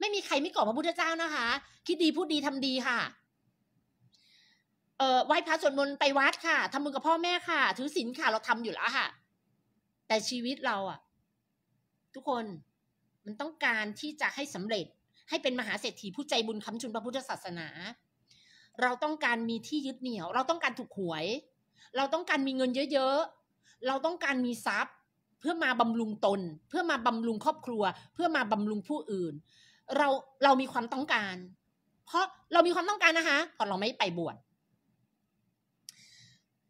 ไม่มีใครไม่เกาะพระพุทธเจ้านะคะคิดดีพูดดีทำดีค่ะเอ่อไหว้พระสวดมนต์ไปวัดค่ะทำบุญกับพ่อแม่ค่ะ ถือศีลค่ะเราทำอยู่แล้วค่ะ แต่ชีวิตเราอ่ะทุกคนมันต้องการที่จะให้สำเร็จให้เป็นมหาเศรษฐีผู้ใจบุญคํำชุนพระพุทธศาสนา เราต้องการมีที่ยึดเหนี่ยว เราต้องการถูกหวยเราต้องการมีเงินเยอะๆ เราต้องการมีทรัพย์ เพื่อมาบำรุงตน เพื่อมาบำรุงครอบครัว เพื่อมาบำรุงผู้อื่น เราเรามีความต้องการ เพราะเรามีความต้องการนะคะพอเราไม่ไปบวช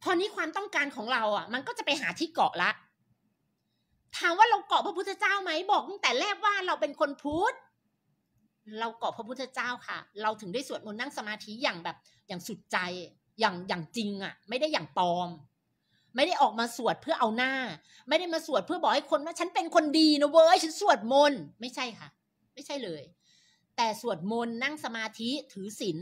พอนี้ความต้องการของเราอ่ะ มันก็จะไปหาที่เกาะละ ถามว่าเราเกาะพระพุทธเจ้าไหมบอก ตั้งแต่แรกว่าเราเป็นคนพุทธเราเกาะพระพุทธเจ้าค่ะ เราถึงได้สวดมนต์นั่งสมาธิอย่างแบบ อย่างสุดใจอย่างอย่างจริงอะ่ะ ไม่ได้อย่างปลอม ไม่ได้ออกมาสวดเพื่อเอาหน้า ไม่ได้มาสวดเพื่อบอกให้คนว่า ฉันเป็นคนดีนะเว้ยฉันสวดมนต์ไม่ใช่ค่ะ ไม่ใช่เลย แต่สวดมนต์นั่งสมาธิถือศีล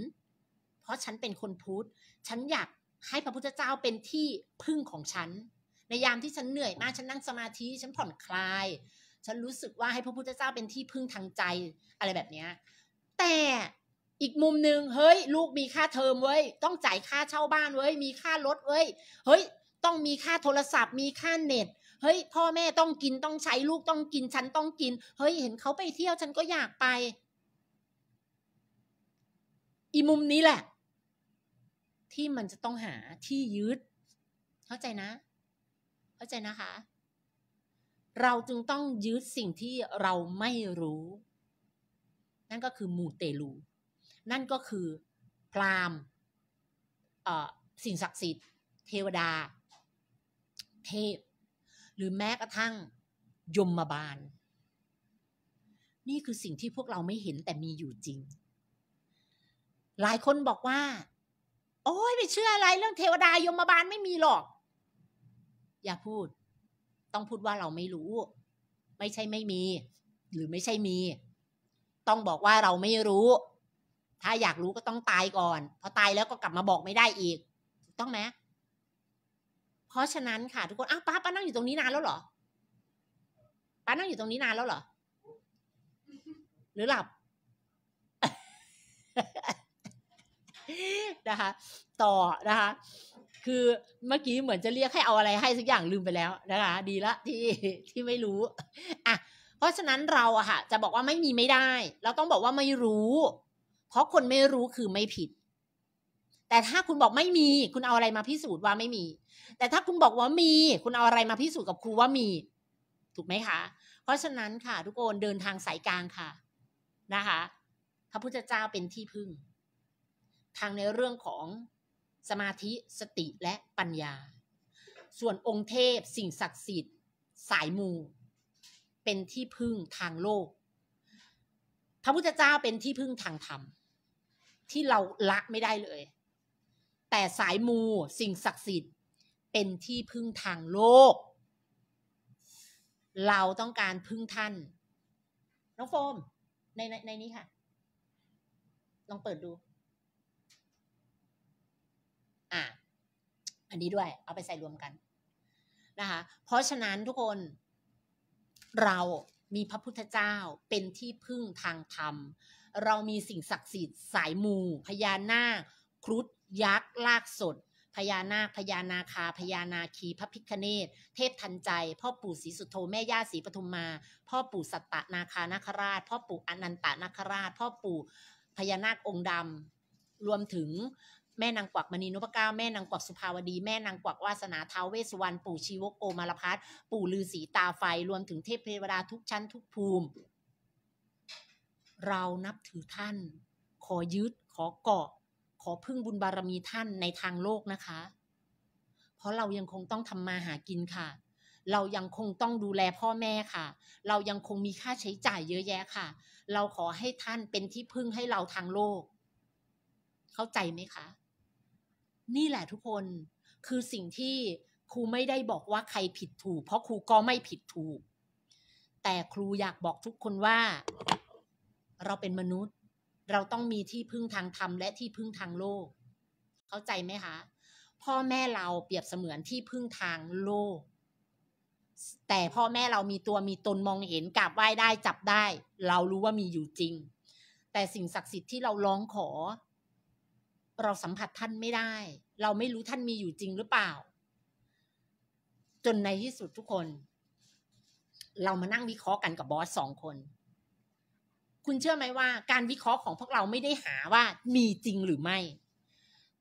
เพราะฉันเป็นคนพุทธฉันอยากให้พระพุทธเจ้าเป็นที่พึ่งของฉัน ในยามที่ฉันเหนื่อยมากฉันนั่งสมาธิฉันผ่อนคลาย ฉันรู้สึกว่าให้พระพุทธเจ้าเป็นที่พึ่งทางใจ อะไรแบบเนี้ยแต่อีกมุมหนึ่งเฮ้ย ลูกมีค่าเทอมเว้ย ต้องจ่ายค่าเช่าบ้านเว้ย มีค่ารถเว้ยเฮ้ย ต้องมีค่าโทรศัพท์ มีค่าเน็ต เฮ้ย พ่อแม่ต้องกินต้องใช้ลูกต้องกินฉันต้องกิน เฮ้ย เห็นเขาไปเที่ยวฉันก็อยากไป อีมุมนี้แหละ ที่มันจะต้องหาที่ยืด เข้าใจนะ เข้าใจนะคะ เราจึงต้องยืดสิ่งที่เราไม่รู้ นั่นก็คือมูเตลูนั่นก็คือพราหมณ์สิ่งศักดิ์สิทธิ์ เทวดา เทพหรือแม้กระทั่งยมบาลนี่คือสิ่งที่พวกเราไม่เห็นแต่มีอยู่จริง หลายคนบอกว่า โอ้ยไม่เชื่ออะไรเรื่องเทวดายมบาลไม่มีหรอก อย่าพูด ต้องพูดว่าเราไม่รู้ ไม่ใช่ไม่มี หรือไม่ใช่มี ต้องบอกว่าเราไม่รู้ถ้าอยากรู้ก็ต้องตายก่อน พอตายแล้วก็กลับมาบอกไม่ได้อีกถูกต้องไหมเพราะฉะนั้นค่ะทุกคนอ้าวป้าป้านั่งอยู่ตรงนี้นานแล้วเหรอ ป้านั่งอยู่ตรงนี้นานแล้วเหรอ หรือหลับ นะคะต่อนะคะ คือเมื่อกี้เหมือนจะเรียกให้เอาอะไรให้ สักอย่างลืมไปแล้วนะคะ ดีละที่ที่ไม่รู้อ่ะเพราะฉะนั้นเราอะค่ะ จะบอกว่าไม่มีไม่ได้ เราต้องบอกว่าไม่รู้เพราะคนไม่รู้คือไม่ผิด แต่ถ้าคุณบอกไม่มีคุณเอาอะไรมาพิสูจน์ว่าไม่มี แต่ถ้าคุณบอกว่ามีคุณเอาอะไรมาพิสูจน์กับครูว่ามี ถูกไหมคะ เพราะฉะนั้นค่ะทุกคนเดินทางสายกลางค่ะนะคะ พระพุทธเจ้าเป็นที่พึ่ง ทางในเรื่องของสมาธิสติและปัญญา ส่วนองค์เทพ สิ่งศักดิ์สิทธิ์ สายมู เป็นที่พึ่ง ทางโลก พระพุทธเจ้าเป็นที่พึ่งทางธรรมที่เราละไม่ได้เลย แต่สายมู สิ่งศักดิ์สิทธิ์ เป็นที่พึ่งทางโลก เราต้องการพึ่งท่าน น้องโฟมในในในนี้ค่ะ ลองเปิดดูอ่ะอันนี้ด้วย เอาไปใส่รวมกัน นะคะ เพราะฉะนั้นทุกคน เรามีพระพุทธเจ้าเป็นที่พึ่งทางธรรมเรามีสิ่งศักดิ์สิทธิ์สายมูพญานาค ครุฑยักษ์ลากสด พญานาคพญานาคา พญานาคีพระพิคเนตเทพทันใจ พ่อปู่ศรีสุโธแม่ย่าศรีปทุมมา พ่อปู่สัตตนาคานาคราช พ่อปู่อนันตนาคราชพ่อปู่พญานาคองค์ดำรวมถึงแม่นางกวักมณีนุปก้าแม่นางกวักสุภาวดี แม่นางกวักวาสนาเท้าเวสวรรณปู่ชีวกโอมารพัฒปู่ลือรีตาไฟรวมถึงเทพเทวดาทุกชั้นทุกภูมิเรานับถือท่าน ขอยึด ขอเกาะ ขอพึ่งบุญบารมีท่านในทางโลกนะคะ เพราะเรายังคงต้องทำมาหากินค่ะ เรายังคงต้องดูแลพ่อแม่ค่ะ เรายังคงมีค่าใช้จ่ายเยอะแยะค่ะ เราขอให้ท่านเป็นที่พึ่งให้เราทางโลก เข้าใจไหมคะ นี่แหละทุกคน คือสิ่งที่ครูไม่ได้บอกว่าใครผิดถูก เพราะครูก็ไม่ผิดถูก แต่ครูอยากบอกทุกคนว่าเราเป็นมนุษย์ เราต้องมีที่พึ่งทางธรรมและที่พึ่งทางโลก เข้าใจไหมคะพ่อแม่เราเปรียบเสมือนที่พึ่งทางโลก แต่พ่อแม่เรามีตัวมีตนมองเห็นกราบไหว้ได้จับได้ เรารู้ว่ามีอยู่จริง แต่สิ่งศักดิ์สิทธิ์ที่เราร้องขอ เราสัมผัสท่านไม่ได้ เราไม่รู้ท่านมีอยู่จริงหรือเปล่า จนในที่สุดทุกคน เรามานั่งวิเคราะห์กันกับบอสสองคนคุณเชื่อไหมว่าการวิเคราะห์ของพวกเราไม่ได้หาว่ามีจริงหรือไม่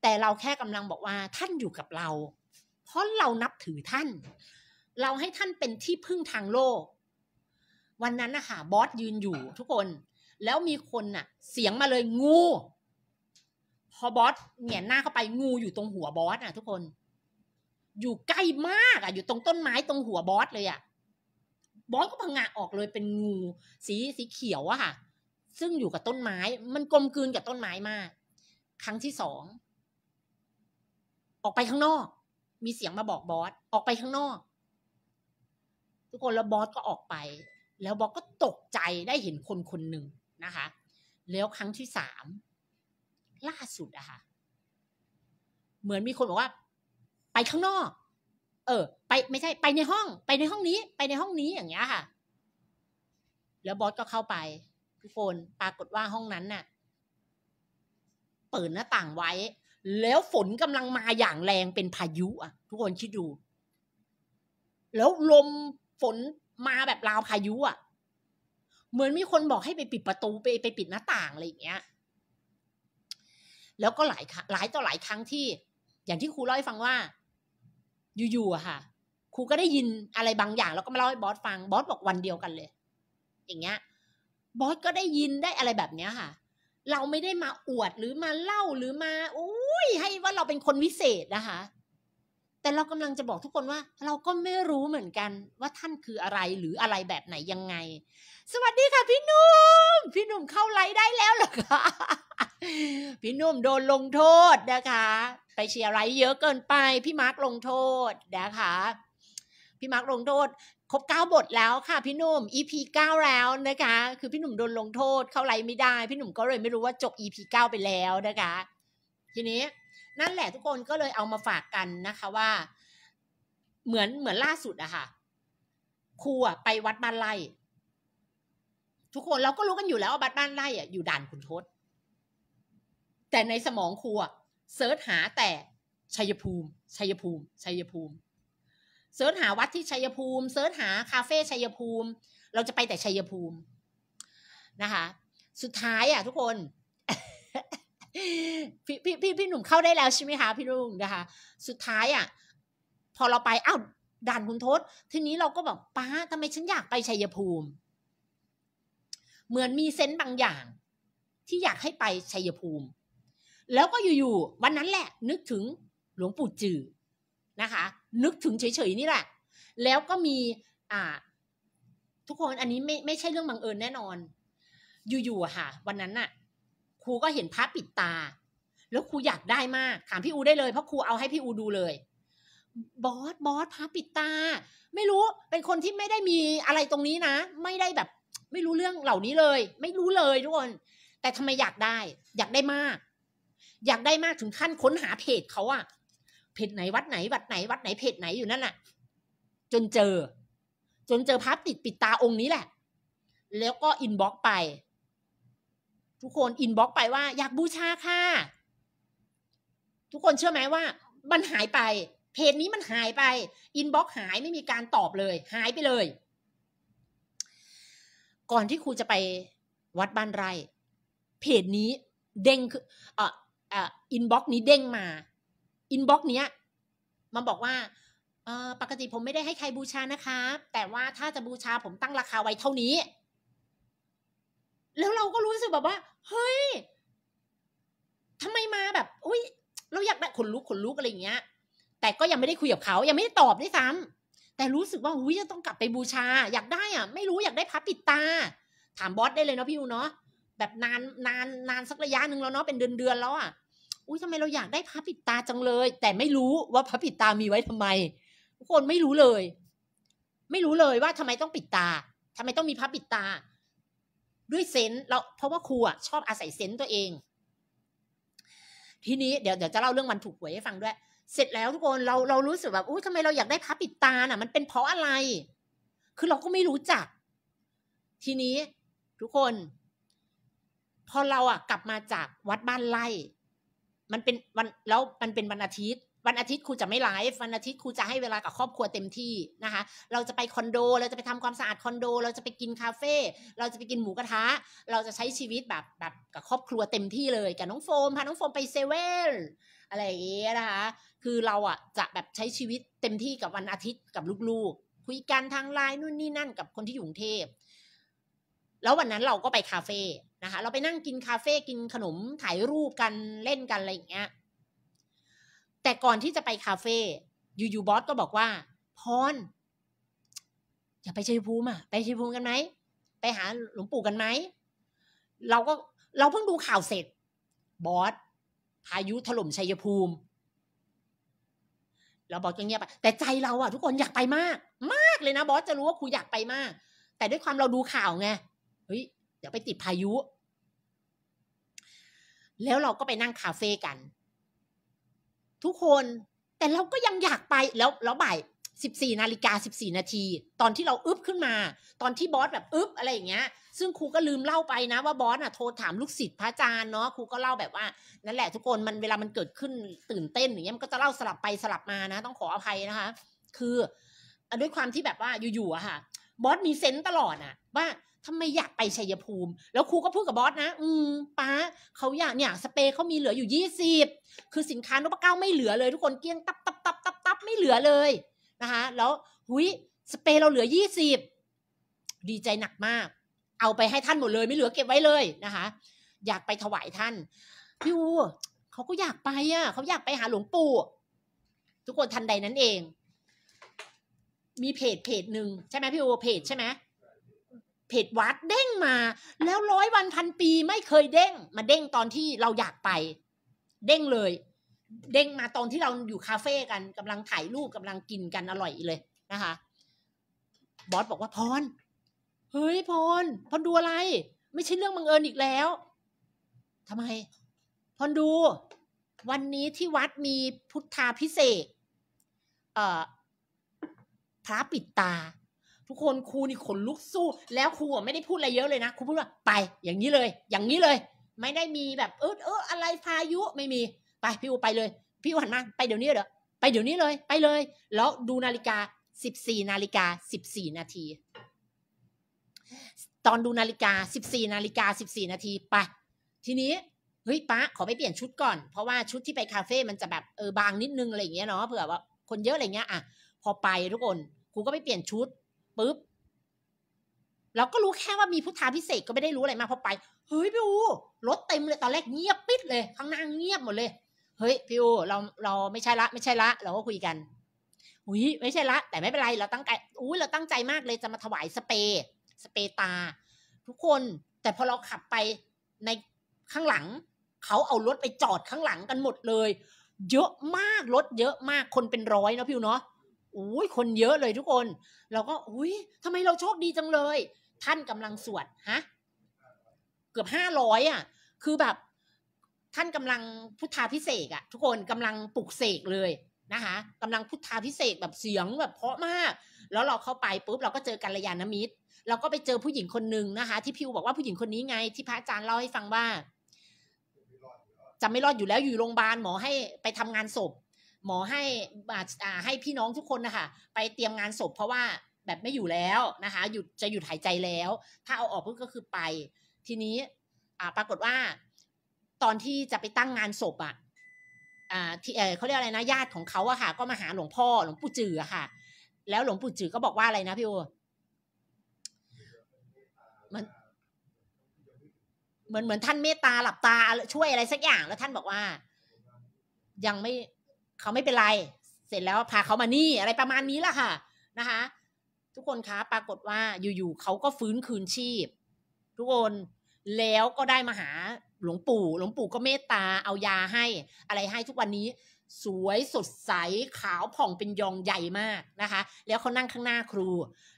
แต่เราแค่กำลังบอกว่าท่านอยู่กับเรา เพราะเรานับถือท่าน เราให้ท่านเป็นที่พึ่งทางโลก วันนั้นนะคะบอสยืนอยู่ทุกคน แล้วมีคนน่ะ เสียงมาเลยงู พอบอสเหงียนหน้าเข้าไปงูอยู่ตรงหัวบอสอ่ะทุกคน อยู่ใกล้มากอ่ะ อยู่ตรงต้นไม้ตรงหัวบอสเลยอ่ะบอสก็พังงะออกเลยเป็นงู สีสีเขียวอะค่ะซึ่งอยู่กับต้นไม้ มันกลมกลืนกับต้นไม้มาก ครั้งที่สอง ออกไปข้างนอก มีเสียงมาบอกบอส ออกไปข้างนอก ทุกคนแล้วบอสก็ออกไป แล้วบอสก็ตกใจได้เห็นคนคนหนึ่งนะคะ แล้วครั้งที่สาม ล่าสุดอะค่ะ เหมือนมีคนบอกว่า ไปข้างนอก เออ ไปไม่ใช่ ไปในห้อง ไปในห้องนี้ ไปในห้องนี้ อย่างเงี้ยค่ะ แล้วบอสก็เข้าไปทุกคนปรากฏว่าห้องนั้นน่ะเปิดหน้าต่างไว้ แล้วฝนกำลังมาอย่างแรงเป็นพายุอ่ะ ทุกคนคิดดูแล้วลมฝนมาแบบราวพายุ อ่ะ เหมือนมีคนบอกให้ไปปิดประตูไปไปปิดหน้าต่างอะไรอย่างเงี้ย แล้วก็หลายหลายต่อหลายครั้งที่ อย่างที่ครูเล่าให้ฟังว่า อยู่ๆอะค่ะครูก็ได้ยินอะไรบางอย่างแล้วก็มาเล่าให้บอสฟัง บอสบอกวันเดียวกันเลย อย่างเงี้ยบอสก็ได้ยินได้อะไรแบบเนี้ยค่ะ เราไม่ได้มาอวดหรือมาเล่าหรือมาอุ้ยให้ว่าเราเป็นคนวิเศษนะคะ แต่เรากำลังจะบอกทุกคนว่า เราก็ไม่รู้เหมือนกันว่าท่านคืออะไรหรืออะไรแบบไหนยังไง สวัสดีค่ะพี่นุ่มพี่นุ่มเข้าไลฟ์ได้แล้วเหรอคะพี่นุ่มโดนลงโทษนะคะ ไปเชียร์ไลฟ์เยอะเกินไปพี่มาร์กลงโทษนะคะพี่มาร์กลงโทษครบเก้าบทแล้วค่ะพี่หนุ่ม EP เก้าแล้วนะคะคือพี่หนุ่มโดนลงโทษเข้าไรไม่ได้ พี่หนุ่มก็เลยไม่รู้ว่าจบ EP เก้าไปแล้วนะคะ ทีนี้ นั่นแหละทุกคนก็เลยเอามาฝากกันนะคะว่า เหมือนเหมือนล่าสุดอะค่ะ ครูอะไปวัดบ้านไร่ทุกคนเราก็รู้กันอยู่แล้วว่าบับ้านไร่อะอยู่ด่านคุณทศแต่ในสมองครูเซิร์ชหาแต่ชัยภูมิ ชัยภูมิ ชัยภูมิเสิร์ชหาวัดที่ชัยภูมิ เสิร์ชหาคาเฟ่ชัยภูมิ เราจะไปแต่ชัยภูมินะคะ สุดท้ายอ่ะทุกคน พี่พี่พี่พี่หนุ่มเข้าได้แล้วใช่ไหมคะพี่ลุงนะคะสุดท้ายอ่ะพอเราไปอ้าวด่านคุณทศทีนี้เราก็บอกป้าทำไมฉันอยากไปชัยภูมิ เหมือนมีเซนต์บางอย่าง ที่อยากให้ไปชัยภูมิ แล้วก็อยู่ๆวันนั้นแหละ นึกถึงหลวงปู่จือนะคะนึกถึงเฉยๆนี่แหละ แล้วก็มี อ่า ทุกคนอันนี้ไม่ไม่ใช่เรื่องบังเอิญแน่นอน อยู่ๆค่ะวันนั้นน่ะ ครูก็เห็นพระปิดตา แล้วครูอยากได้มากถามพี่อูได้เลยเพราะครูเอาให้พี่อูดูเลย บอสบอสพระปิดตา ไม่รู้เป็นคนที่ไม่ได้มีอะไรตรงนี้นะไม่ได้แบบ ไม่รู้เรื่องเหล่านี้เลย ไม่รู้เลยทุกคน แต่ทำไมอยากได้ อยากได้มาก อยากได้มากถึงขั้นค้นหาเพจเขาอะเพจไหนวัดไหน วัดไหนวัดไหนเพจไหนอยู่นั่นน่ะ จนเจอ จนเจอพับติดปิดตาองค์นี้แหละ แล้วก็อินบ็อกไป ทุกคนอินบ็อกไปว่าอยากบูชาค่ะทุกคนเชื่อไหมว่า มันหายไป เพจนี้มันหายไป อินบ็อกหายไม่มีการตอบเลย หายไปเลย ก่อนที่ครูจะไป วัดบ้านไร่เพจนี้เด้งคืออ่าอ่าอินบ็อกนี้เด้งมาอินบ็อกเนี้ยมาบอกว่าเออปกติผมไม่ได้ให้ใครบูชานะคะแต่ว่าถ้าจะบูชาผมตั้งราคาไว้เท่านี้ แล้วเราก็รู้สึกแบบว่า เฮ้ยทำไมมาแบบอุ้ยเราอยากแบบขนลุกขนลุกอะไรอย่างเงี้ย แต่ก็ยังไม่ได้คุยกับเขายังไม่ได้ตอบด้วยซ้ำแต่รู้สึกว่าอุ้ยจะต้องกลับไปบูชา อยากได้ อ่ะ ไม่รู้อยากได้พระปิดตา ถามบอสได้เลยเนาะพี่อูเนาะแบบนานนานนานสักระยะหนึ่งแล้วเนาะเป็นเดือนเดือนแล้วอ่ะุ้ยทำไมเราอยากได้พระปิดตาจังเลย แต่ไม่รู้ว่าพระปิดตามีไว้ทำไมคนไม่รู้เลย ไม่รู้เลยว่าทำไมต้องปิดตา ทำไมต้องมีพระปิดตา ด้วยเซนเราเพราะว่าครูอ่ะชอบอาศัยเซนตัวเอง ทีนี้เดี๋ยวเดี๋ยวจะเล่าเรื่องวันถูกหวยให้ฟังด้วย เสร็จแล้วทุกคน เราเรารู้สึกแบบอุ้ยทำไมเราอยากได้พระปิดตาน่ะ มันเป็นเพราะอะไร คือเราก็ไม่รู้จัก ทีนี้ ทุกคน พอเราอ่ะกลับมาจากวัดบ้านไร่มันเป็นวันแล้วมันเป็นวันอาทิตย์วันอาทิตย์ครูจะไม่ไลฟ์วันอาทิตย์ครูจะให้เวลากับครอบครัวเต็มที่นะคะ เราจะไปคอนโดเราจะไปทำความสะอาดคอนโด เราจะไปกินคาเฟ่เราจะไปกินหมูกระทะเราจะใช้ชีวิตแบบแบบกับครอบครัวเต็มที่เลยกับน้องโฟมพาน้องโฟมไปเซเว่นอะไรอย่างเงี้ยนะคะคือเราอ่ะจะแบบใช้ชีวิตเต็มที่กับวันอาทิตย์กับลูกๆ คุยกันทางไลน์นู่นนี่นั่นกับคนที่อยู่กรุงเทพแล้ววันนั้นเราก็ไปคาเฟ่ นะคะ เราไปนั่งกินคาเฟ่กินขนมถ่ายรูปกันเล่นกันอะไรอย่างเงี้ย แต่ก่อนที่จะไปคาเฟ่อยู่ๆบอสก็บอกว่า พรอย่าไปชัยภูมิอ่ะ ไปชัยภูมิกันไหม ไปหาหลวงปู่กันไหม เราก็เราเพิ่งดูข่าวเสร็จ บอสพายุถล่มชัยภูมิ เราบอกเงียบไปแต่ใจเราอ่ะ ทุกคนอยากไปมาก มากเลยนะบอสจะรู้ว่าครูอยากไปมาก แต่ด้วยความเราดูข่าวไงเฮ้ยเดี๋ยวไปติดพายุ แล้วเราก็ไปนั่งคาเฟ่กัน ทุกคน แต่เราก็ยังอยากไป แล้ว แล้วบ่ายสิบสี่นาฬิกาสิบสี่นาทีตอนที่เราอึบขึ้นมา ตอนที่บอสแบบอึบอะไรอย่างเงี้ย ซึ่งครูก็ลืมเล่าไปนะ ว่าบอสอ่ะโทรถามลูกศิษย์พระอาจารย์เนาะ ครูก็เล่าแบบว่า นั่นแหละทุกคนมันเวลามันเกิดขึ้นตื่นเต้น อย่างเงี้ยมันก็จะเล่าสลับไปสลับมานะ ต้องขออภัยนะคะ คือด้วยความที่แบบว่าอยู่ๆอะค่ะ บอสมีเซนต์ตลอดอะว่าทำไมอยากไปชัยภูมิ แล้วครูก็พูดกับบอสนะอืม ป้าเขาอยากเนี่ยสเปรย์เขามีเหลืออยู่ยี่สิบคือสินค้านุเก้าไม่เหลือเลย ทุกคนเกี้ยงตับตับตับตับตับไม่เหลือเลย นะคะแล้วหุยสเปรย์เราเหลือยี่สิบดีใจหนักมาก เอาไปให้ท่านหมดเลยไม่เหลือเก็บไว้เลยนะคะอยากไปถวายท่าน พี่อูเขาก็อยากไปอ่ะเขาอยากไปหาหลวงปู่ ทุกคนทันใดนั้นเอง มีเพจเพจหนึ่งใช่ไหมพี่อูเพจใช่ไหมเพจวัดเด้งมาแล้วร้อยวันพันปีไม่เคยเด้ง มาเด้งตอนที่เราอยากไป เด้งเลย เด้งมาตอนที่เราอยู่คาเฟ่กันกำลังถ่ายรูปกำลังกินกันอร่อยเลย นะคะ บอสบอกว่าพรเฮ้ยพรพรดูอะไร ไม่ใช่เรื่องบังเอิญอีกแล้ว ทำไม พรดู วันนี้ที่วัดมีพุทธาพิเศษเอ่อพระปิดตาทุกคนครูนี่ขนลุกสู้ แล้วครูไม่ได้พูดอะไรเยอะเลยนะครูพูดว่าไปอย่างนี้เลย อย่างนี้เลย ไม่ได้มีแบบเออเอออะไรพายุไม่มีไป พี่อูไปเลยพี่อูหันมาไปเดี๋ยวนี้เด้อไปเดี๋ยวนี้เลย ไปเลยแล้วดูนาฬิกาสิบสี่นาฬิกาสิบสี่นาทีตอนดูนาฬิกาสสิบี่นาฬิกาสสิบี่นาทีไป ทีนี้เฮ้ยป้าขอไปเปลี่ยนชุดก่อน เพราะว่าชุดที่ไปคาเฟ่มันจะแบบเออบางนิดนึงอะไรอย่างเงี้ยเนาะเผื่อว่าคนเยอะอะไรเงี้ยอ่ะพอไปทุกคนครูก็ไปเปลี่ยนชุดปุ๊บเราก็รู้แค่ว่ามีพุทธาพิเศษก็ไม่ได้รู้อะไรมาพอไปเฮ้ยพี่อูรถเต็มเลยตอนแรกเงียบปิดเลย ข้างหน้าเงียบหมดเลย เฮ้ยพี่อูเราเราไม่ใช่ละ ไม่ใช่ละ เราก็คุยกันอุ้ยไม่ใช่ละ แต่ไม่เป็นไรเราตั้งใจอุ้ยเราตั้งใจมากเลยจะมาถวายสเปย์สเปตาทุกคนแต่พอเราขับไปในข้างหลัง เขาเอารถไปจอดข้างหลังกันหมดเลย เยอะมากรถเยอะมากคนเป็นร้อยเนาะพี่อูเนาะอุ้ยคนเยอะเลยทุกคน เราก็ อุ้ยทำไมเราโชคดีจังเลย ท่านกำลังสวด ฮะ เกือบห้าร้อยอ่ะ คือแบบท่านกำลังพุทธาพิเศษอ่ะทุกคนกำลังปลุกเสกเลยนะคะกำลังพุทธาพิเศษแบบเสียงแบบ เพาะมาก แล้วเราเข้าไปปุ๊บเราก็เจอกัลยาณมิตร เราก็ไปเจอผู้หญิงคนหนึ่งนะคะ ที่พิวบอกว่าผู้หญิงคนนี้ไง ที่พระอาจารย์เล่าให้ฟังว่าจะไม่รอดอยู่แล้วอยู่โรงพยาบาลหมอให้ไปทำงานศพหมอให้าอ่ให้พี่น้องทุกคนนะคะไปเตรียมงานศพ เพราะว่า แบบไม่อยู่แล้วนะคะหยุดจะหยุดหายใจแล้ว ถ้าเอาออกก็คือไป ทีนี้ อ่า ปรากฏว่า ตอนที่จะไปตั้งงานศพอ่ะอ่าที่เขาเรียกอะไรนะญาติของเขาอะค่ะ ก็มาหาหลวงพ่อหลวงปู่จือค่ะ แล้วหลวงปู่จือก็บอกว่าอะไรนะพี่โอมันเหมือนเหมือนท่านเมตตาหลับตาช่วยอะไรสักอย่างแล้ว ท่านบอกว่า ยังไม่เขาไม่เป็นไร เสร็จแล้วพาเขามานี่อะไรประมาณนี้ล่ะค่ะนะคะทุกคนคะปรากฏว่าอยู่ ๆ เขาก็ฟื้นคืนชีพ ทุกคนแล้วก็ได้มาหาหลวงปู่ หลวงปู่ก็เมตตาเอายาให้ อะไรให้ทุกวันนี้สวยสดใสขาวผ่องเป็นยองใหญ่มากนะคะ แล้วเขานั่งข้างหน้าครู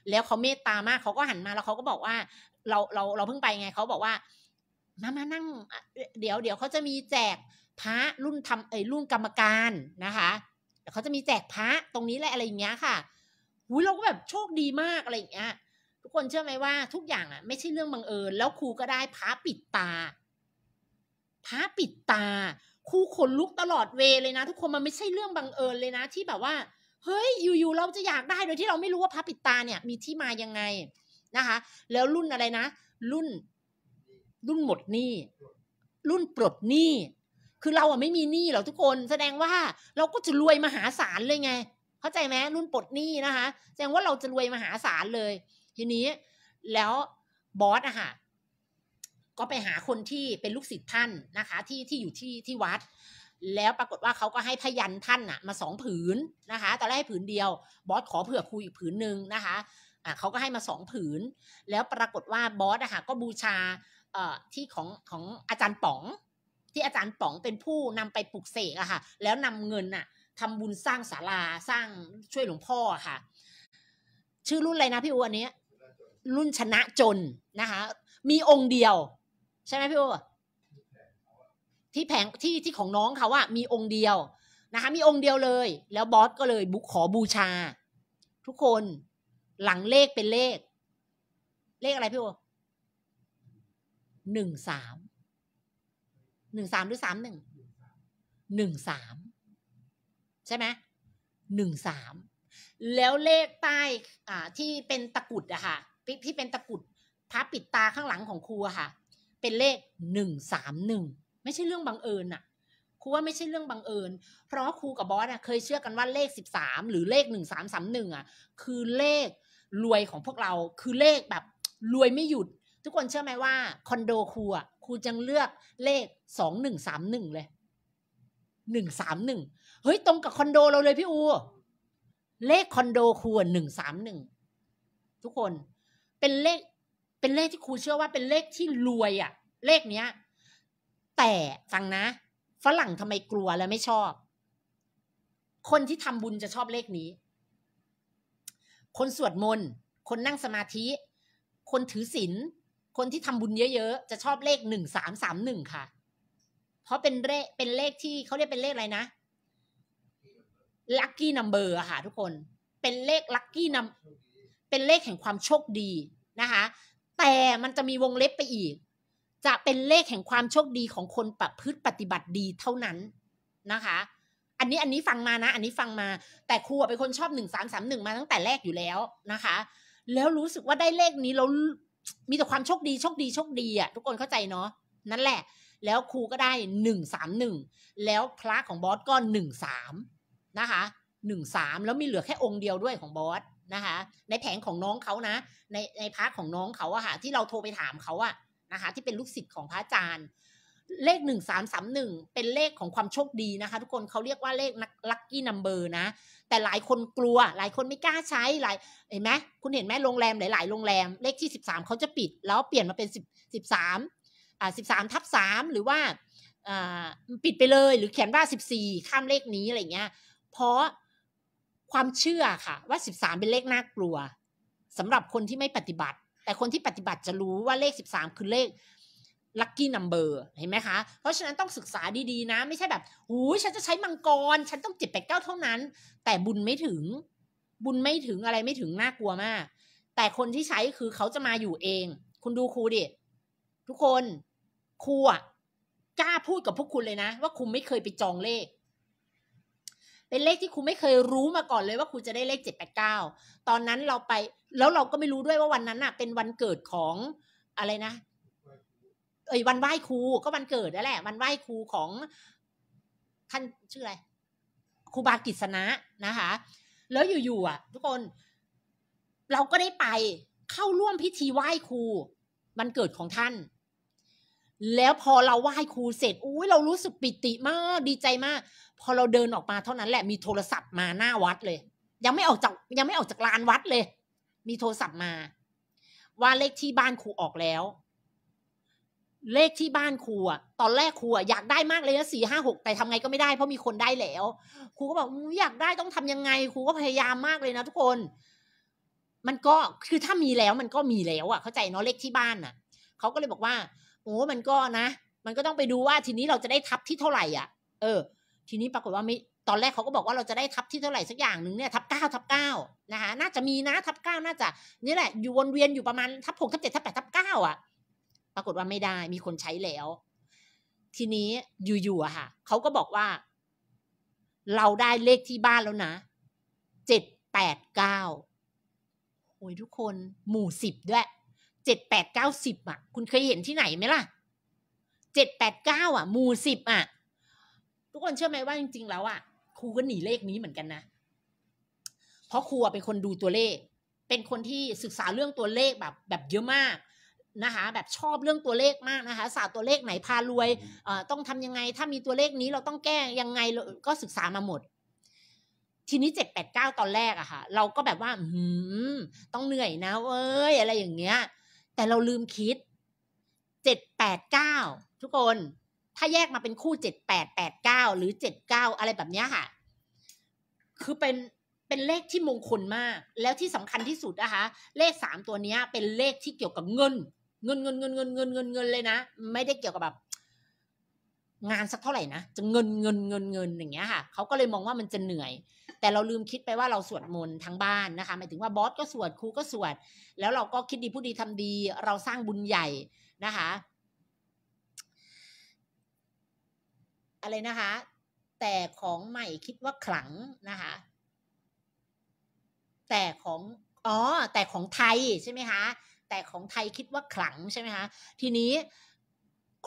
แล้วเขาเมตตามากเขาก็หันมาแล้วเขาก็บอกว่า เราเราเราเพิ่งไปไงเขาบอกว่า มามานั่ง เดี๋ยวเดี๋ยวเขาจะมีแจกพระรุ่นทำไอ้รุ่นกรรมการนะคะเขาจะมีแจกพระตรงนี้แหละอะไรอย่างเงี้ยค่ะ หูเราก็แบบโชคดีมากอะไรอย่างเงี้ย ทุกคนเชื่อไหมว่า ทุกอย่างอ่ะ ไม่ใช่เรื่องบังเอิญ แล้วครูก็ได้พระปิดตาพระปิดตาครูขนลุกตลอดเวเลยนะ ทุกคนมันไม่ใช่เรื่องบังเอิญเลยนะที่แบบว่า เฮ้ย อยู่ๆเราจะอยากได้โดยที่เราไม่รู้ว่าพระปิดตาเนี่ย มีที่มายังไงนะคะ แล้วรุ่นอะไรนะ รุ่น รุ่นหมดหนี้รุ่นปลดหนี้คือเราอะไม่มีหนี้หรอกทุกคน แสดงว่า เราก็จะรวยมหาศาลเลยไงเข้าใจไหมรุ่นปลดหนี้นะคะแสดงว่าเราจะรวยมหาศาลเลย ทีนี้ แล้วบอสอะค่ะ ก็ไปหาคนที่เป็นลูกศิษย์ท่านนะคะ ที่ที่อยู่ที่ที่วัด แล้วปรากฏว่าเขาก็ให้พยันท่านอะมาสองผืนนะคะตอนแรกให้ผืนเดียวบอสขอเผื่อครูอีกผืนหนึ่งนะคะอ่าเขาก็ให้มาสองผืน แล้วปรากฏว่าบอสอะค่ะ ก็บูชาที่ของของอาจารย์ป๋องที่อาจารย์ป๋องเป็นผู้นำไปปลุกเสกอะค่ะ แล้วนำเงินอะทำบุญสร้างศาลาสร้างช่วยหลวงพ่อค่ะ ชื่อรุ่นอะไรนะพี่อูอันนี้รุ่นชนะจนนะคะมีองค์เดียว ใช่ไหมพี่อูที่แผงที่ที่ของน้องเขาอะมีองค์เดียวนะคะมีองค์เดียวเลย แล้วบอสก็เลย บุขอบูชา ทุกคนหลังเลขเป็นเลข เลขอะไรพี่โอหนึ่งสามหนึ่งสามหรือสามหนึ่งหนึ่งสามใช่ไหมหนึ่งสามแล้วเลขใต้อ่าที่เป็นตะกุดอะค่ะที่เป็นตะกุดพับปิดตาข้างหลังของครูอะค่ะ เป็นเลขหนึ่งสามหนึ่งไม่ใช่เรื่องบังเอิญอะครูว่าไม่ใช่เรื่องบังเอิญ เพราะครูกับบอสอะเคยเชื่อกันว่าเลขสิบสามหรือเลขหนึ่งสามสามหนึ่งอะคือเลขรวยของพวกเราคือเลขแบบรวยไม่หยุด ทุกคนเชื่อไหมว่าคอนโดครูอะครูจังเลือกเลขสองหนึ่งสามหนึ่งเลยหนึ่งสามหนึ่งเฮ้ย ตรงกับคอนโดเราเลยพี่อู เลขคอนโดครูหนึ่งสามหนึ่งทุกคนเป็นเลข เป็นเลขที่ครูเชื่อว่าเป็นเลขที่รวยอะเลขเนี้ย แต่ฟังนะ ฝรั่งทำไมกลัวและไม่ชอบ คนที่ทำบุญจะชอบเลขนี้ คนสวดมนต์คนนั่งสมาธิ คนถือศีลคนที่ทำบุญเยอะ ๆ จะชอบเลขหนึ่งสามสามหนึ่งค่ะ เพราะเป็นเลขเป็นเลขที่เขาเรียกเป็นเลขอะไรนะลัคกี้นัมเบอร์ค่ะทุกคน เป็นเลขลัคกี้นัมเป็นเลขแห่งความโชคดีนะคะ แต่มันจะมีวงเล็บไปอีก จะเป็นเลขแห่งความโชคดีของคนประพฤติปฏิบัติดีเท่านั้นนะคะ อันนี้อันนี้ฟังมานะ อันนี้ฟังมา แต่ครูเป็นคนชอบหนึ่งสามสามหนึ่งมาตั้งแต่แรกอยู่แล้วนะคะ แล้วรู้สึกว่าได้เลขนี้แล้วมีแต่ความโชคดีโชคดีโชคดีอ่ะทุกคนเข้าใจเนาะนั่นแหละแล้วครูก็ได้หนึ่งสามหนึ่งแล้วพระของบอสก็หนึ่งสามนะคะหนึ่งสามแล้วมีเหลือแค่องค์เดียวด้วยของบอสนะคะ ในแผงของน้องเขานะ ในในพระของน้องเขาอะค่ะที่เราโทรไปถามเขาอะนะคะที่เป็นลูกศิษย์ของพระอาจารย์เลขหนึ่งสามสามหนึ่งเป็นเลขของความโชคดีนะคะทุกคนเขาเรียกว่าเลขลัคกี้นัมเบอร์นะแต่หลายคนกลัวหลายคนไม่กล้าใช้หลายเห็นไหมคุณเห็นไหมโรงแรมหลาย ๆ โรงแรม เลขที่สสิบามเขาจะปิด แล้วเปลี่ยนมาเป็นสสิิบบสามอ่าสสิบามทับสามหรือว่าอ่าปิดไปเลยหรือเขียนว่าสสิบี่ข้ามเลขนี้อะไรเงี้ย เพราะความเชื่อค่ะว่าสสิบามเป็นเลขน่ากลัว สำหรับคนที่ไม่ปฏิบัติ แต่คนที่ปฏิบัติจะรู้ว่าเลขสสิบามคือเลขลัคกี้นัมเบอร์เห็นไหมคะ เพราะฉะนั้นต้องศึกษาดีๆนะ ไม่ใช่แบบหูฉันจะใช้มังกร ฉันต้องเจ็ดแปดเก้าเท่านั้น แต่บุญไม่ถึง บุญไม่ถึงอะไรไม่ถึง น่ากลัวมาก แต่คนที่ใช้คือเขาจะมาอยู่เอง คุณดูครูดิทุกคนครูอ่ะกล้าพูดกับพวกคุณเลยนะ ว่าคุณไม่เคยไปจองเลข เป็นเลขที่คุณไม่เคยรู้มาก่อนเลยว่าคุณจะได้เลขเจ็ดแปดเก้าตอนนั้นเราไป แล้วเราก็ไม่รู้ด้วยว่าวันนั้นน่ะ เป็นวันเกิดของอะไรนะเอ้ยวันไหว้ครูก็วันเกิดนั่นแหละวันไหว้ครูของ ท่านชื่ออะไรครูบากิษณะนะคะแล้วอยู่ๆอ่ะ ทุกคน เราก็ได้ไปเข้าร่วมพิธีไหว้ครูวันเกิดของท่าน แล้วพอเราไหว้ครูเสร็จอุ้ยเรารู้สึกปิติมาก ดีใจมาก พอเราเดินออกมาเท่านั้นแหละมีโทรศัพท์มาหน้าวัดเลย ยังไม่ออกจาก ยังไม่ออกจากลานวัดเลย มีโทรศัพท์มา ว่าเลขที่บ้านครูออกแล้วเลขที่บ้านครูอะตอนแรกครูออยากได้มากเลยนะสี่ห้าหกแต่ทำไงก็ไม่ได้เพราะมีคนได้แล้ว ครูก็บอกอยากได้ต้องทำยังไงครูก็พยายามมากเลยนะทุกคน มันก็คือถ้ามีแล้วมันก็มีแล้วอะเข้าใจเนาะเลขที่บ้านอะเขาก็เลยบอกว่าโอ้มันก็นะมันก็ต้องไปดูว่าทีนี้เราจะได้ทับที่เท่าไหร่อ่ะเออ ทีนี้ปรากฏว่าไม่ตอนแรกเขาก็บอกว่าเราจะได้ทับที่เท่าไหร่สักอย่างหนึ่งเนี่ยทับเก้าทับเก้านะคะน่าจะมีนะ ทับเก้าน่าจะนี่แหละอยู่วนเวียนอยู่ประมาณทับหกทับเจ็ดทับแปดทับเก้าอ่ะปรากฏว่าไม่ได้มีคนใช้แล้ว ทีนี้อยู่ๆอะค่ะเขาก็บอกว่า เราได้เลขที่บ้านแล้วนะเจ็ดแปดเก้าโอ้ยทุกคนหมู่สิบด้วยเจ็ดแปดเก้าสิบอ่ะ คุณเคยเห็นที่ไหนไหมล่ะเจ็ดแปดเก้าอ่ะหมู่สิบอ่ะ ทุกคนเชื่อไหมว่าจริงๆแล้วอ่ะ ครูก็หนีเลขนี้เหมือนกันนะ เพราะครูเป็นคนดูตัวเลข เป็นคนที่ศึกษาเรื่องตัวเลขแบบ แบบเยอะมากนะคะแบบชอบเรื่องตัวเลขมากนะคะศาสตร์ตัวเลขไหนพารวยต้องทำยังไง ถ้ามีตัวเลขนี้เราต้องแก้ยังไงก็ศึกษามาหมด ทีนี้เจ็ดแปดเก้าตอนแรกอะค่ะ เราก็แบบว่าืมต้องเหนื่อยนะเอ้ยอะไรอย่างเงี้ยแต่เราลืมคิดเจ็ดแปดเก้าทุกคน ถ้าแยกมาเป็นคู่เจ็ดแปดแปดเก้าหรือเจ็ดเก้าอะไรแบบเนี้ยค่ะ คือเป็นเป็นเลขที่มงคลมาก แล้วที่สำคัญที่สุดนะคะเลขสามตัวนี้เป็นเลขที่เกี่ยวกับเงินเงินเงินเงินเงินเงินเงินเงินเลยนะไม่ได้เกี่ยวกับแบบงานสักเท่าไหร่นะจะเงินเงินเงินเงินอย่างเงี้ยค่ะเขาก็เลยมองว่ามันจะเหนื่อย แต่เราลืมคิดไปว่าเราสวดมนต์ทั้งบ้านนะคะหมายถึงว่าบอสก็สวดครูก็สวด แล้วเราก็คิดดีพูดดีทำดี เราสร้างบุญใหญ่นะคะ อะไรนะคะ แต่ของใหม่คิดว่าขลังนะคะ แต่ของ อ๋อ แต่ของไทยใช่ไหมคะแต่ของไทยคิดว่าขลังใช่ไหมคะ ทีนี้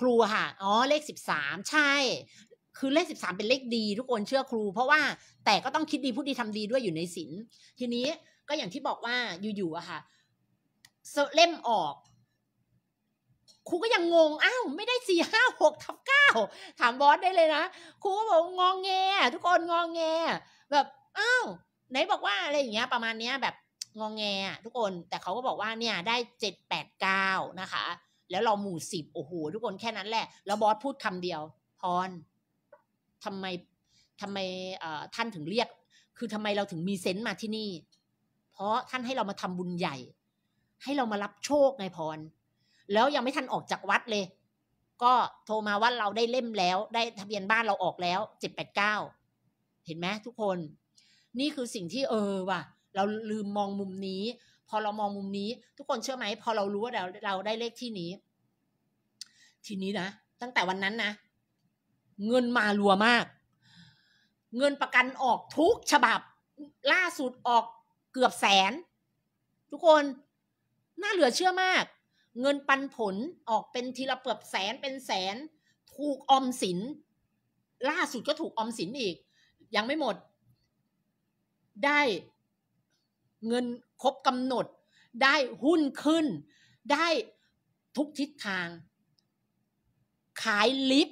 ครูค่ะ อ๋อเลขสิบสามใช่ คือเลขสิบสามเป็นเลขดีทุกคนเชื่อครู เพราะว่าแต่ก็ต้องคิดดี พูดดีทำดีด้วยอยู่ในศีลทีนี้ก็อย่างที่บอกว่าอยู่ๆอะค่ะเล่มออก ครูก็ยังงงอ้าวไม่ได้สี่ห้าหกทับเก้าถามบอสได้เลยนะ ครูก็บอกงองแงทุกคนงองแงแบบ อ้าว ไหนบอกว่าอะไรอย่างเงี้ย ประมาณเนี้ยแบบงองแงทุกคนแต่เขาก็บอกว่า เนี่ย ได้เจ็ดแปดเก้านะคะ แล้วเราหมู่สิบโอ้โหทุกคนแค่นั้นแหละ แล้วบอสพูดคำเดียว พรทำไมทำไมท่านถึงเรียก คือทำไมเราถึงมีเซนต์มาที่นี่ เพราะท่านให้เรามาทำบุญใหญ่ ให้เรามารับโชคไงพร แล้วยังไม่ทันออกจากวัดเลย ก็โทรมาว่าเราได้เล่มแล้ว ได้ทะเบียนบ้านเราออกแล้วเจ็ดแปดเก้าเห็นไหมทุกคน นี่คือสิ่งที่เออว่ะเราลืมมองมุมนี้ พอเรามองมุมนี้ ทุกคนเชื่อไหมพอเรารู้ว่าเราเราได้เลขที่นี้ ทีนี้นะตั้งแต่วันนั้นนะเงินมารัวมาก เงินประกันออกทุกฉบับ ล่าสุดออกเกือบแสน ทุกคนน่าเหลือเชื่อมาก เงินปันผลออกเป็นทีละเกือบแสนเป็นแสน ถูกออมสินล่าสุดก็ถูกออมสินอีก ยังไม่หมด ได้เงินครบกำหนด ได้หุ้นขึ้น ได้ทุกทิศทาง ขายลิฟ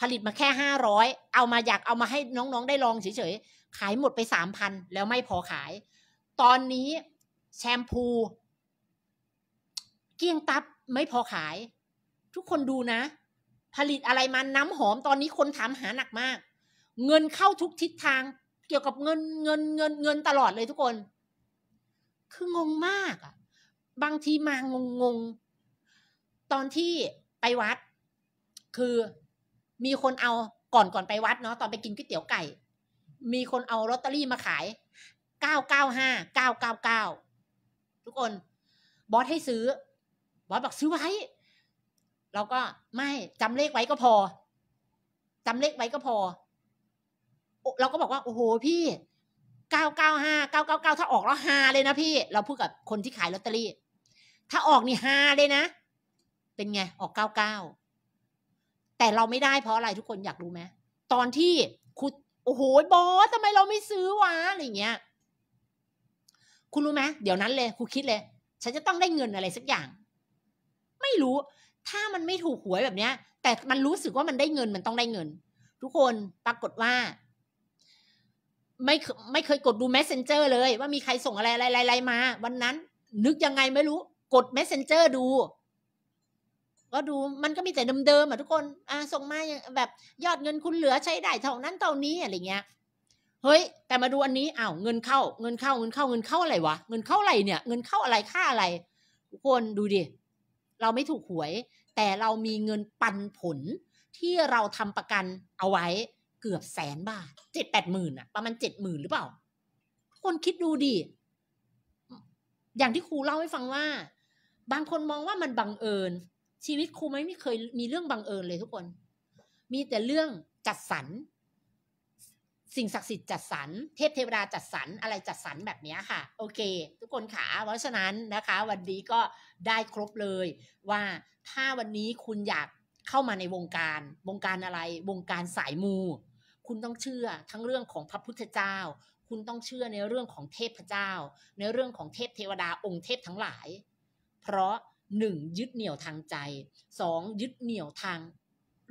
ผลิตมาแค่ห้าร้อยเอามาอยากเอามาให้น้อง ๆ ได้ลองเฉยๆ ขายหมดไปสามพันแล้วไม่พอขาย ตอนนี้แชมพู เกี้ยงตับไม่พอขาย ทุกคนดูนะ ผลิตอะไรมาน้ำหอม ตอนนี้คนถามหาหนักมาก เงินเข้าทุกทิศทางเกี่ยวกับเงินเงินเงินเงินตลอดเลยทุกคน คืองงมากอ่ะ บางทีมางงงง ตอนที่ไปวัด คือมีคนเอาก่อนก่อนไปวัดเนาะ ตอนไปกินก๋วยเตี๋ยวไก่ มีคนเอาลอตเตอรี่มาขายเก้าเก้าห้าเก้าเก้าเก้าทุกคน บอสให้ซื้อ บอสบอกซื้อไว้ เราก็ไม่จำเลขไว้ก็พอจำเลขไว้ก็พอเราก็บอกว่าโอ้โหพี่เก้าเก้าห้าเก้าเก้าเก้าถ้าออกแล้วฮาเลยนะ พี่ เราพูดกับคนที่ขายลอตเตอรี่ ถ้าออกนี่ฮาเลยนะ เป็นไงออกเก้าเก้าแต่เราไม่ได้เพราะอะไรทุกคนอยากรู้ไหมตอนที่คุณโอ้โหบอสทำไมเราไม่ซื้อวะอะไรเงี้ย คุณรู้ไหมเดี๋ยวนั้นเลยคุณคิดเลย ฉันจะต้องได้เงินอะไรสักอย่าง ไม่รู้ ถ้ามันไม่ถูกหวยแบบเนี้ย แต่มันรู้สึกว่ามันได้เงินมันต้องได้เงิน ทุกคนปรากฏว่าไม่ไม่เคยกดดู messenger เลยว่ามีใครส่งอะไรอะไรรมา วันนั้นนึกยังไงไม่รู้กด messenger ดู ก็ดูมันก็มีแต่เดิมๆอ่ะทุกคน อ่ะส่งมาแบบ ยอดเงินคุณเหลือใช้ได้เท่านั้นเท่านี้อะไรเงี้ย เฮ้ย แต่มาดูอันนี้อ้าว เงินเข้าเงินเข้าเงินเข้าเงินเข้าอะไรวะเงินเข้าอะไรเนี่ย เงินเข้าอะไรค่าอะไร ทุกคนดูดิเราไม่ถูกหวย แต่เรามีเงินปันผลที่เราทำประกันเอาไว้เกือบแสนบาทเจ็ดแปดหมื่นอะประมาณเจ็ดหมื่นหรือเปล่า คนคิดดูดิ อย่างที่ครูเล่าให้ฟังว่า บางคนมองว่ามันบังเอิญ ชีวิตครูไม่เคยมีเรื่องบังเอิญเลยทุกคน มีแต่เรื่องจัดสรร สิ่งศักดิ์สิทธิ์จัดสรร เทพเทวดาจัดสรร อะไรจัดสรรแบบนี้ค่ะ โอเค ทุกคนขา เพราะฉะนั้นนะคะ วันนี้ก็ได้ครบเลยว่าถ้าวันนี้คุณอยากเข้ามาในวงการ วงการอะไร วงการสายมูคุณต้องเชื่อทั้งเรื่องของพระพุทธเจ้า คุณต้องเชื่อในเรื่องของเทพเจ้า ในเรื่องของเทพเทวดาองค์เทพทั้งหลาย เพราะหนึ่งยึดเหนี่ยวทางใจ สองยึดเหนี่ยวทาง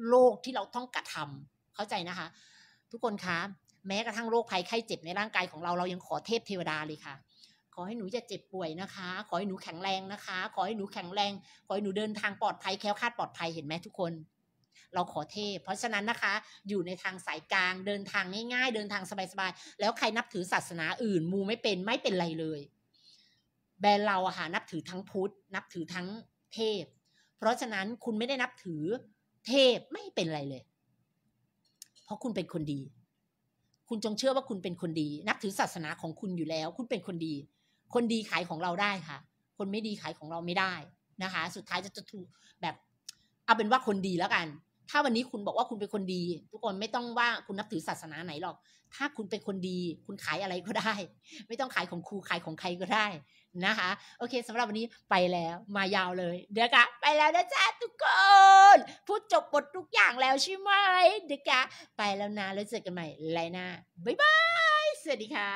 โลกที่เราต้องกระทำเข้าใจนะคะ ทุกคนคะแม้กระทั่งโรคภัยไข้เจ็บในร่างกายของเราเรายังขอเทพเทวดาเลยค่ะ ขอให้หนูจะเจ็บป่วยนะคะ ขอให้หนูแข็งแรงนะคะ ขอให้หนูแข็งแรงขอให้หนูเดินทางปลอดภัยแค้วคาดปลอดภัยเห็นไหมทุกคนเราขอเทพ เพราะฉะนั้นนะคะ อยู่ในทางสายกลาง เดินทางง่ายๆเดินทางสบายๆ แล้วใครนับถือศาสนาอื่น มูไม่เป็นไม่เป็นไรเลย แบรนด์เราอะค่ะนับถือทั้งพุทธนับถือทั้งเทพ เพราะฉะนั้นคุณไม่ได้นับถือเทพไม่เป็นไรเลย เพราะคุณเป็นคนดี คุณจงเชื่อว่าคุณเป็นคนดี นับถือศาสนาของคุณอยู่แล้ว คุณเป็นคนดี คนดีขายของเราได้ค่ะ คนไม่ดีขายของเราไม่ได้นะคะ สุดท้ายจะจะถูกแบบเอาเป็นว่าคนดีแล้วกันถ้าวันนี้คุณบอกว่าคุณเป็นคนดี ทุกคนไม่ต้องว่าคุณนับถือศาสนาไหนหรอก ถ้าคุณเป็นคนดี คุณขายอะไรก็ได้ ไม่ต้องขายของครูขายของใครก็ได้นะคะโอเคสำหรับวันนี้ไปแล้ว มายาวเลย เดี๋ยวกะไปแล้วนะจ๊ะทุกคนพูดจบบททุกอย่างแล้วใช่ไหมเดี๋ยวกะไปแล้วนะแล้วเจอกันใหม่ไลน่าบ๊ายบายสวัสดีค่ะ